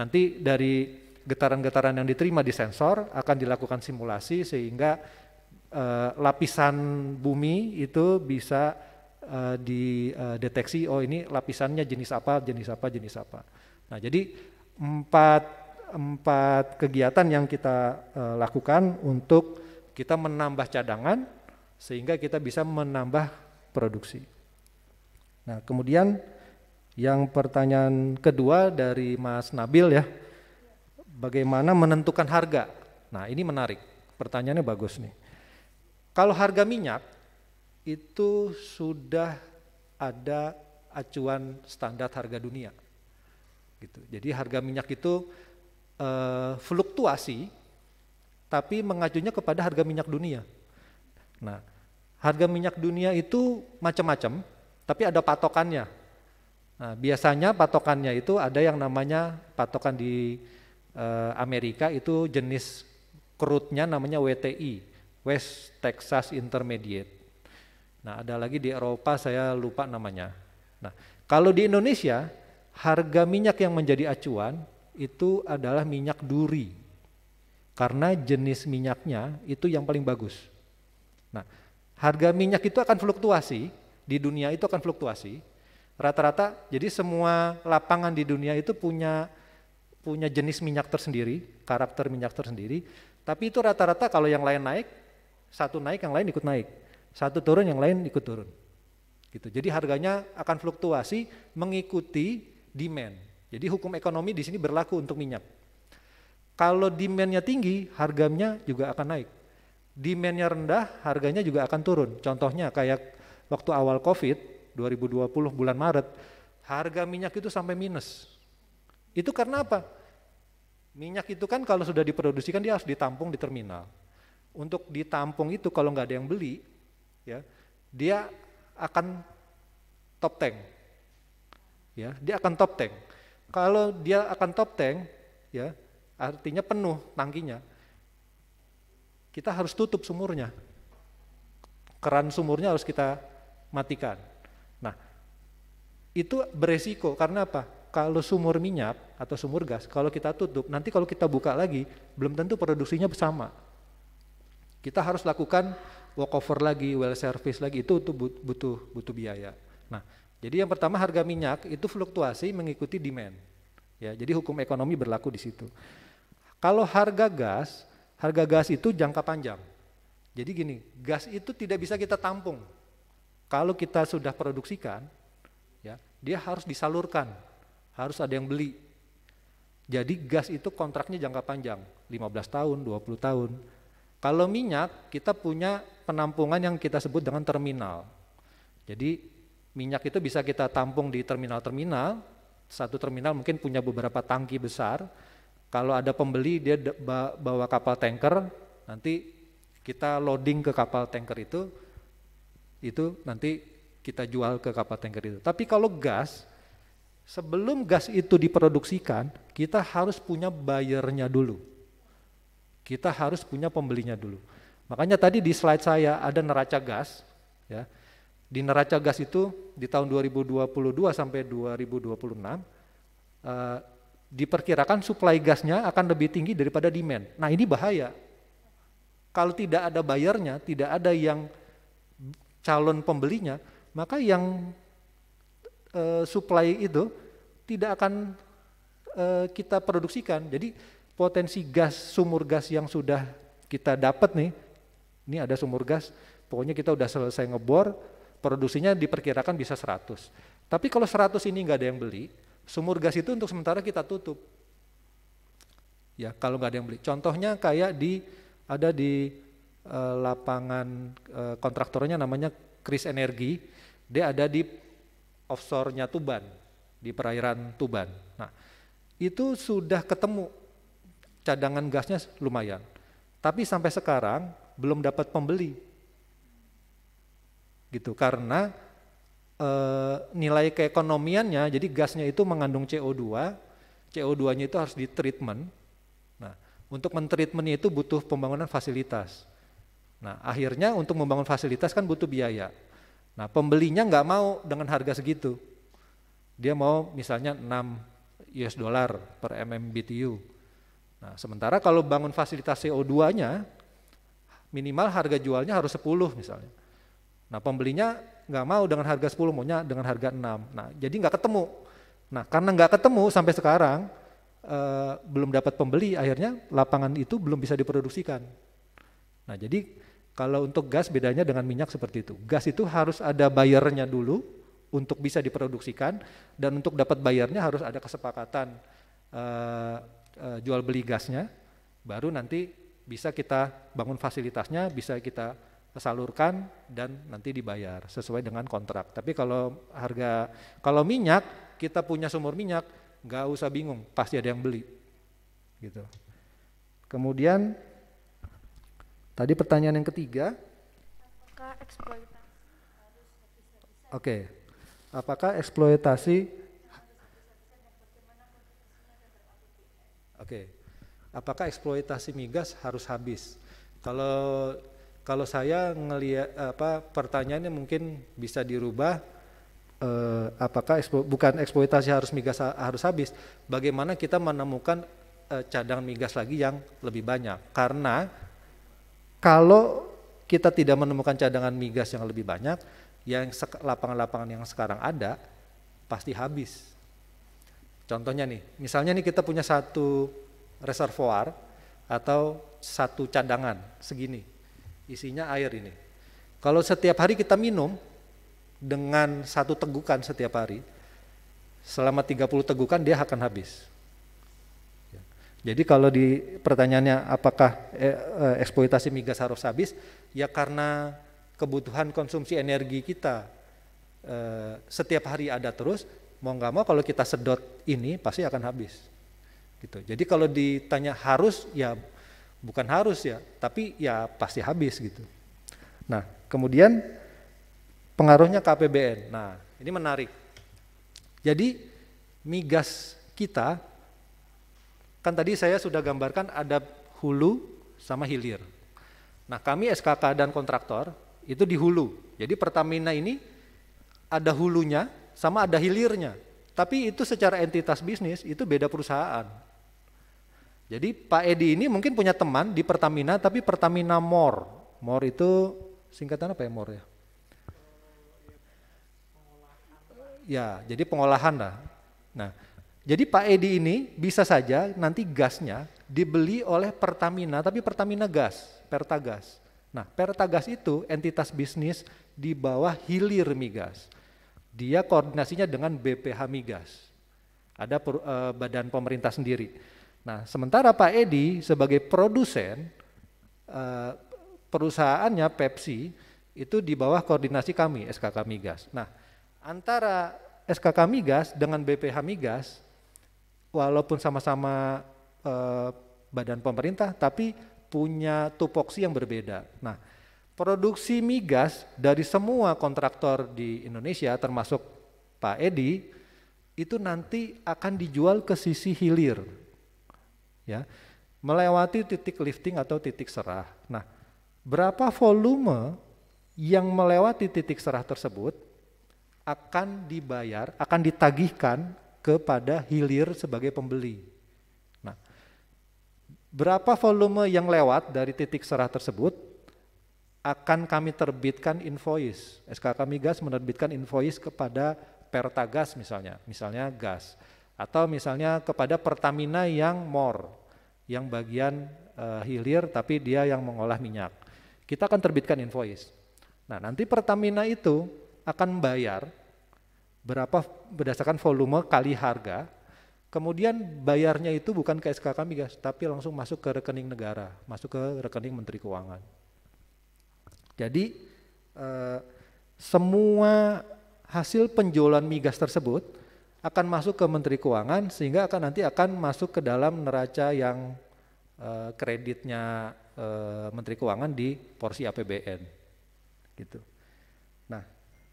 Nanti dari getaran-getaran yang diterima di sensor akan dilakukan simulasi sehingga e, lapisan bumi itu bisa e, eh, dideteksi oh ini lapisannya jenis apa, jenis apa, jenis apa. Nah, jadi empat empat kegiatan yang kita e, lakukan untuk kita menambah cadangan sehingga kita bisa menambah produksi. Nah, kemudian yang pertanyaan kedua dari Mas Nabil ya, bagaimana menentukan harga? Nah, ini menarik. Pertanyaannya bagus nih. Kalau harga minyak itu sudah ada acuan standar harga dunia. Gitu. Jadi harga minyak itu eh, fluktuasi tapi mengacunya kepada harga minyak dunia. Nah, harga minyak dunia itu macam-macam, tapi ada patokannya. Nah, biasanya patokannya itu ada yang namanya patokan di eh, Amerika itu jenis crude-nya namanya WTI, West Texas Intermediate. Nah, ada lagi di Eropa saya lupa namanya. Nah, kalau di Indonesia harga minyak yang menjadi acuan itu adalah minyak duri. Karena jenis minyaknya itu yang paling bagus. Nah, harga minyak itu akan fluktuasi, di dunia itu akan fluktuasi. Rata-rata jadi semua lapangan di dunia itu punya punya jenis minyak tersendiri, karakter minyak tersendiri, tapi itu rata-rata kalau yang lain naik, satu naik yang lain ikut naik. Satu turun yang lain ikut turun. Gitu. Jadi harganya akan fluktuasi mengikuti demand. Jadi hukum ekonomi di sini berlaku untuk minyak. Kalau demandnya tinggi, harganya juga akan naik demandnya rendah, harganya juga akan turun. Contohnya kayak waktu awal COVID 2020 bulan Maret, harga minyak itu sampai minus. Itu karena apa? Minyak itu kan kalau sudah diproduksikan dia harus ditampung di terminal. Untuk ditampung itu kalau nggak ada yang beli, ya dia akan top tank. Ya, dia akan top tank. Kalau dia akan top tank, ya artinya penuh tangkinya kita harus tutup sumurnya. Keran sumurnya harus kita matikan. Nah, itu beresiko karena apa? Kalau sumur minyak atau sumur gas, kalau kita tutup, nanti kalau kita buka lagi, belum tentu produksinya sama. Kita harus lakukan walkover lagi, well service lagi, itu butuh butuh biaya. Nah, jadi yang pertama harga minyak itu fluktuasi mengikuti demand. Ya, jadi hukum ekonomi berlaku di situ. Kalau harga gas Harga gas itu jangka panjang. Jadi gini, gas itu tidak bisa kita tampung. Kalau kita sudah produksikan, ya, dia harus disalurkan. Harus ada yang beli. Jadi gas itu kontraknya jangka panjang, 15 tahun, 20 tahun. Kalau minyak, kita punya penampungan yang kita sebut dengan terminal. Jadi minyak itu bisa kita tampung di terminal-terminal, satu terminal mungkin punya beberapa tangki besar, kalau ada pembeli dia bawa kapal tanker, nanti kita loading ke kapal tanker itu, itu nanti kita jual ke kapal tanker itu. Tapi kalau gas, sebelum gas itu diproduksikan, kita harus punya bayarnya dulu. Kita harus punya pembelinya dulu. Makanya tadi di slide saya ada neraca gas, ya. Di neraca gas itu di tahun 2022 sampai 2026 diperkirakan supply gasnya akan lebih tinggi daripada demand. Nah ini bahaya. Kalau tidak ada bayarnya, tidak ada yang calon pembelinya, maka yang suplai eh, supply itu tidak akan e, kita produksikan. Jadi potensi gas, sumur gas yang sudah kita dapat nih, ini ada sumur gas, pokoknya kita udah selesai ngebor, produksinya diperkirakan bisa 100. Tapi kalau 100 ini nggak ada yang beli, Sumur gas itu untuk sementara kita tutup. Ya, kalau nggak ada yang beli. Contohnya kayak di ada di e, lapangan e, kontraktornya namanya Kris Energi. Dia ada di offshore-nya Tuban, di perairan Tuban. Nah, itu sudah ketemu cadangan gasnya lumayan. Tapi sampai sekarang belum dapat pembeli. Gitu karena Eh, nilai keekonomiannya, jadi gasnya itu mengandung CO2, CO2-nya itu harus ditreatment. Nah, untuk mentreatmentnya itu butuh pembangunan fasilitas. Nah, akhirnya untuk membangun fasilitas kan butuh biaya. Nah, pembelinya nggak mau dengan harga segitu. Dia mau misalnya 6 US dollar per MMBTU. Nah, sementara kalau bangun fasilitas CO2-nya minimal harga jualnya harus 10 misalnya. Nah pembelinya nggak mau dengan harga 10 maunya dengan harga 6. Nah jadi nggak ketemu. Nah karena nggak ketemu sampai sekarang eh, belum dapat pembeli akhirnya lapangan itu belum bisa diproduksikan. Nah jadi kalau untuk gas bedanya dengan minyak seperti itu. Gas itu harus ada bayarnya dulu untuk bisa diproduksikan dan untuk dapat bayarnya harus ada kesepakatan eh, eh, jual beli gasnya baru nanti bisa kita bangun fasilitasnya, bisa kita salurkan dan nanti dibayar sesuai dengan kontrak. Tapi kalau harga kalau minyak kita punya sumur minyak nggak usah bingung pasti ada yang beli gitu. Kemudian tadi pertanyaan yang ketiga. Apakah eksploitasi? Oke, okay. apakah eksploitasi? Oke, okay. apakah eksploitasi migas harus habis? Kalau kalau saya ngelihat apa pertanyaannya mungkin bisa dirubah eh, apakah ekspo, bukan eksploitasi harus migas harus habis bagaimana kita menemukan eh, cadangan migas lagi yang lebih banyak karena kalau kita tidak menemukan cadangan migas yang lebih banyak yang lapangan-lapangan yang sekarang ada pasti habis contohnya nih misalnya nih kita punya satu reservoir atau satu cadangan segini Isinya air ini. Kalau setiap hari kita minum dengan satu tegukan setiap hari, selama 30 tegukan dia akan habis. Ya. Jadi kalau di pertanyaannya apakah eh, eh, eksploitasi migas harus habis, ya karena kebutuhan konsumsi energi kita eh, setiap hari ada terus, mau nggak mau kalau kita sedot ini pasti akan habis. Gitu. Jadi kalau ditanya harus, ya bukan harus ya, tapi ya pasti habis gitu. Nah, kemudian pengaruhnya KPBN. Nah, ini menarik. Jadi migas kita kan tadi saya sudah gambarkan ada hulu sama hilir. Nah, kami SKK dan kontraktor itu di hulu. Jadi Pertamina ini ada hulunya sama ada hilirnya. Tapi itu secara entitas bisnis itu beda perusahaan. Jadi Pak Edi ini mungkin punya teman di Pertamina tapi Pertamina Mor. Mor itu singkatan apa ya Mor ya? Ya, jadi pengolahan lah. Nah, jadi Pak Edi ini bisa saja nanti gasnya dibeli oleh Pertamina tapi Pertamina Gas, Pertagas. Nah, Pertagas itu entitas bisnis di bawah Hilir Migas. Dia koordinasinya dengan BPH Migas. Ada per, eh, badan pemerintah sendiri. Nah, sementara Pak Edi sebagai produsen eh, perusahaannya Pepsi itu di bawah koordinasi kami SKK Migas. Nah, antara SKK Migas dengan BPH Migas walaupun sama-sama eh, badan pemerintah tapi punya tupoksi yang berbeda. Nah, produksi migas dari semua kontraktor di Indonesia termasuk Pak Edi itu nanti akan dijual ke sisi hilir ya melewati titik lifting atau titik serah. Nah, berapa volume yang melewati titik serah tersebut akan dibayar, akan ditagihkan kepada hilir sebagai pembeli. Nah, berapa volume yang lewat dari titik serah tersebut akan kami terbitkan invoice. SKK Migas menerbitkan invoice kepada Pertagas misalnya, misalnya gas atau misalnya kepada Pertamina yang MOR, yang bagian uh, hilir tapi dia yang mengolah minyak. Kita akan terbitkan invoice. Nah nanti Pertamina itu akan membayar berapa berdasarkan volume kali harga, kemudian bayarnya itu bukan ke SK migas tapi langsung masuk ke rekening negara, masuk ke rekening Menteri Keuangan. Jadi uh, semua hasil penjualan migas tersebut akan masuk ke Menteri Keuangan sehingga akan nanti akan masuk ke dalam neraca yang eh, kreditnya eh, Menteri Keuangan di porsi APBN gitu. Nah,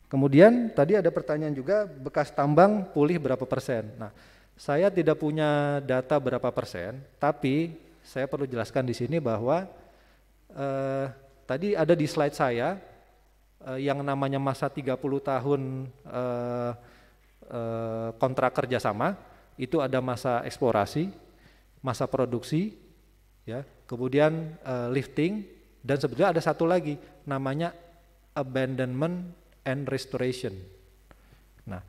kemudian tadi ada pertanyaan juga bekas tambang pulih berapa persen. Nah, saya tidak punya data berapa persen, tapi saya perlu jelaskan di sini bahwa eh, tadi ada di slide saya eh, yang namanya masa 30 tahun eh, Eh, kontrak kerjasama itu ada masa eksplorasi, masa produksi, ya, kemudian eh, lifting dan sebetulnya ada satu lagi namanya abandonment and restoration. Nah,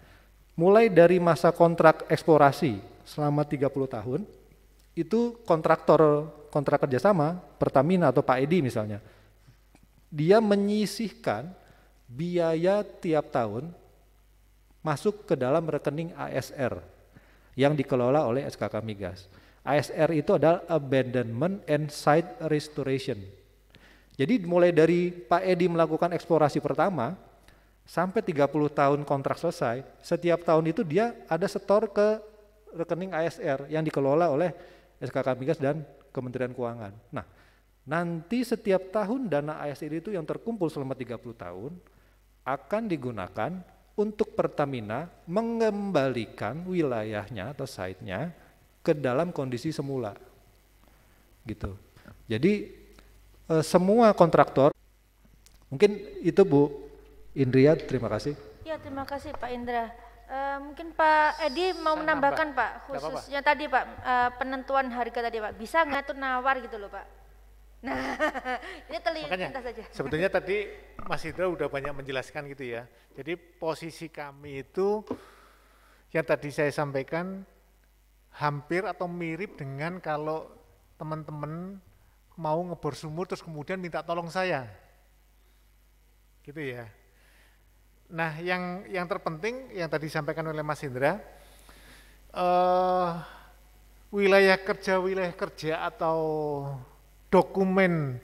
mulai dari masa kontrak eksplorasi selama 30 tahun itu kontraktor kontrak kerjasama Pertamina atau Pak Edi misalnya, dia menyisihkan biaya tiap tahun masuk ke dalam rekening ASR yang dikelola oleh SKK Migas. ASR itu adalah Abandonment and Site Restoration. Jadi mulai dari Pak Edi melakukan eksplorasi pertama sampai 30 tahun kontrak selesai, setiap tahun itu dia ada setor ke rekening ASR yang dikelola oleh SKK Migas dan Kementerian Keuangan. Nah, nanti setiap tahun dana ASR itu yang terkumpul selama 30 tahun akan digunakan untuk Pertamina mengembalikan wilayahnya atau site-nya ke dalam kondisi semula. Gitu. Jadi e, semua kontraktor mungkin itu Bu Indria terima kasih. Ya, terima kasih Pak Indra. E, mungkin Pak Edi mau menambahkan Pak khususnya tadi Pak e, penentuan harga tadi Pak. Bisa nggak tuh nawar gitu loh Pak? Nah, *laughs* ini terlihat saja. Sebetulnya *laughs* tadi Mas Indra udah banyak menjelaskan gitu ya. Jadi posisi kami itu yang tadi saya sampaikan hampir atau mirip dengan kalau teman-teman mau ngebor sumur terus kemudian minta tolong saya. Gitu ya. Nah, yang yang terpenting yang tadi disampaikan oleh Mas Indra eh wilayah kerja wilayah kerja atau dokumen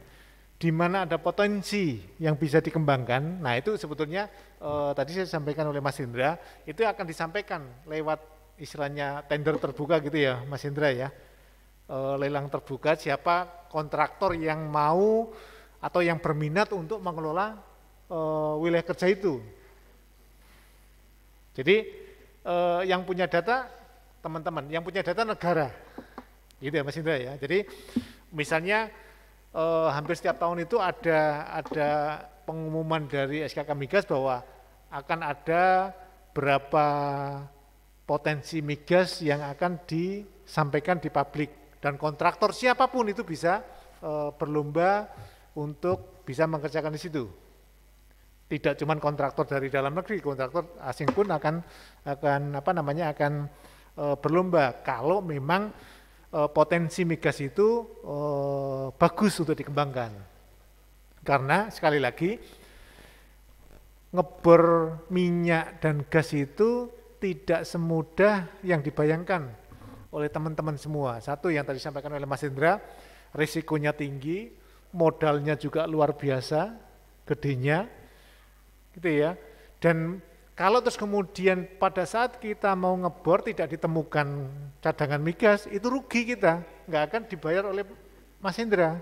di mana ada potensi yang bisa dikembangkan. Nah, itu sebetulnya eh, tadi saya sampaikan oleh Mas Indra, itu akan disampaikan lewat istilahnya tender terbuka gitu ya, Mas Indra ya. Eh, lelang terbuka siapa kontraktor yang mau atau yang berminat untuk mengelola eh, wilayah kerja itu. Jadi eh, yang punya data teman-teman, yang punya data negara. Gitu ya Mas Indra ya. Jadi Misalnya eh, hampir setiap tahun itu ada ada pengumuman dari SKK Migas bahwa akan ada berapa potensi migas yang akan disampaikan di publik dan kontraktor siapapun itu bisa e, berlomba untuk bisa mengerjakan di situ. Tidak cuma kontraktor dari dalam negeri, kontraktor asing pun akan akan apa namanya akan e, berlomba kalau memang Eh, potensi migas itu eh, bagus untuk dikembangkan. Karena sekali lagi ngebor minyak dan gas itu tidak semudah yang dibayangkan oleh teman-teman semua. Satu yang tadi disampaikan oleh Mas Indra, risikonya tinggi, modalnya juga luar biasa, gedenya, gitu ya. Dan kalau terus kemudian pada saat kita mau ngebor tidak ditemukan cadangan migas, itu rugi kita, nggak akan dibayar oleh Mas Indra.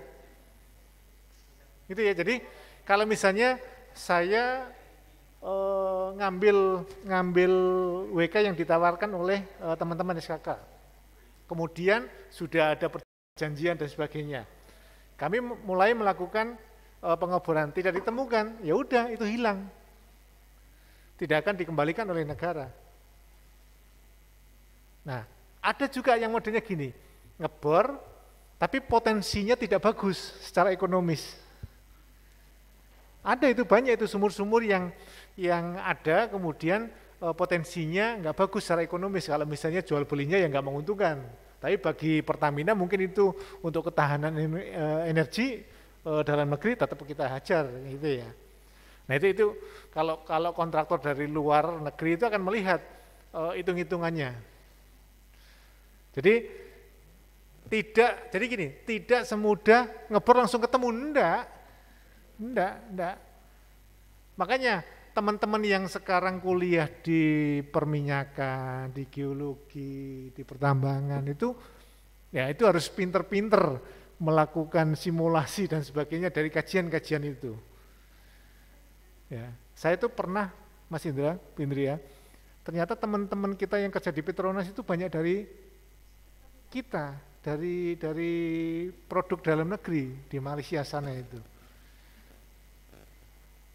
Gitu ya. Jadi kalau misalnya saya eh, ngambil ngambil WK yang ditawarkan oleh eh, teman-teman eh, SKK, kemudian sudah ada perjanjian dan sebagainya. Kami mulai melakukan eh, pengeboran, tidak ditemukan, ya udah itu hilang tidak akan dikembalikan oleh negara. Nah, ada juga yang modelnya gini, ngebor, tapi potensinya tidak bagus secara ekonomis. Ada itu banyak itu sumur-sumur yang yang ada kemudian eh, potensinya nggak bagus secara ekonomis kalau misalnya jual belinya yang nggak menguntungkan. Tapi bagi Pertamina mungkin itu untuk ketahanan eh, energi eh, dalam negeri tetap kita hajar gitu ya. Nah itu itu kalau kalau kontraktor dari luar negeri itu akan melihat eh, hitung-hitungannya. Jadi tidak jadi gini, tidak semudah ngebor langsung ketemu ndak ndak ndak Makanya teman-teman yang sekarang kuliah di perminyakan, di geologi, di pertambangan itu ya itu harus pinter-pinter melakukan simulasi dan sebagainya dari kajian-kajian itu. Ya, saya itu pernah Mas Indra, Pindri ya, ternyata teman-teman kita yang kerja di Petronas itu banyak dari kita, dari dari produk dalam negeri di Malaysia sana itu.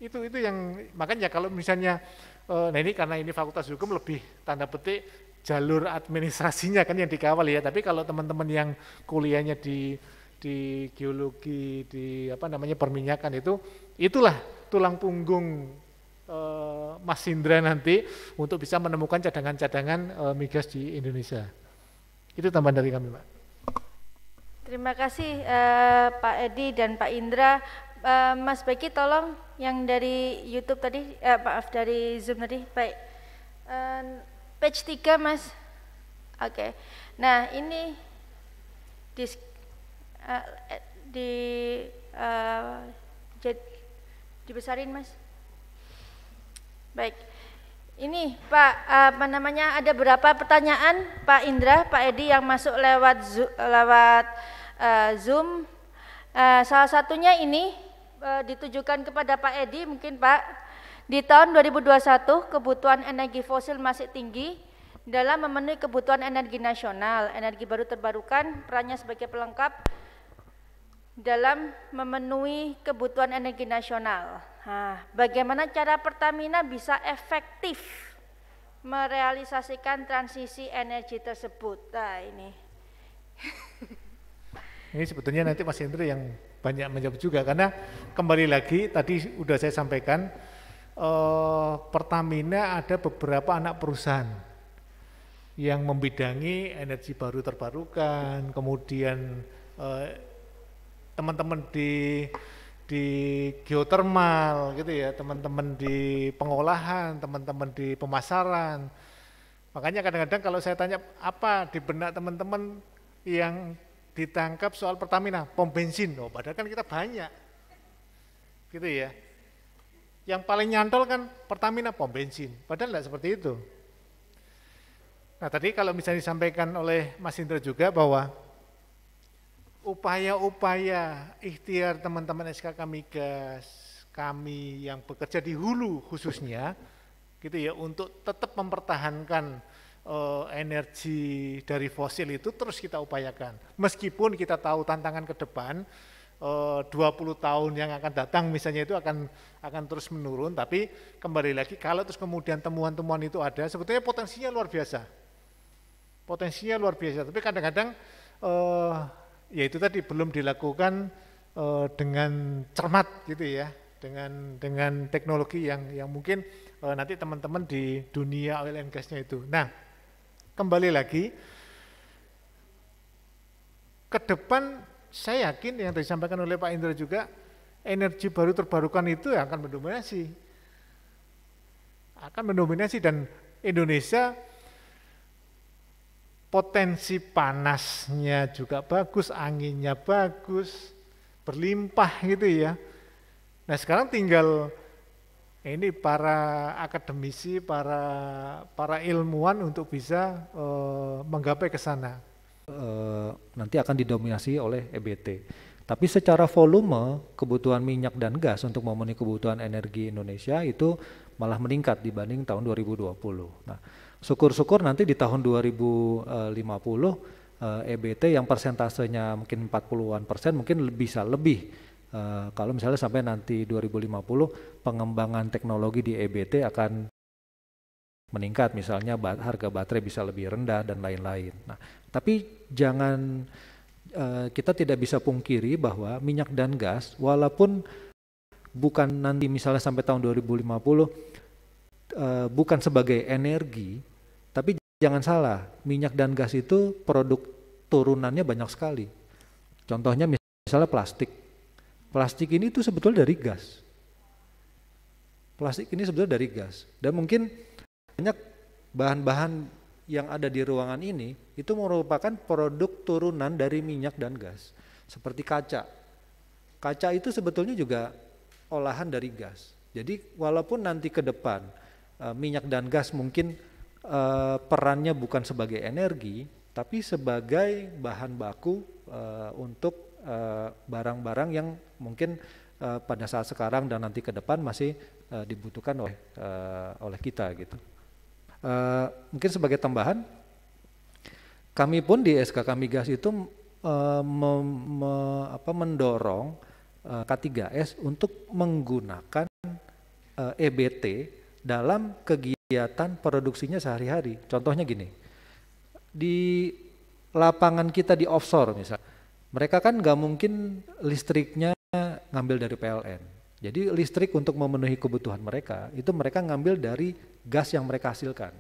Itu itu yang makanya kalau misalnya eh, nah ini karena ini fakultas hukum lebih tanda petik jalur administrasinya kan yang dikawal ya. Tapi kalau teman-teman yang kuliahnya di di geologi, di apa namanya perminyakan itu itulah tulang punggung uh, Mas Indra nanti untuk bisa menemukan cadangan-cadangan uh, migas di Indonesia. Itu tambahan dari kami, Pak. Terima kasih uh, Pak Edi dan Pak Indra. Uh, Mas Beki tolong yang dari YouTube tadi, uh, maaf dari Zoom tadi, baik. Uh, page 3 Mas. Oke. Okay. Nah ini di, uh, di uh, Dibesarin mas. Baik. Ini Pak apa namanya ada berapa pertanyaan Pak Indra, Pak Edi yang masuk lewat lewat uh, Zoom. Uh, salah satunya ini uh, ditujukan kepada Pak Edi mungkin Pak. Di tahun 2021 kebutuhan energi fosil masih tinggi dalam memenuhi kebutuhan energi nasional. Energi baru terbarukan perannya sebagai pelengkap dalam memenuhi kebutuhan energi nasional. Nah, bagaimana cara Pertamina bisa efektif merealisasikan transisi energi tersebut? Nah, ini. *laughs* Ini sebetulnya nanti Mas Hendro yang banyak menjawab juga karena kembali lagi tadi sudah saya sampaikan eh, Pertamina ada beberapa anak perusahaan yang membidangi energi baru terbarukan, kemudian eh, teman-teman di di geotermal gitu ya, teman-teman di pengolahan, teman-teman di pemasaran. Makanya kadang-kadang kalau saya tanya apa di benak teman-teman yang ditangkap soal Pertamina, pom bensin. Oh, padahal kan kita banyak. Gitu ya. Yang paling nyantol kan Pertamina pom bensin. Padahal enggak seperti itu. Nah, tadi kalau misalnya disampaikan oleh Mas Indra juga bahwa upaya-upaya ikhtiar teman-teman SKK Migas, kami yang bekerja di hulu khususnya, gitu ya, untuk tetap mempertahankan uh, energi dari fosil itu terus kita upayakan. Meskipun kita tahu tantangan ke depan, eh, uh, 20 tahun yang akan datang misalnya itu akan akan terus menurun, tapi kembali lagi kalau terus kemudian temuan-temuan itu ada, sebetulnya potensinya luar biasa. Potensinya luar biasa, tapi kadang-kadang eh, yaitu tadi belum dilakukan uh, dengan cermat gitu ya dengan dengan teknologi yang yang mungkin uh, nanti teman-teman di dunia oil and gasnya itu. Nah, kembali lagi ke depan saya yakin yang disampaikan oleh Pak Indra juga energi baru terbarukan itu akan mendominasi akan mendominasi dan Indonesia potensi panasnya juga bagus, anginnya bagus, berlimpah gitu ya. Nah sekarang tinggal ini para akademisi, para para ilmuwan untuk bisa uh, menggapai ke sana. Uh, nanti akan didominasi oleh EBT. Tapi secara volume kebutuhan minyak dan gas untuk memenuhi kebutuhan energi Indonesia itu malah meningkat dibanding tahun 2020. Nah, Syukur-syukur nanti di tahun 2050 EBT eh, e yang persentasenya mungkin 40-an persen mungkin bisa lebih. Uh, kalau misalnya sampai nanti 2050 pengembangan teknologi di EBT akan meningkat misalnya bat, harga baterai bisa lebih rendah dan lain-lain. Nah, tapi jangan uh, kita tidak bisa pungkiri bahwa minyak dan gas walaupun bukan nanti misalnya sampai tahun 2050 uh, bukan sebagai energi Jangan salah, minyak dan gas itu produk turunannya banyak sekali. Contohnya misalnya plastik. Plastik ini itu sebetulnya dari gas. Plastik ini sebetulnya dari gas. Dan mungkin banyak bahan-bahan yang ada di ruangan ini itu merupakan produk turunan dari minyak dan gas. Seperti kaca. Kaca itu sebetulnya juga olahan dari gas. Jadi walaupun nanti ke depan eh, minyak dan gas mungkin uh, perannya bukan sebagai energi, tapi sebagai bahan baku uh, untuk eh, barang-barang uh, yang mungkin uh, pada saat sekarang dan nanti ke depan masih uh, dibutuhkan oleh uh, oleh kita gitu. Uh, mungkin sebagai tambahan, kami pun di SKK Migas itu uh, me, me, apa, mendorong uh, K3S untuk menggunakan uh, EBT dalam kegiatan kegiatan produksinya sehari-hari. Contohnya gini, di lapangan kita di offshore misalnya, mereka kan nggak mungkin listriknya ngambil dari PLN. Jadi listrik untuk memenuhi kebutuhan mereka itu mereka ngambil dari gas yang mereka hasilkan.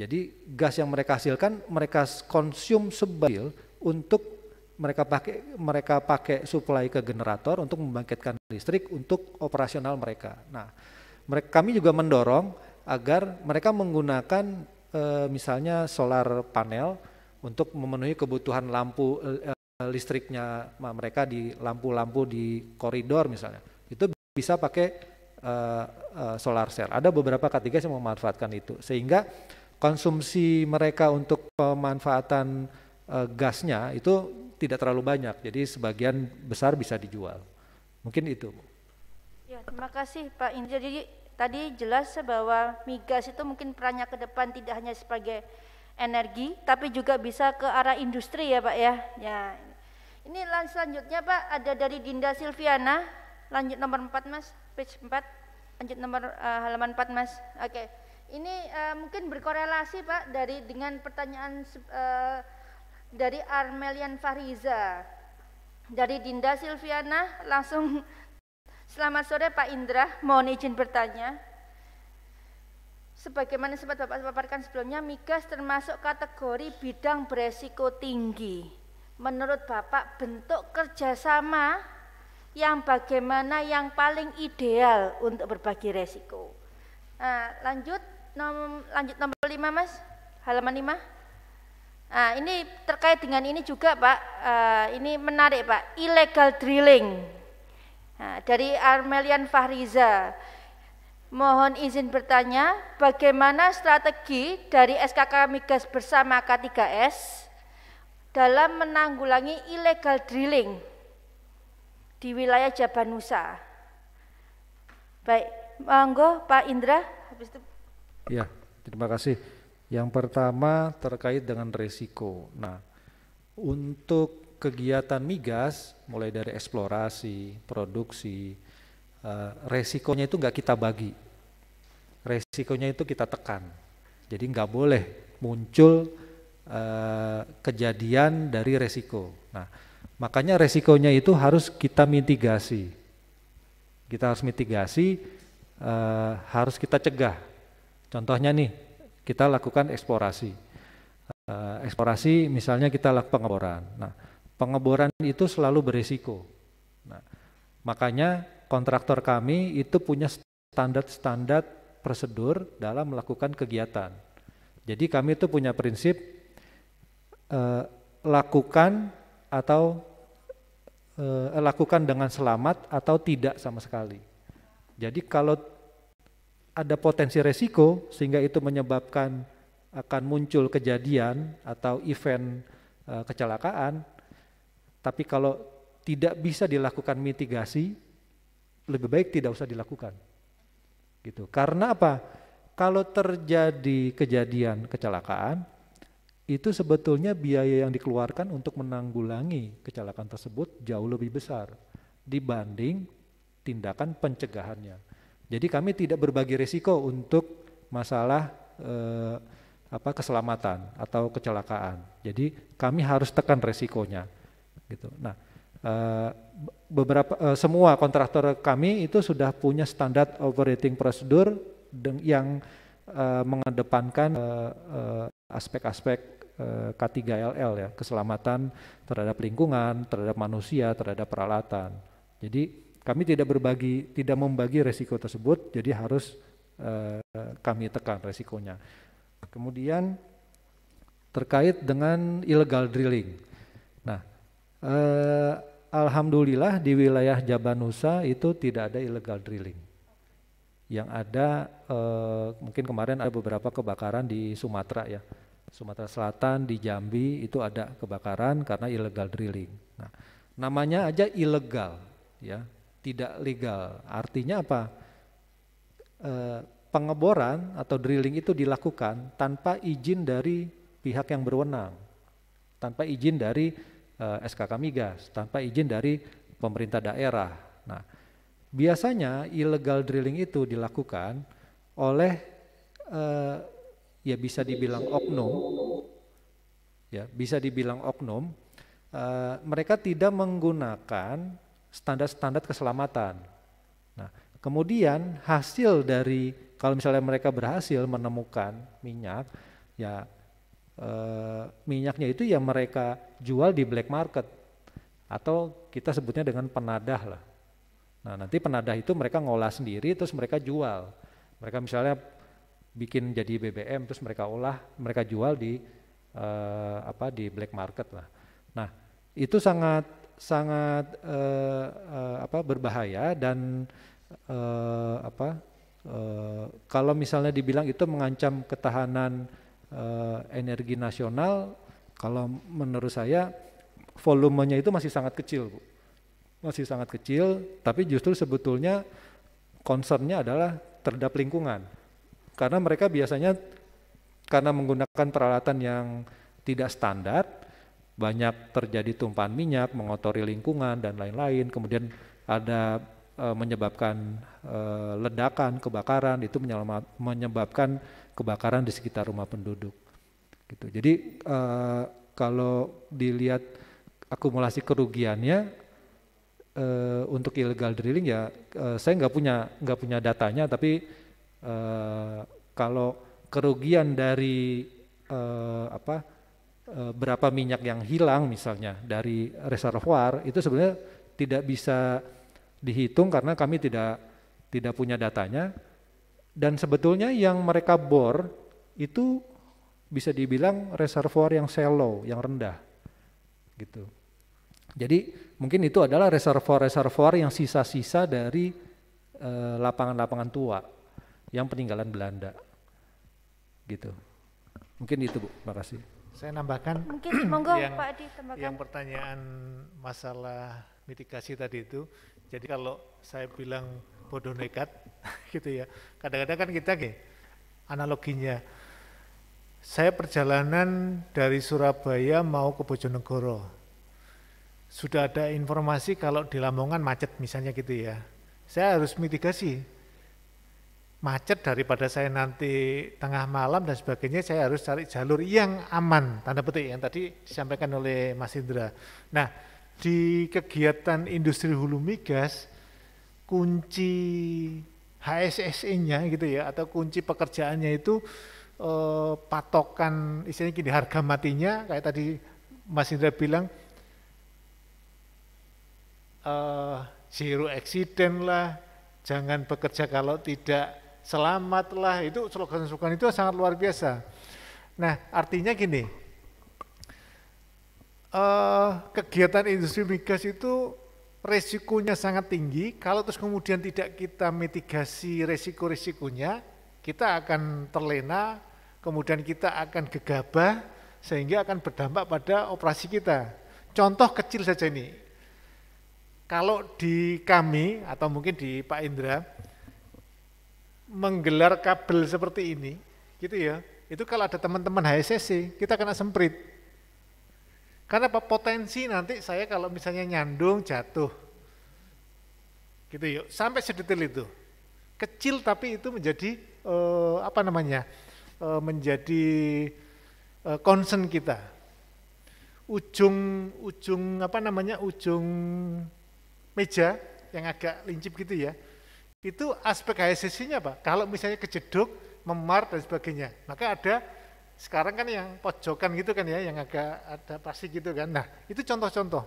Jadi gas yang mereka hasilkan mereka konsum sebagai untuk mereka pakai mereka pakai supply ke generator untuk membangkitkan listrik untuk operasional mereka. Nah, mereka, kami juga mendorong agar mereka menggunakan e, misalnya solar panel untuk memenuhi kebutuhan lampu e, listriknya mereka di lampu-lampu di koridor misalnya. Itu bisa pakai e, e, solar cell. Ada beberapa k yang memanfaatkan itu. Sehingga konsumsi mereka untuk pemanfaatan e, gasnya itu tidak terlalu banyak. Jadi sebagian besar bisa dijual. Mungkin itu. Ya, terima kasih Pak Indra. Jadi Tadi jelas bahwa migas itu mungkin perannya ke depan tidak hanya sebagai energi, tapi juga bisa ke arah industri ya Pak ya. Ya, ini selanjutnya Pak ada dari Dinda Silviana, lanjut nomor 4 Mas, page 4, lanjut nomor uh, halaman 4 Mas. Oke. Okay. Ini uh, mungkin berkorelasi Pak dari dengan pertanyaan uh, dari Armelian Fariza. Dari Dinda Silviana langsung Selamat sore Pak Indra, mohon izin bertanya. Sebagaimana sempat Bapak paparkan sebelumnya, migas termasuk kategori bidang beresiko tinggi. Menurut Bapak, bentuk kerjasama yang bagaimana yang paling ideal untuk berbagi resiko. Nah, lanjut nom, lanjut nomor lima, Mas, halaman lima. Nah, ini terkait dengan ini juga Pak, uh, ini menarik Pak, illegal drilling. Nah, dari Armelian Fahriza, mohon izin bertanya, bagaimana strategi dari SKK Migas bersama K3S dalam menanggulangi illegal drilling di wilayah Jabanusa? Baik, monggo Pak Indra. Habis itu. Ya, terima kasih. Yang pertama terkait dengan resiko. Nah, untuk kegiatan migas mulai dari eksplorasi, produksi, eh, resikonya itu nggak kita bagi, resikonya itu kita tekan. Jadi nggak boleh muncul eh, kejadian dari resiko. Nah, makanya resikonya itu harus kita mitigasi. Kita harus mitigasi, eh, harus kita cegah. Contohnya nih, kita lakukan eksplorasi. eksplorasi misalnya kita lakukan pengeboran. Nah, pengeboran itu selalu berisiko. Nah, makanya kontraktor kami itu punya standar-standar prosedur dalam melakukan kegiatan. Jadi kami itu punya prinsip eh, lakukan atau eh, lakukan dengan selamat atau tidak sama sekali. Jadi kalau ada potensi resiko sehingga itu menyebabkan akan muncul kejadian atau event e, kecelakaan, tapi kalau tidak bisa dilakukan mitigasi, lebih baik tidak usah dilakukan. Gitu. Karena apa? Kalau terjadi kejadian kecelakaan, itu sebetulnya biaya yang dikeluarkan untuk menanggulangi kecelakaan tersebut jauh lebih besar dibanding tindakan pencegahannya. Jadi kami tidak berbagi risiko untuk masalah eh, apa keselamatan atau kecelakaan. Jadi kami harus tekan resikonya gitu. Nah, eh, beberapa eh, semua kontraktor kami itu sudah punya standar operating prosedur yang eh, mengedepankan aspek-aspek K3LL ya, keselamatan terhadap lingkungan, terhadap manusia, terhadap peralatan. Jadi kami tidak berbagi, tidak membagi resiko tersebut, jadi harus kami tekan resikonya. Kemudian terkait dengan illegal drilling. Nah, eh, alhamdulillah di wilayah Jabanusa itu tidak ada illegal drilling. Yang ada eh, mungkin kemarin ada beberapa kebakaran di Sumatera ya. Sumatera Selatan, di Jambi itu ada kebakaran karena illegal drilling. Nah, namanya aja ilegal ya, tidak legal. Artinya apa? E, pengeboran atau drilling itu dilakukan tanpa izin dari pihak yang berwenang. Tanpa izin dari Eh, SK SKK migas tanpa izin dari pemerintah daerah. Nah, biasanya illegal drilling itu dilakukan oleh eh, ya bisa dibilang oknum, ya bisa dibilang oknum. Uh, mereka tidak menggunakan standar-standar keselamatan. Nah, kemudian hasil dari kalau misalnya mereka berhasil menemukan minyak, ya Eh, minyaknya itu yang mereka jual di black market atau kita sebutnya dengan penadah lah. Nah nanti penadah itu mereka ngolah sendiri terus mereka jual. Mereka misalnya bikin jadi BBM terus mereka olah, mereka jual di uh, apa di black market lah. Nah itu sangat sangat uh, uh, apa berbahaya dan uh, apa uh, kalau misalnya dibilang itu mengancam ketahanan Eh, energi nasional kalau menurut saya volumenya itu masih sangat kecil, Bu. Masih sangat kecil, tapi justru sebetulnya concernnya adalah terhadap lingkungan. Karena mereka biasanya karena menggunakan peralatan yang tidak standar, banyak terjadi tumpahan minyak, mengotori lingkungan dan lain-lain. Kemudian ada e, menyebabkan e, ledakan, kebakaran, itu menyebabkan kebakaran di sekitar rumah penduduk. Gitu. Jadi uh, kalau dilihat akumulasi kerugiannya uh, untuk illegal drilling ya uh, saya nggak punya nggak punya datanya tapi uh, kalau kerugian dari uh, apa uh, berapa minyak yang hilang misalnya dari reservoir itu sebenarnya tidak bisa dihitung karena kami tidak tidak punya datanya dan sebetulnya yang mereka bor itu bisa dibilang reservoir yang shallow, yang rendah. Gitu. Jadi mungkin itu adalah reservoir-reservoir yang sisa-sisa dari eh, lapangan-lapangan tua yang peninggalan Belanda. Gitu. Mungkin itu Bu, makasih. Saya nambahkan mungkin monggo yang, Pak Adi tambahkan. Yang pertanyaan masalah mitigasi tadi itu. Jadi kalau saya bilang bodoh nekat *laughs* gitu ya. Kadang-kadang kan kita nih analoginya. Saya perjalanan dari Surabaya mau ke Bojonegoro. Sudah ada informasi kalau di Lamongan macet misalnya gitu ya. Saya harus mitigasi. Macet daripada saya nanti tengah malam dan sebagainya, saya harus cari jalur yang aman, tanda petik yang tadi disampaikan oleh Mas Indra. Nah, di kegiatan industri hulu migas, kunci HSSE-nya gitu ya atau kunci pekerjaannya itu eh, patokan istilahnya gini harga matinya kayak tadi Mas Indra bilang eh, zero accident lah, jangan bekerja kalau tidak selamat lah itu slogan-slogan itu sangat luar biasa. Nah artinya gini, eh, kegiatan industri migas itu resikonya sangat tinggi, kalau terus kemudian tidak kita mitigasi resiko-resikonya, kita akan terlena, kemudian kita akan gegabah, sehingga akan berdampak pada operasi kita. Contoh kecil saja ini, kalau di kami atau mungkin di Pak Indra, menggelar kabel seperti ini, gitu ya, itu kalau ada teman-teman HSSC, kita kena semprit karena apa? Potensi nanti saya kalau misalnya nyandung jatuh. Gitu yuk, sampai sedetail itu. Kecil tapi itu menjadi eh, apa namanya? Eh, menjadi eh, concern kita. Ujung ujung apa namanya? ujung meja yang agak lincip gitu ya. Itu aspek HSC-nya Pak. Kalau misalnya kejeduk, memar dan sebagainya, maka ada sekarang kan yang pojokan gitu kan ya, yang agak ada pasti gitu kan. Nah, itu contoh-contoh.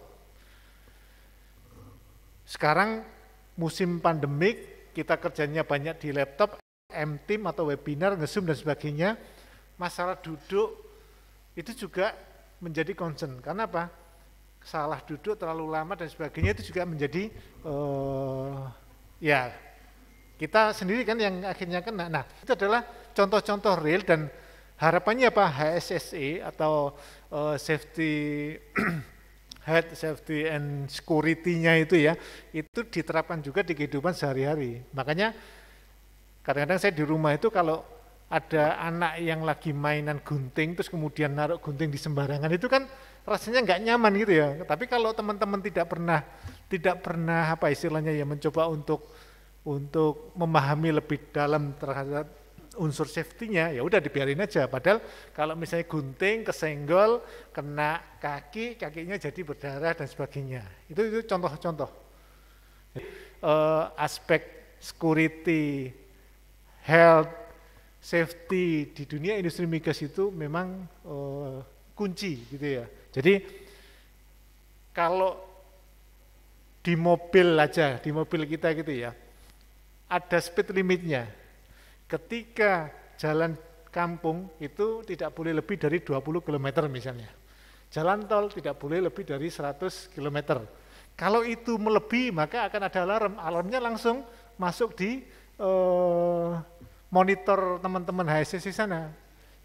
Sekarang musim pandemik, kita kerjanya banyak di laptop, M-Team atau webinar, ngesum dan sebagainya. Masalah duduk itu juga menjadi concern. Karena apa? Salah duduk terlalu lama dan sebagainya itu juga menjadi uh, ya kita sendiri kan yang akhirnya kena. Nah, itu adalah contoh-contoh real dan Harapannya apa? HSSE atau uh, safety *clears throat* health safety and security-nya itu ya, itu diterapkan juga di kehidupan sehari-hari. Makanya kadang-kadang saya di rumah itu kalau ada anak yang lagi mainan gunting terus kemudian naruh gunting di sembarangan itu kan rasanya nggak nyaman gitu ya. Tapi kalau teman-teman tidak pernah tidak pernah apa istilahnya ya mencoba untuk untuk memahami lebih dalam terhadap unsur safety-nya ya udah dibiarin aja padahal kalau misalnya gunting kesenggol kena kaki kakinya jadi berdarah dan sebagainya itu itu contoh-contoh uh, aspek security health safety di dunia industri migas itu memang uh, kunci gitu ya jadi kalau di mobil aja di mobil kita gitu ya ada speed limitnya ketika jalan kampung itu tidak boleh lebih dari 20 km misalnya. Jalan tol tidak boleh lebih dari 100 km. Kalau itu melebihi maka akan ada alarm. Alarmnya langsung masuk di eh, monitor teman-teman HSC sana.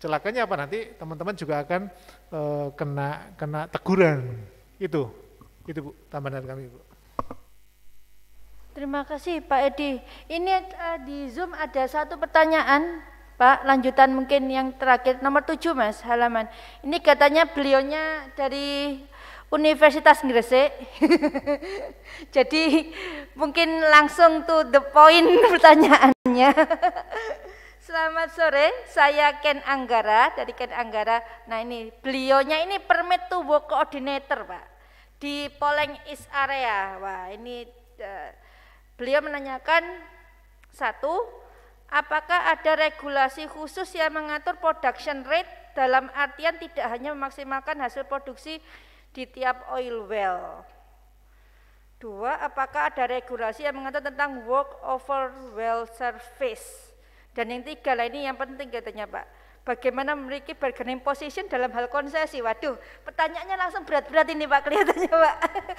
Celakanya apa nanti teman-teman juga akan eh, kena kena teguran. Itu. Itu Bu, tambahan kami Bu. Terima kasih Pak Edi. Ini uh, di Zoom ada satu pertanyaan, Pak, lanjutan mungkin yang terakhir nomor 7 Mas, halaman. Ini katanya beliaunya dari Universitas Gresik. *laughs* Jadi mungkin langsung to the point *laughs* pertanyaannya. *laughs* Selamat sore, saya Ken Anggara dari Ken Anggara. Nah ini beliaunya ini permit to work coordinator Pak di Poleng East Area. Wah ini uh, Beliau menanyakan satu, apakah ada regulasi khusus yang mengatur production rate dalam artian tidak hanya memaksimalkan hasil produksi di tiap oil well. Dua, apakah ada regulasi yang mengatur tentang work over well service? Dan yang tiga lah ini yang penting katanya Pak. Bagaimana memiliki bargaining position dalam hal konsesi? Waduh, pertanyaannya langsung berat-berat ini Pak kelihatannya Pak.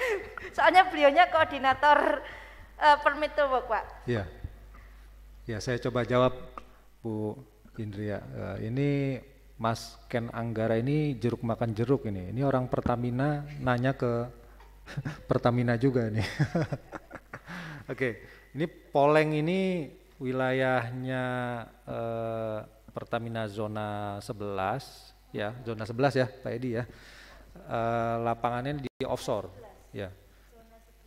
*laughs* Soalnya beliaunya koordinator uh, permit to work, Pak. Ya, Ya, saya coba jawab Bu Indria. Uh, ini Mas Ken Anggara ini jeruk makan jeruk ini. Ini orang Pertamina nanya ke *laughs* Pertamina juga nih. *laughs* Oke, okay. ini Poleng ini wilayahnya eh, Pertamina zona 11 ya, zona 11 ya Pak Edi ya. Eh, lapangannya di offshore ya.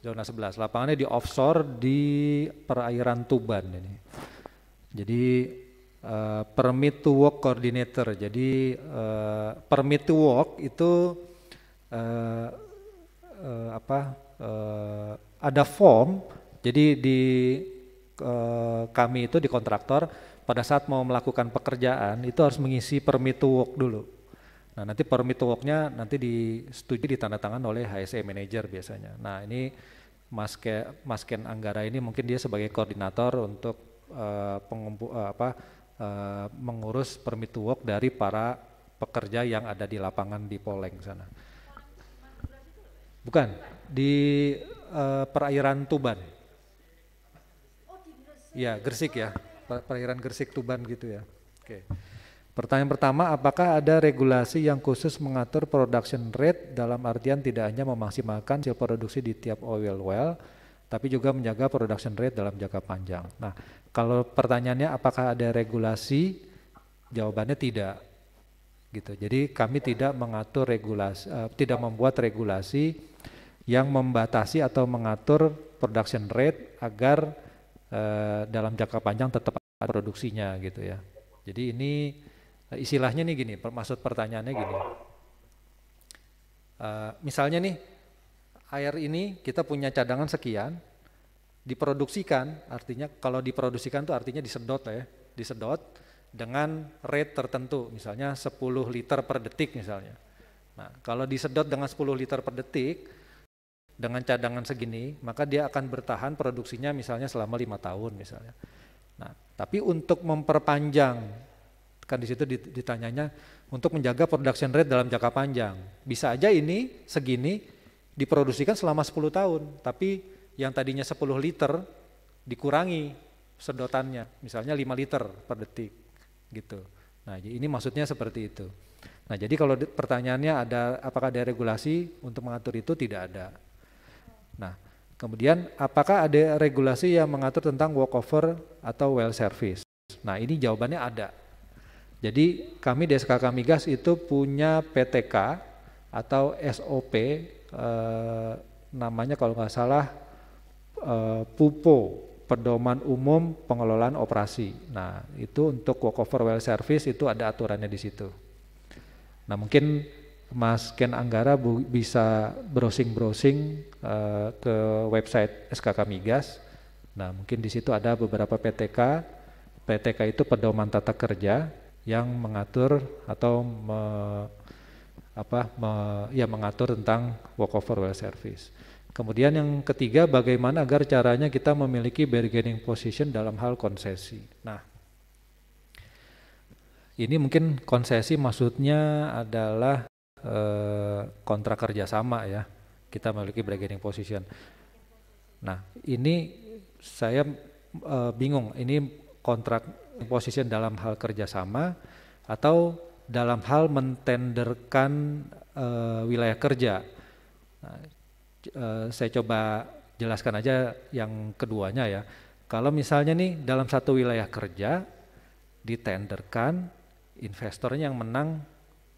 Zona 11. Lapangannya di offshore di perairan Tuban ini. Jadi uh, permit to work coordinator. Jadi uh, permit to work itu uh, uh, apa? Uh, ada form. Jadi di uh, kami itu di kontraktor pada saat mau melakukan pekerjaan itu harus mengisi permit to work dulu. Nah nanti permit to work-nya nanti disetujui ditandatangan oleh HSE manager biasanya. Nah ini Mas, Ke, Mas Ken Anggara ini mungkin dia sebagai koordinator untuk uh, pengumpu, uh, apa, uh, mengurus permit to work dari para pekerja yang ada di lapangan di Poleng sana. Bukan, di uh, perairan Tuban. Oh, iya, ya, Gersik ya, perairan Gersik Tuban gitu ya. Oke. Okay. Pertanyaan pertama, apakah ada regulasi yang khusus mengatur production rate dalam artian tidak hanya memaksimalkan hasil produksi di tiap oil well, tapi juga menjaga production rate dalam jangka panjang. Nah, kalau pertanyaannya apakah ada regulasi, jawabannya tidak. Gitu. Jadi kami tidak mengatur regulasi, uh, tidak membuat regulasi yang membatasi atau mengatur production rate agar uh, dalam jangka panjang tetap ada produksinya gitu ya. Jadi ini Eh, istilahnya nih gini, maksud pertanyaannya gini. Uh, misalnya nih air ini kita punya cadangan sekian, diproduksikan, artinya kalau diproduksikan tuh artinya disedot ya, disedot dengan rate tertentu, misalnya 10 liter per detik misalnya. Nah, kalau disedot dengan 10 liter per detik dengan cadangan segini, maka dia akan bertahan produksinya misalnya selama lima tahun misalnya. Nah, tapi untuk memperpanjang kan di situ ditanyanya untuk menjaga production rate dalam jangka panjang. Bisa aja ini segini diproduksikan selama 10 tahun, tapi yang tadinya 10 liter dikurangi sedotannya, misalnya 5 liter per detik gitu. Nah, jadi ini maksudnya seperti itu. Nah, jadi kalau pertanyaannya ada apakah ada regulasi untuk mengatur itu tidak ada. Nah, kemudian apakah ada regulasi yang mengatur tentang walkover atau well service? Nah, ini jawabannya ada. Jadi kami di SKK Migas itu punya PTK atau SOP eh, namanya kalau nggak salah eh, PUPO Pedoman Umum Pengelolaan Operasi. Nah itu untuk walkover well service itu ada aturannya di situ. Nah mungkin Mas Ken Anggara bu, bisa browsing-browsing eh, ke website SKK Migas. Nah mungkin di situ ada beberapa PTK. PTK itu pedoman tata kerja yang mengatur atau me, apa me, ya mengatur tentang walkover well service. Kemudian yang ketiga bagaimana agar caranya kita memiliki bargaining position dalam hal konsesi. Nah, ini mungkin konsesi maksudnya adalah e, kontrak kerjasama ya. Kita memiliki bargaining position. Nah, ini saya e, bingung. Ini kontrak position dalam hal kerjasama atau dalam hal mentenderkan uh, wilayah kerja. Nah, uh, saya coba jelaskan aja yang keduanya ya. Kalau misalnya nih dalam satu wilayah kerja ditenderkan investornya yang menang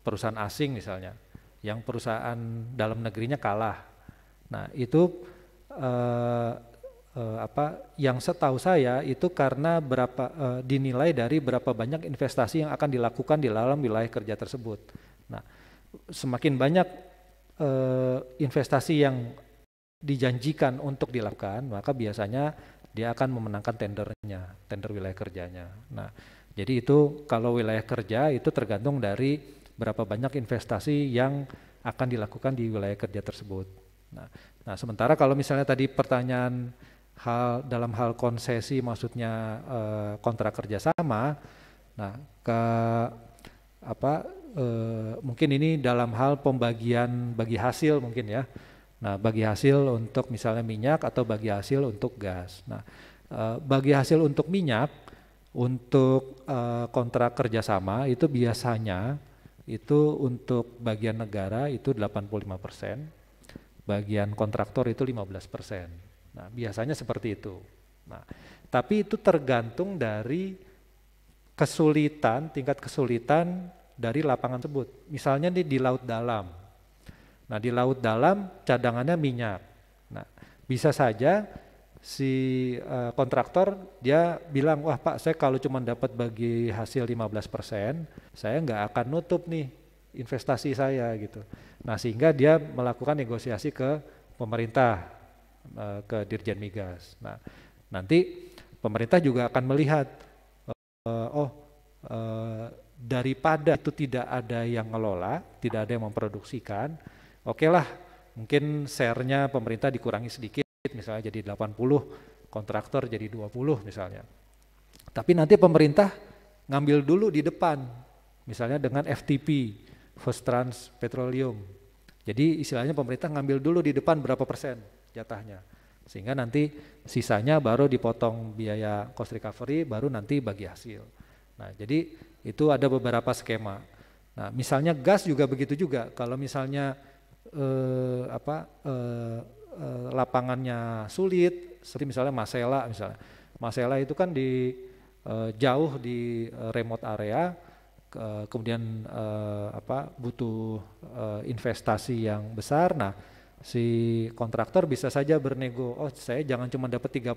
perusahaan asing misalnya, yang perusahaan dalam negerinya kalah. Nah itu uh, uh, apa yang setahu saya itu karena berapa uh, dinilai dari berapa banyak investasi yang akan dilakukan di dalam wilayah kerja tersebut. Nah, semakin banyak uh, investasi yang dijanjikan untuk dilakukan, maka biasanya dia akan memenangkan tendernya, tender wilayah kerjanya. Nah, jadi itu kalau wilayah kerja itu tergantung dari berapa banyak investasi yang akan dilakukan di wilayah kerja tersebut. Nah, nah sementara kalau misalnya tadi pertanyaan hal dalam hal konsesi maksudnya eh, kontrak kerjasama nah ke apa eh, mungkin ini dalam hal pembagian bagi hasil mungkin ya nah bagi hasil untuk misalnya minyak atau bagi hasil untuk gas nah eh, bagi hasil untuk minyak untuk eh, kontrak kerjasama itu biasanya itu untuk bagian negara itu 85 persen bagian kontraktor itu 15 persen Nah, biasanya seperti itu. Nah, tapi itu tergantung dari kesulitan, tingkat kesulitan dari lapangan tersebut. Misalnya di, di laut dalam. Nah, di laut dalam cadangannya minyak. Nah, bisa saja si uh, kontraktor dia bilang, "Wah, Pak, saya kalau cuma dapat bagi hasil 15%, saya nggak akan nutup nih investasi saya gitu." Nah, sehingga dia melakukan negosiasi ke pemerintah Eh, ke Dirjen Migas. Nah, nanti pemerintah juga akan melihat eh, oh eh, daripada itu tidak ada yang ngelola, tidak ada yang memproduksikan, oke okay lah mungkin share-nya pemerintah dikurangi sedikit, misalnya jadi 80, kontraktor jadi 20 misalnya. Tapi nanti pemerintah ngambil dulu di depan, misalnya dengan FTP, First Trans Petroleum, jadi istilahnya pemerintah ngambil dulu di depan berapa persen jatahnya. Sehingga nanti sisanya baru dipotong biaya cost recovery, baru nanti bagi hasil. Nah jadi itu ada beberapa skema. Nah misalnya gas juga begitu juga. Kalau misalnya eh, apa eh, eh, lapangannya sulit, seperti misalnya Masela misalnya. Masela itu kan di eh, jauh di eh, remote area, Eh, kemudian uh, apa butuh uh, investasi yang besar. Nah, si kontraktor bisa saja bernego, oh saya jangan cuma dapat 30%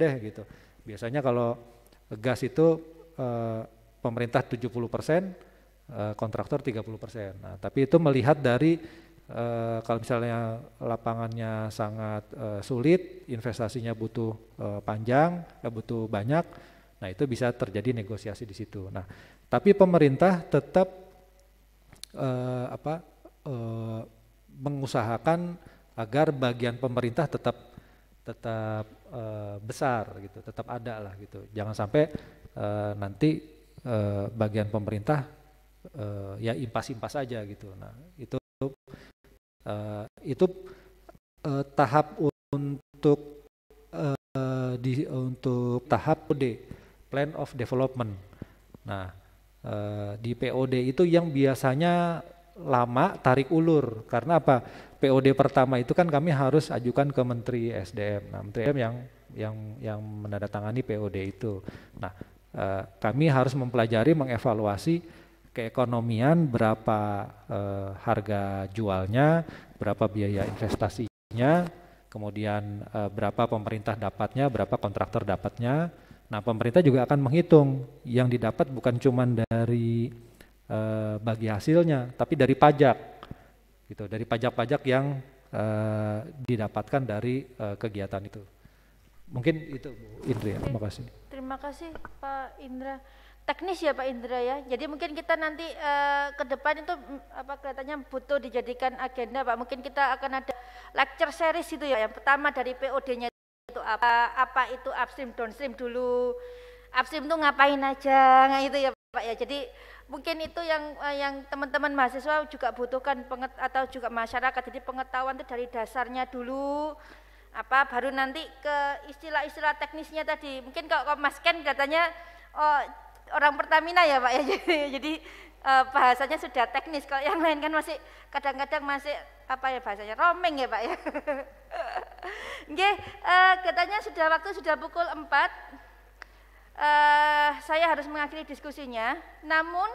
deh gitu. Biasanya kalau gas itu uh, pemerintah 70%, uh, kontraktor 30%. Nah, tapi itu melihat dari uh, kalau misalnya lapangannya sangat uh, sulit, investasinya butuh uh, panjang, butuh banyak, Nah, itu bisa terjadi negosiasi di situ. Nah, tapi pemerintah tetap uh, apa, uh, mengusahakan agar bagian pemerintah tetap tetap eh, besar gitu, tetap ada lah gitu. Jangan sampai nanti bagian pemerintah ya impas-impas aja gitu. Nah itu itu tahap untuk eh, di untuk tahap PD plan of development. Nah Eh, di POD itu yang biasanya lama tarik ulur karena apa POD pertama itu kan kami harus ajukan ke Menteri SDM nah Menteri SDM yang yang yang menandatangani POD itu nah e, kami harus mempelajari mengevaluasi keekonomian berapa e, harga jualnya berapa biaya investasinya kemudian berapa pemerintah dapatnya berapa kontraktor dapatnya Nah, pemerintah juga akan menghitung yang didapat bukan cuma dari e, bagi hasilnya, tapi dari pajak, gitu, dari pajak-pajak yang e, didapatkan dari e, kegiatan itu. Mungkin itu Bu Indri, ya. terima kasih. Terima kasih Pak Indra. Teknis ya Pak Indra ya. Jadi mungkin kita nanti e, ke depan itu apa kelihatannya butuh dijadikan agenda Pak. Mungkin kita akan ada lecture series itu ya. Yang pertama dari POD-nya itu apa apa itu upstream downstream dulu upstream tuh ngapain aja nah itu ya pak ya jadi mungkin itu yang eh, yang teman-teman mahasiswa juga butuhkan penget, atau juga masyarakat jadi pengetahuan itu dari dasarnya dulu apa baru nanti ke istilah-istilah teknisnya tadi mungkin kalau Mas Ken katanya oh, orang Pertamina ya Pak ya *laughs* jadi uh, bahasanya sudah teknis. Kalau yang lain kan masih kadang-kadang masih apa ya bahasanya roaming ya Pak ya. Oke, *laughs* uh, eh, katanya sudah waktu sudah pukul 4. Uh, eh, saya harus mengakhiri diskusinya. Namun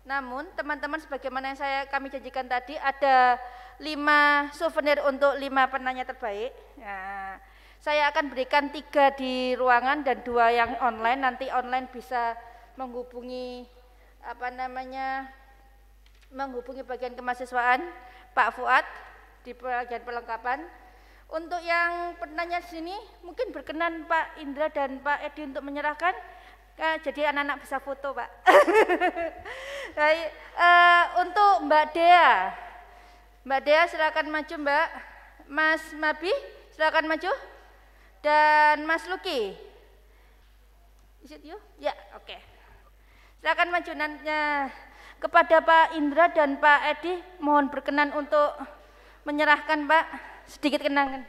namun teman-teman sebagaimana yang saya kami janjikan tadi ada lima souvenir untuk lima penanya terbaik. Nah, saya akan berikan tiga di ruangan dan dua yang online. Nanti online bisa menghubungi apa namanya menghubungi bagian kemahasiswaan Pak Fuad di bagian perlengkapan. Untuk yang penanya sini mungkin berkenan Pak Indra dan Pak Edi untuk menyerahkan eh, jadi anak-anak bisa foto Pak. *laughs* Baik, eh, untuk Mbak Dea. Mbak Dea silakan maju Mbak. Mas Mabi silakan maju. Dan Mas Luki. Is it Ya, Silakan maju Kepada Pak Indra dan Pak Edi, mohon berkenan untuk menyerahkan Pak sedikit kenangan.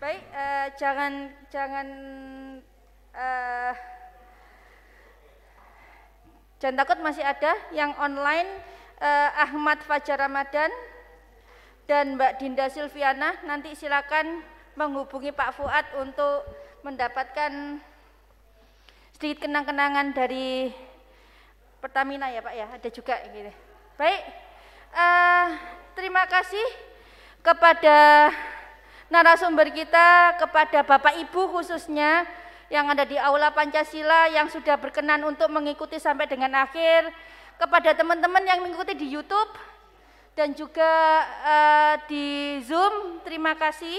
Baik, uh, jangan jangan uh, jangan takut masih ada yang online uh, Ahmad Fajar Ramadan dan Mbak Dinda Silviana nanti silakan menghubungi Pak Fuad untuk mendapatkan sedikit kenang-kenangan dari Pertamina ya Pak ya, ada juga gitu. Baik, uh, terima kasih kepada narasumber kita kepada Bapak Ibu khususnya yang ada di Aula Pancasila yang sudah berkenan untuk mengikuti sampai dengan akhir, kepada teman-teman yang mengikuti di YouTube dan juga uh, di Zoom, terima kasih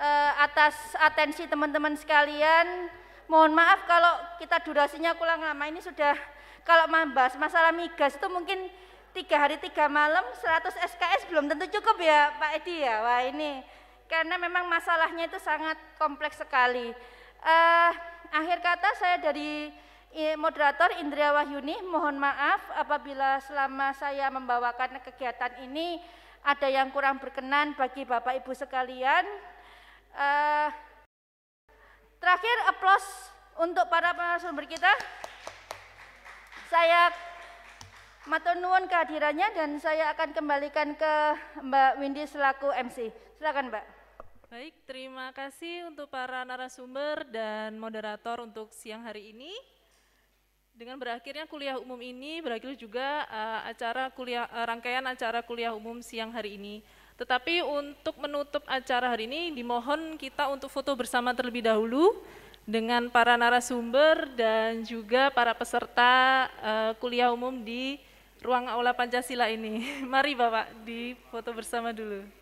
uh, atas atensi teman-teman sekalian. Mohon maaf kalau kita durasinya kurang lama ini sudah kalau membahas masalah migas itu mungkin tiga hari tiga malam 100 SKS belum tentu cukup ya Pak Edi ya. Wah ini karena memang masalahnya itu sangat kompleks sekali. Uh, akhir kata saya dari eh, moderator Indra Wahyuni, mohon maaf apabila selama saya membawakan kegiatan ini ada yang kurang berkenan bagi Bapak Ibu sekalian. Uh, terakhir aplaus untuk para narasumber kita. Saya matonuan kehadirannya dan saya akan kembalikan ke Mbak Windy selaku MC. Silakan Mbak. Baik, terima kasih untuk para narasumber dan moderator untuk siang hari ini. Dengan berakhirnya kuliah umum ini, berakhir juga uh, acara kuliah uh, rangkaian acara kuliah umum siang hari ini. Tetapi untuk menutup acara hari ini, dimohon kita untuk foto bersama terlebih dahulu dengan para narasumber dan juga para peserta uh, kuliah umum di ruang aula Pancasila ini. *laughs* Mari Bapak, di foto bersama dulu.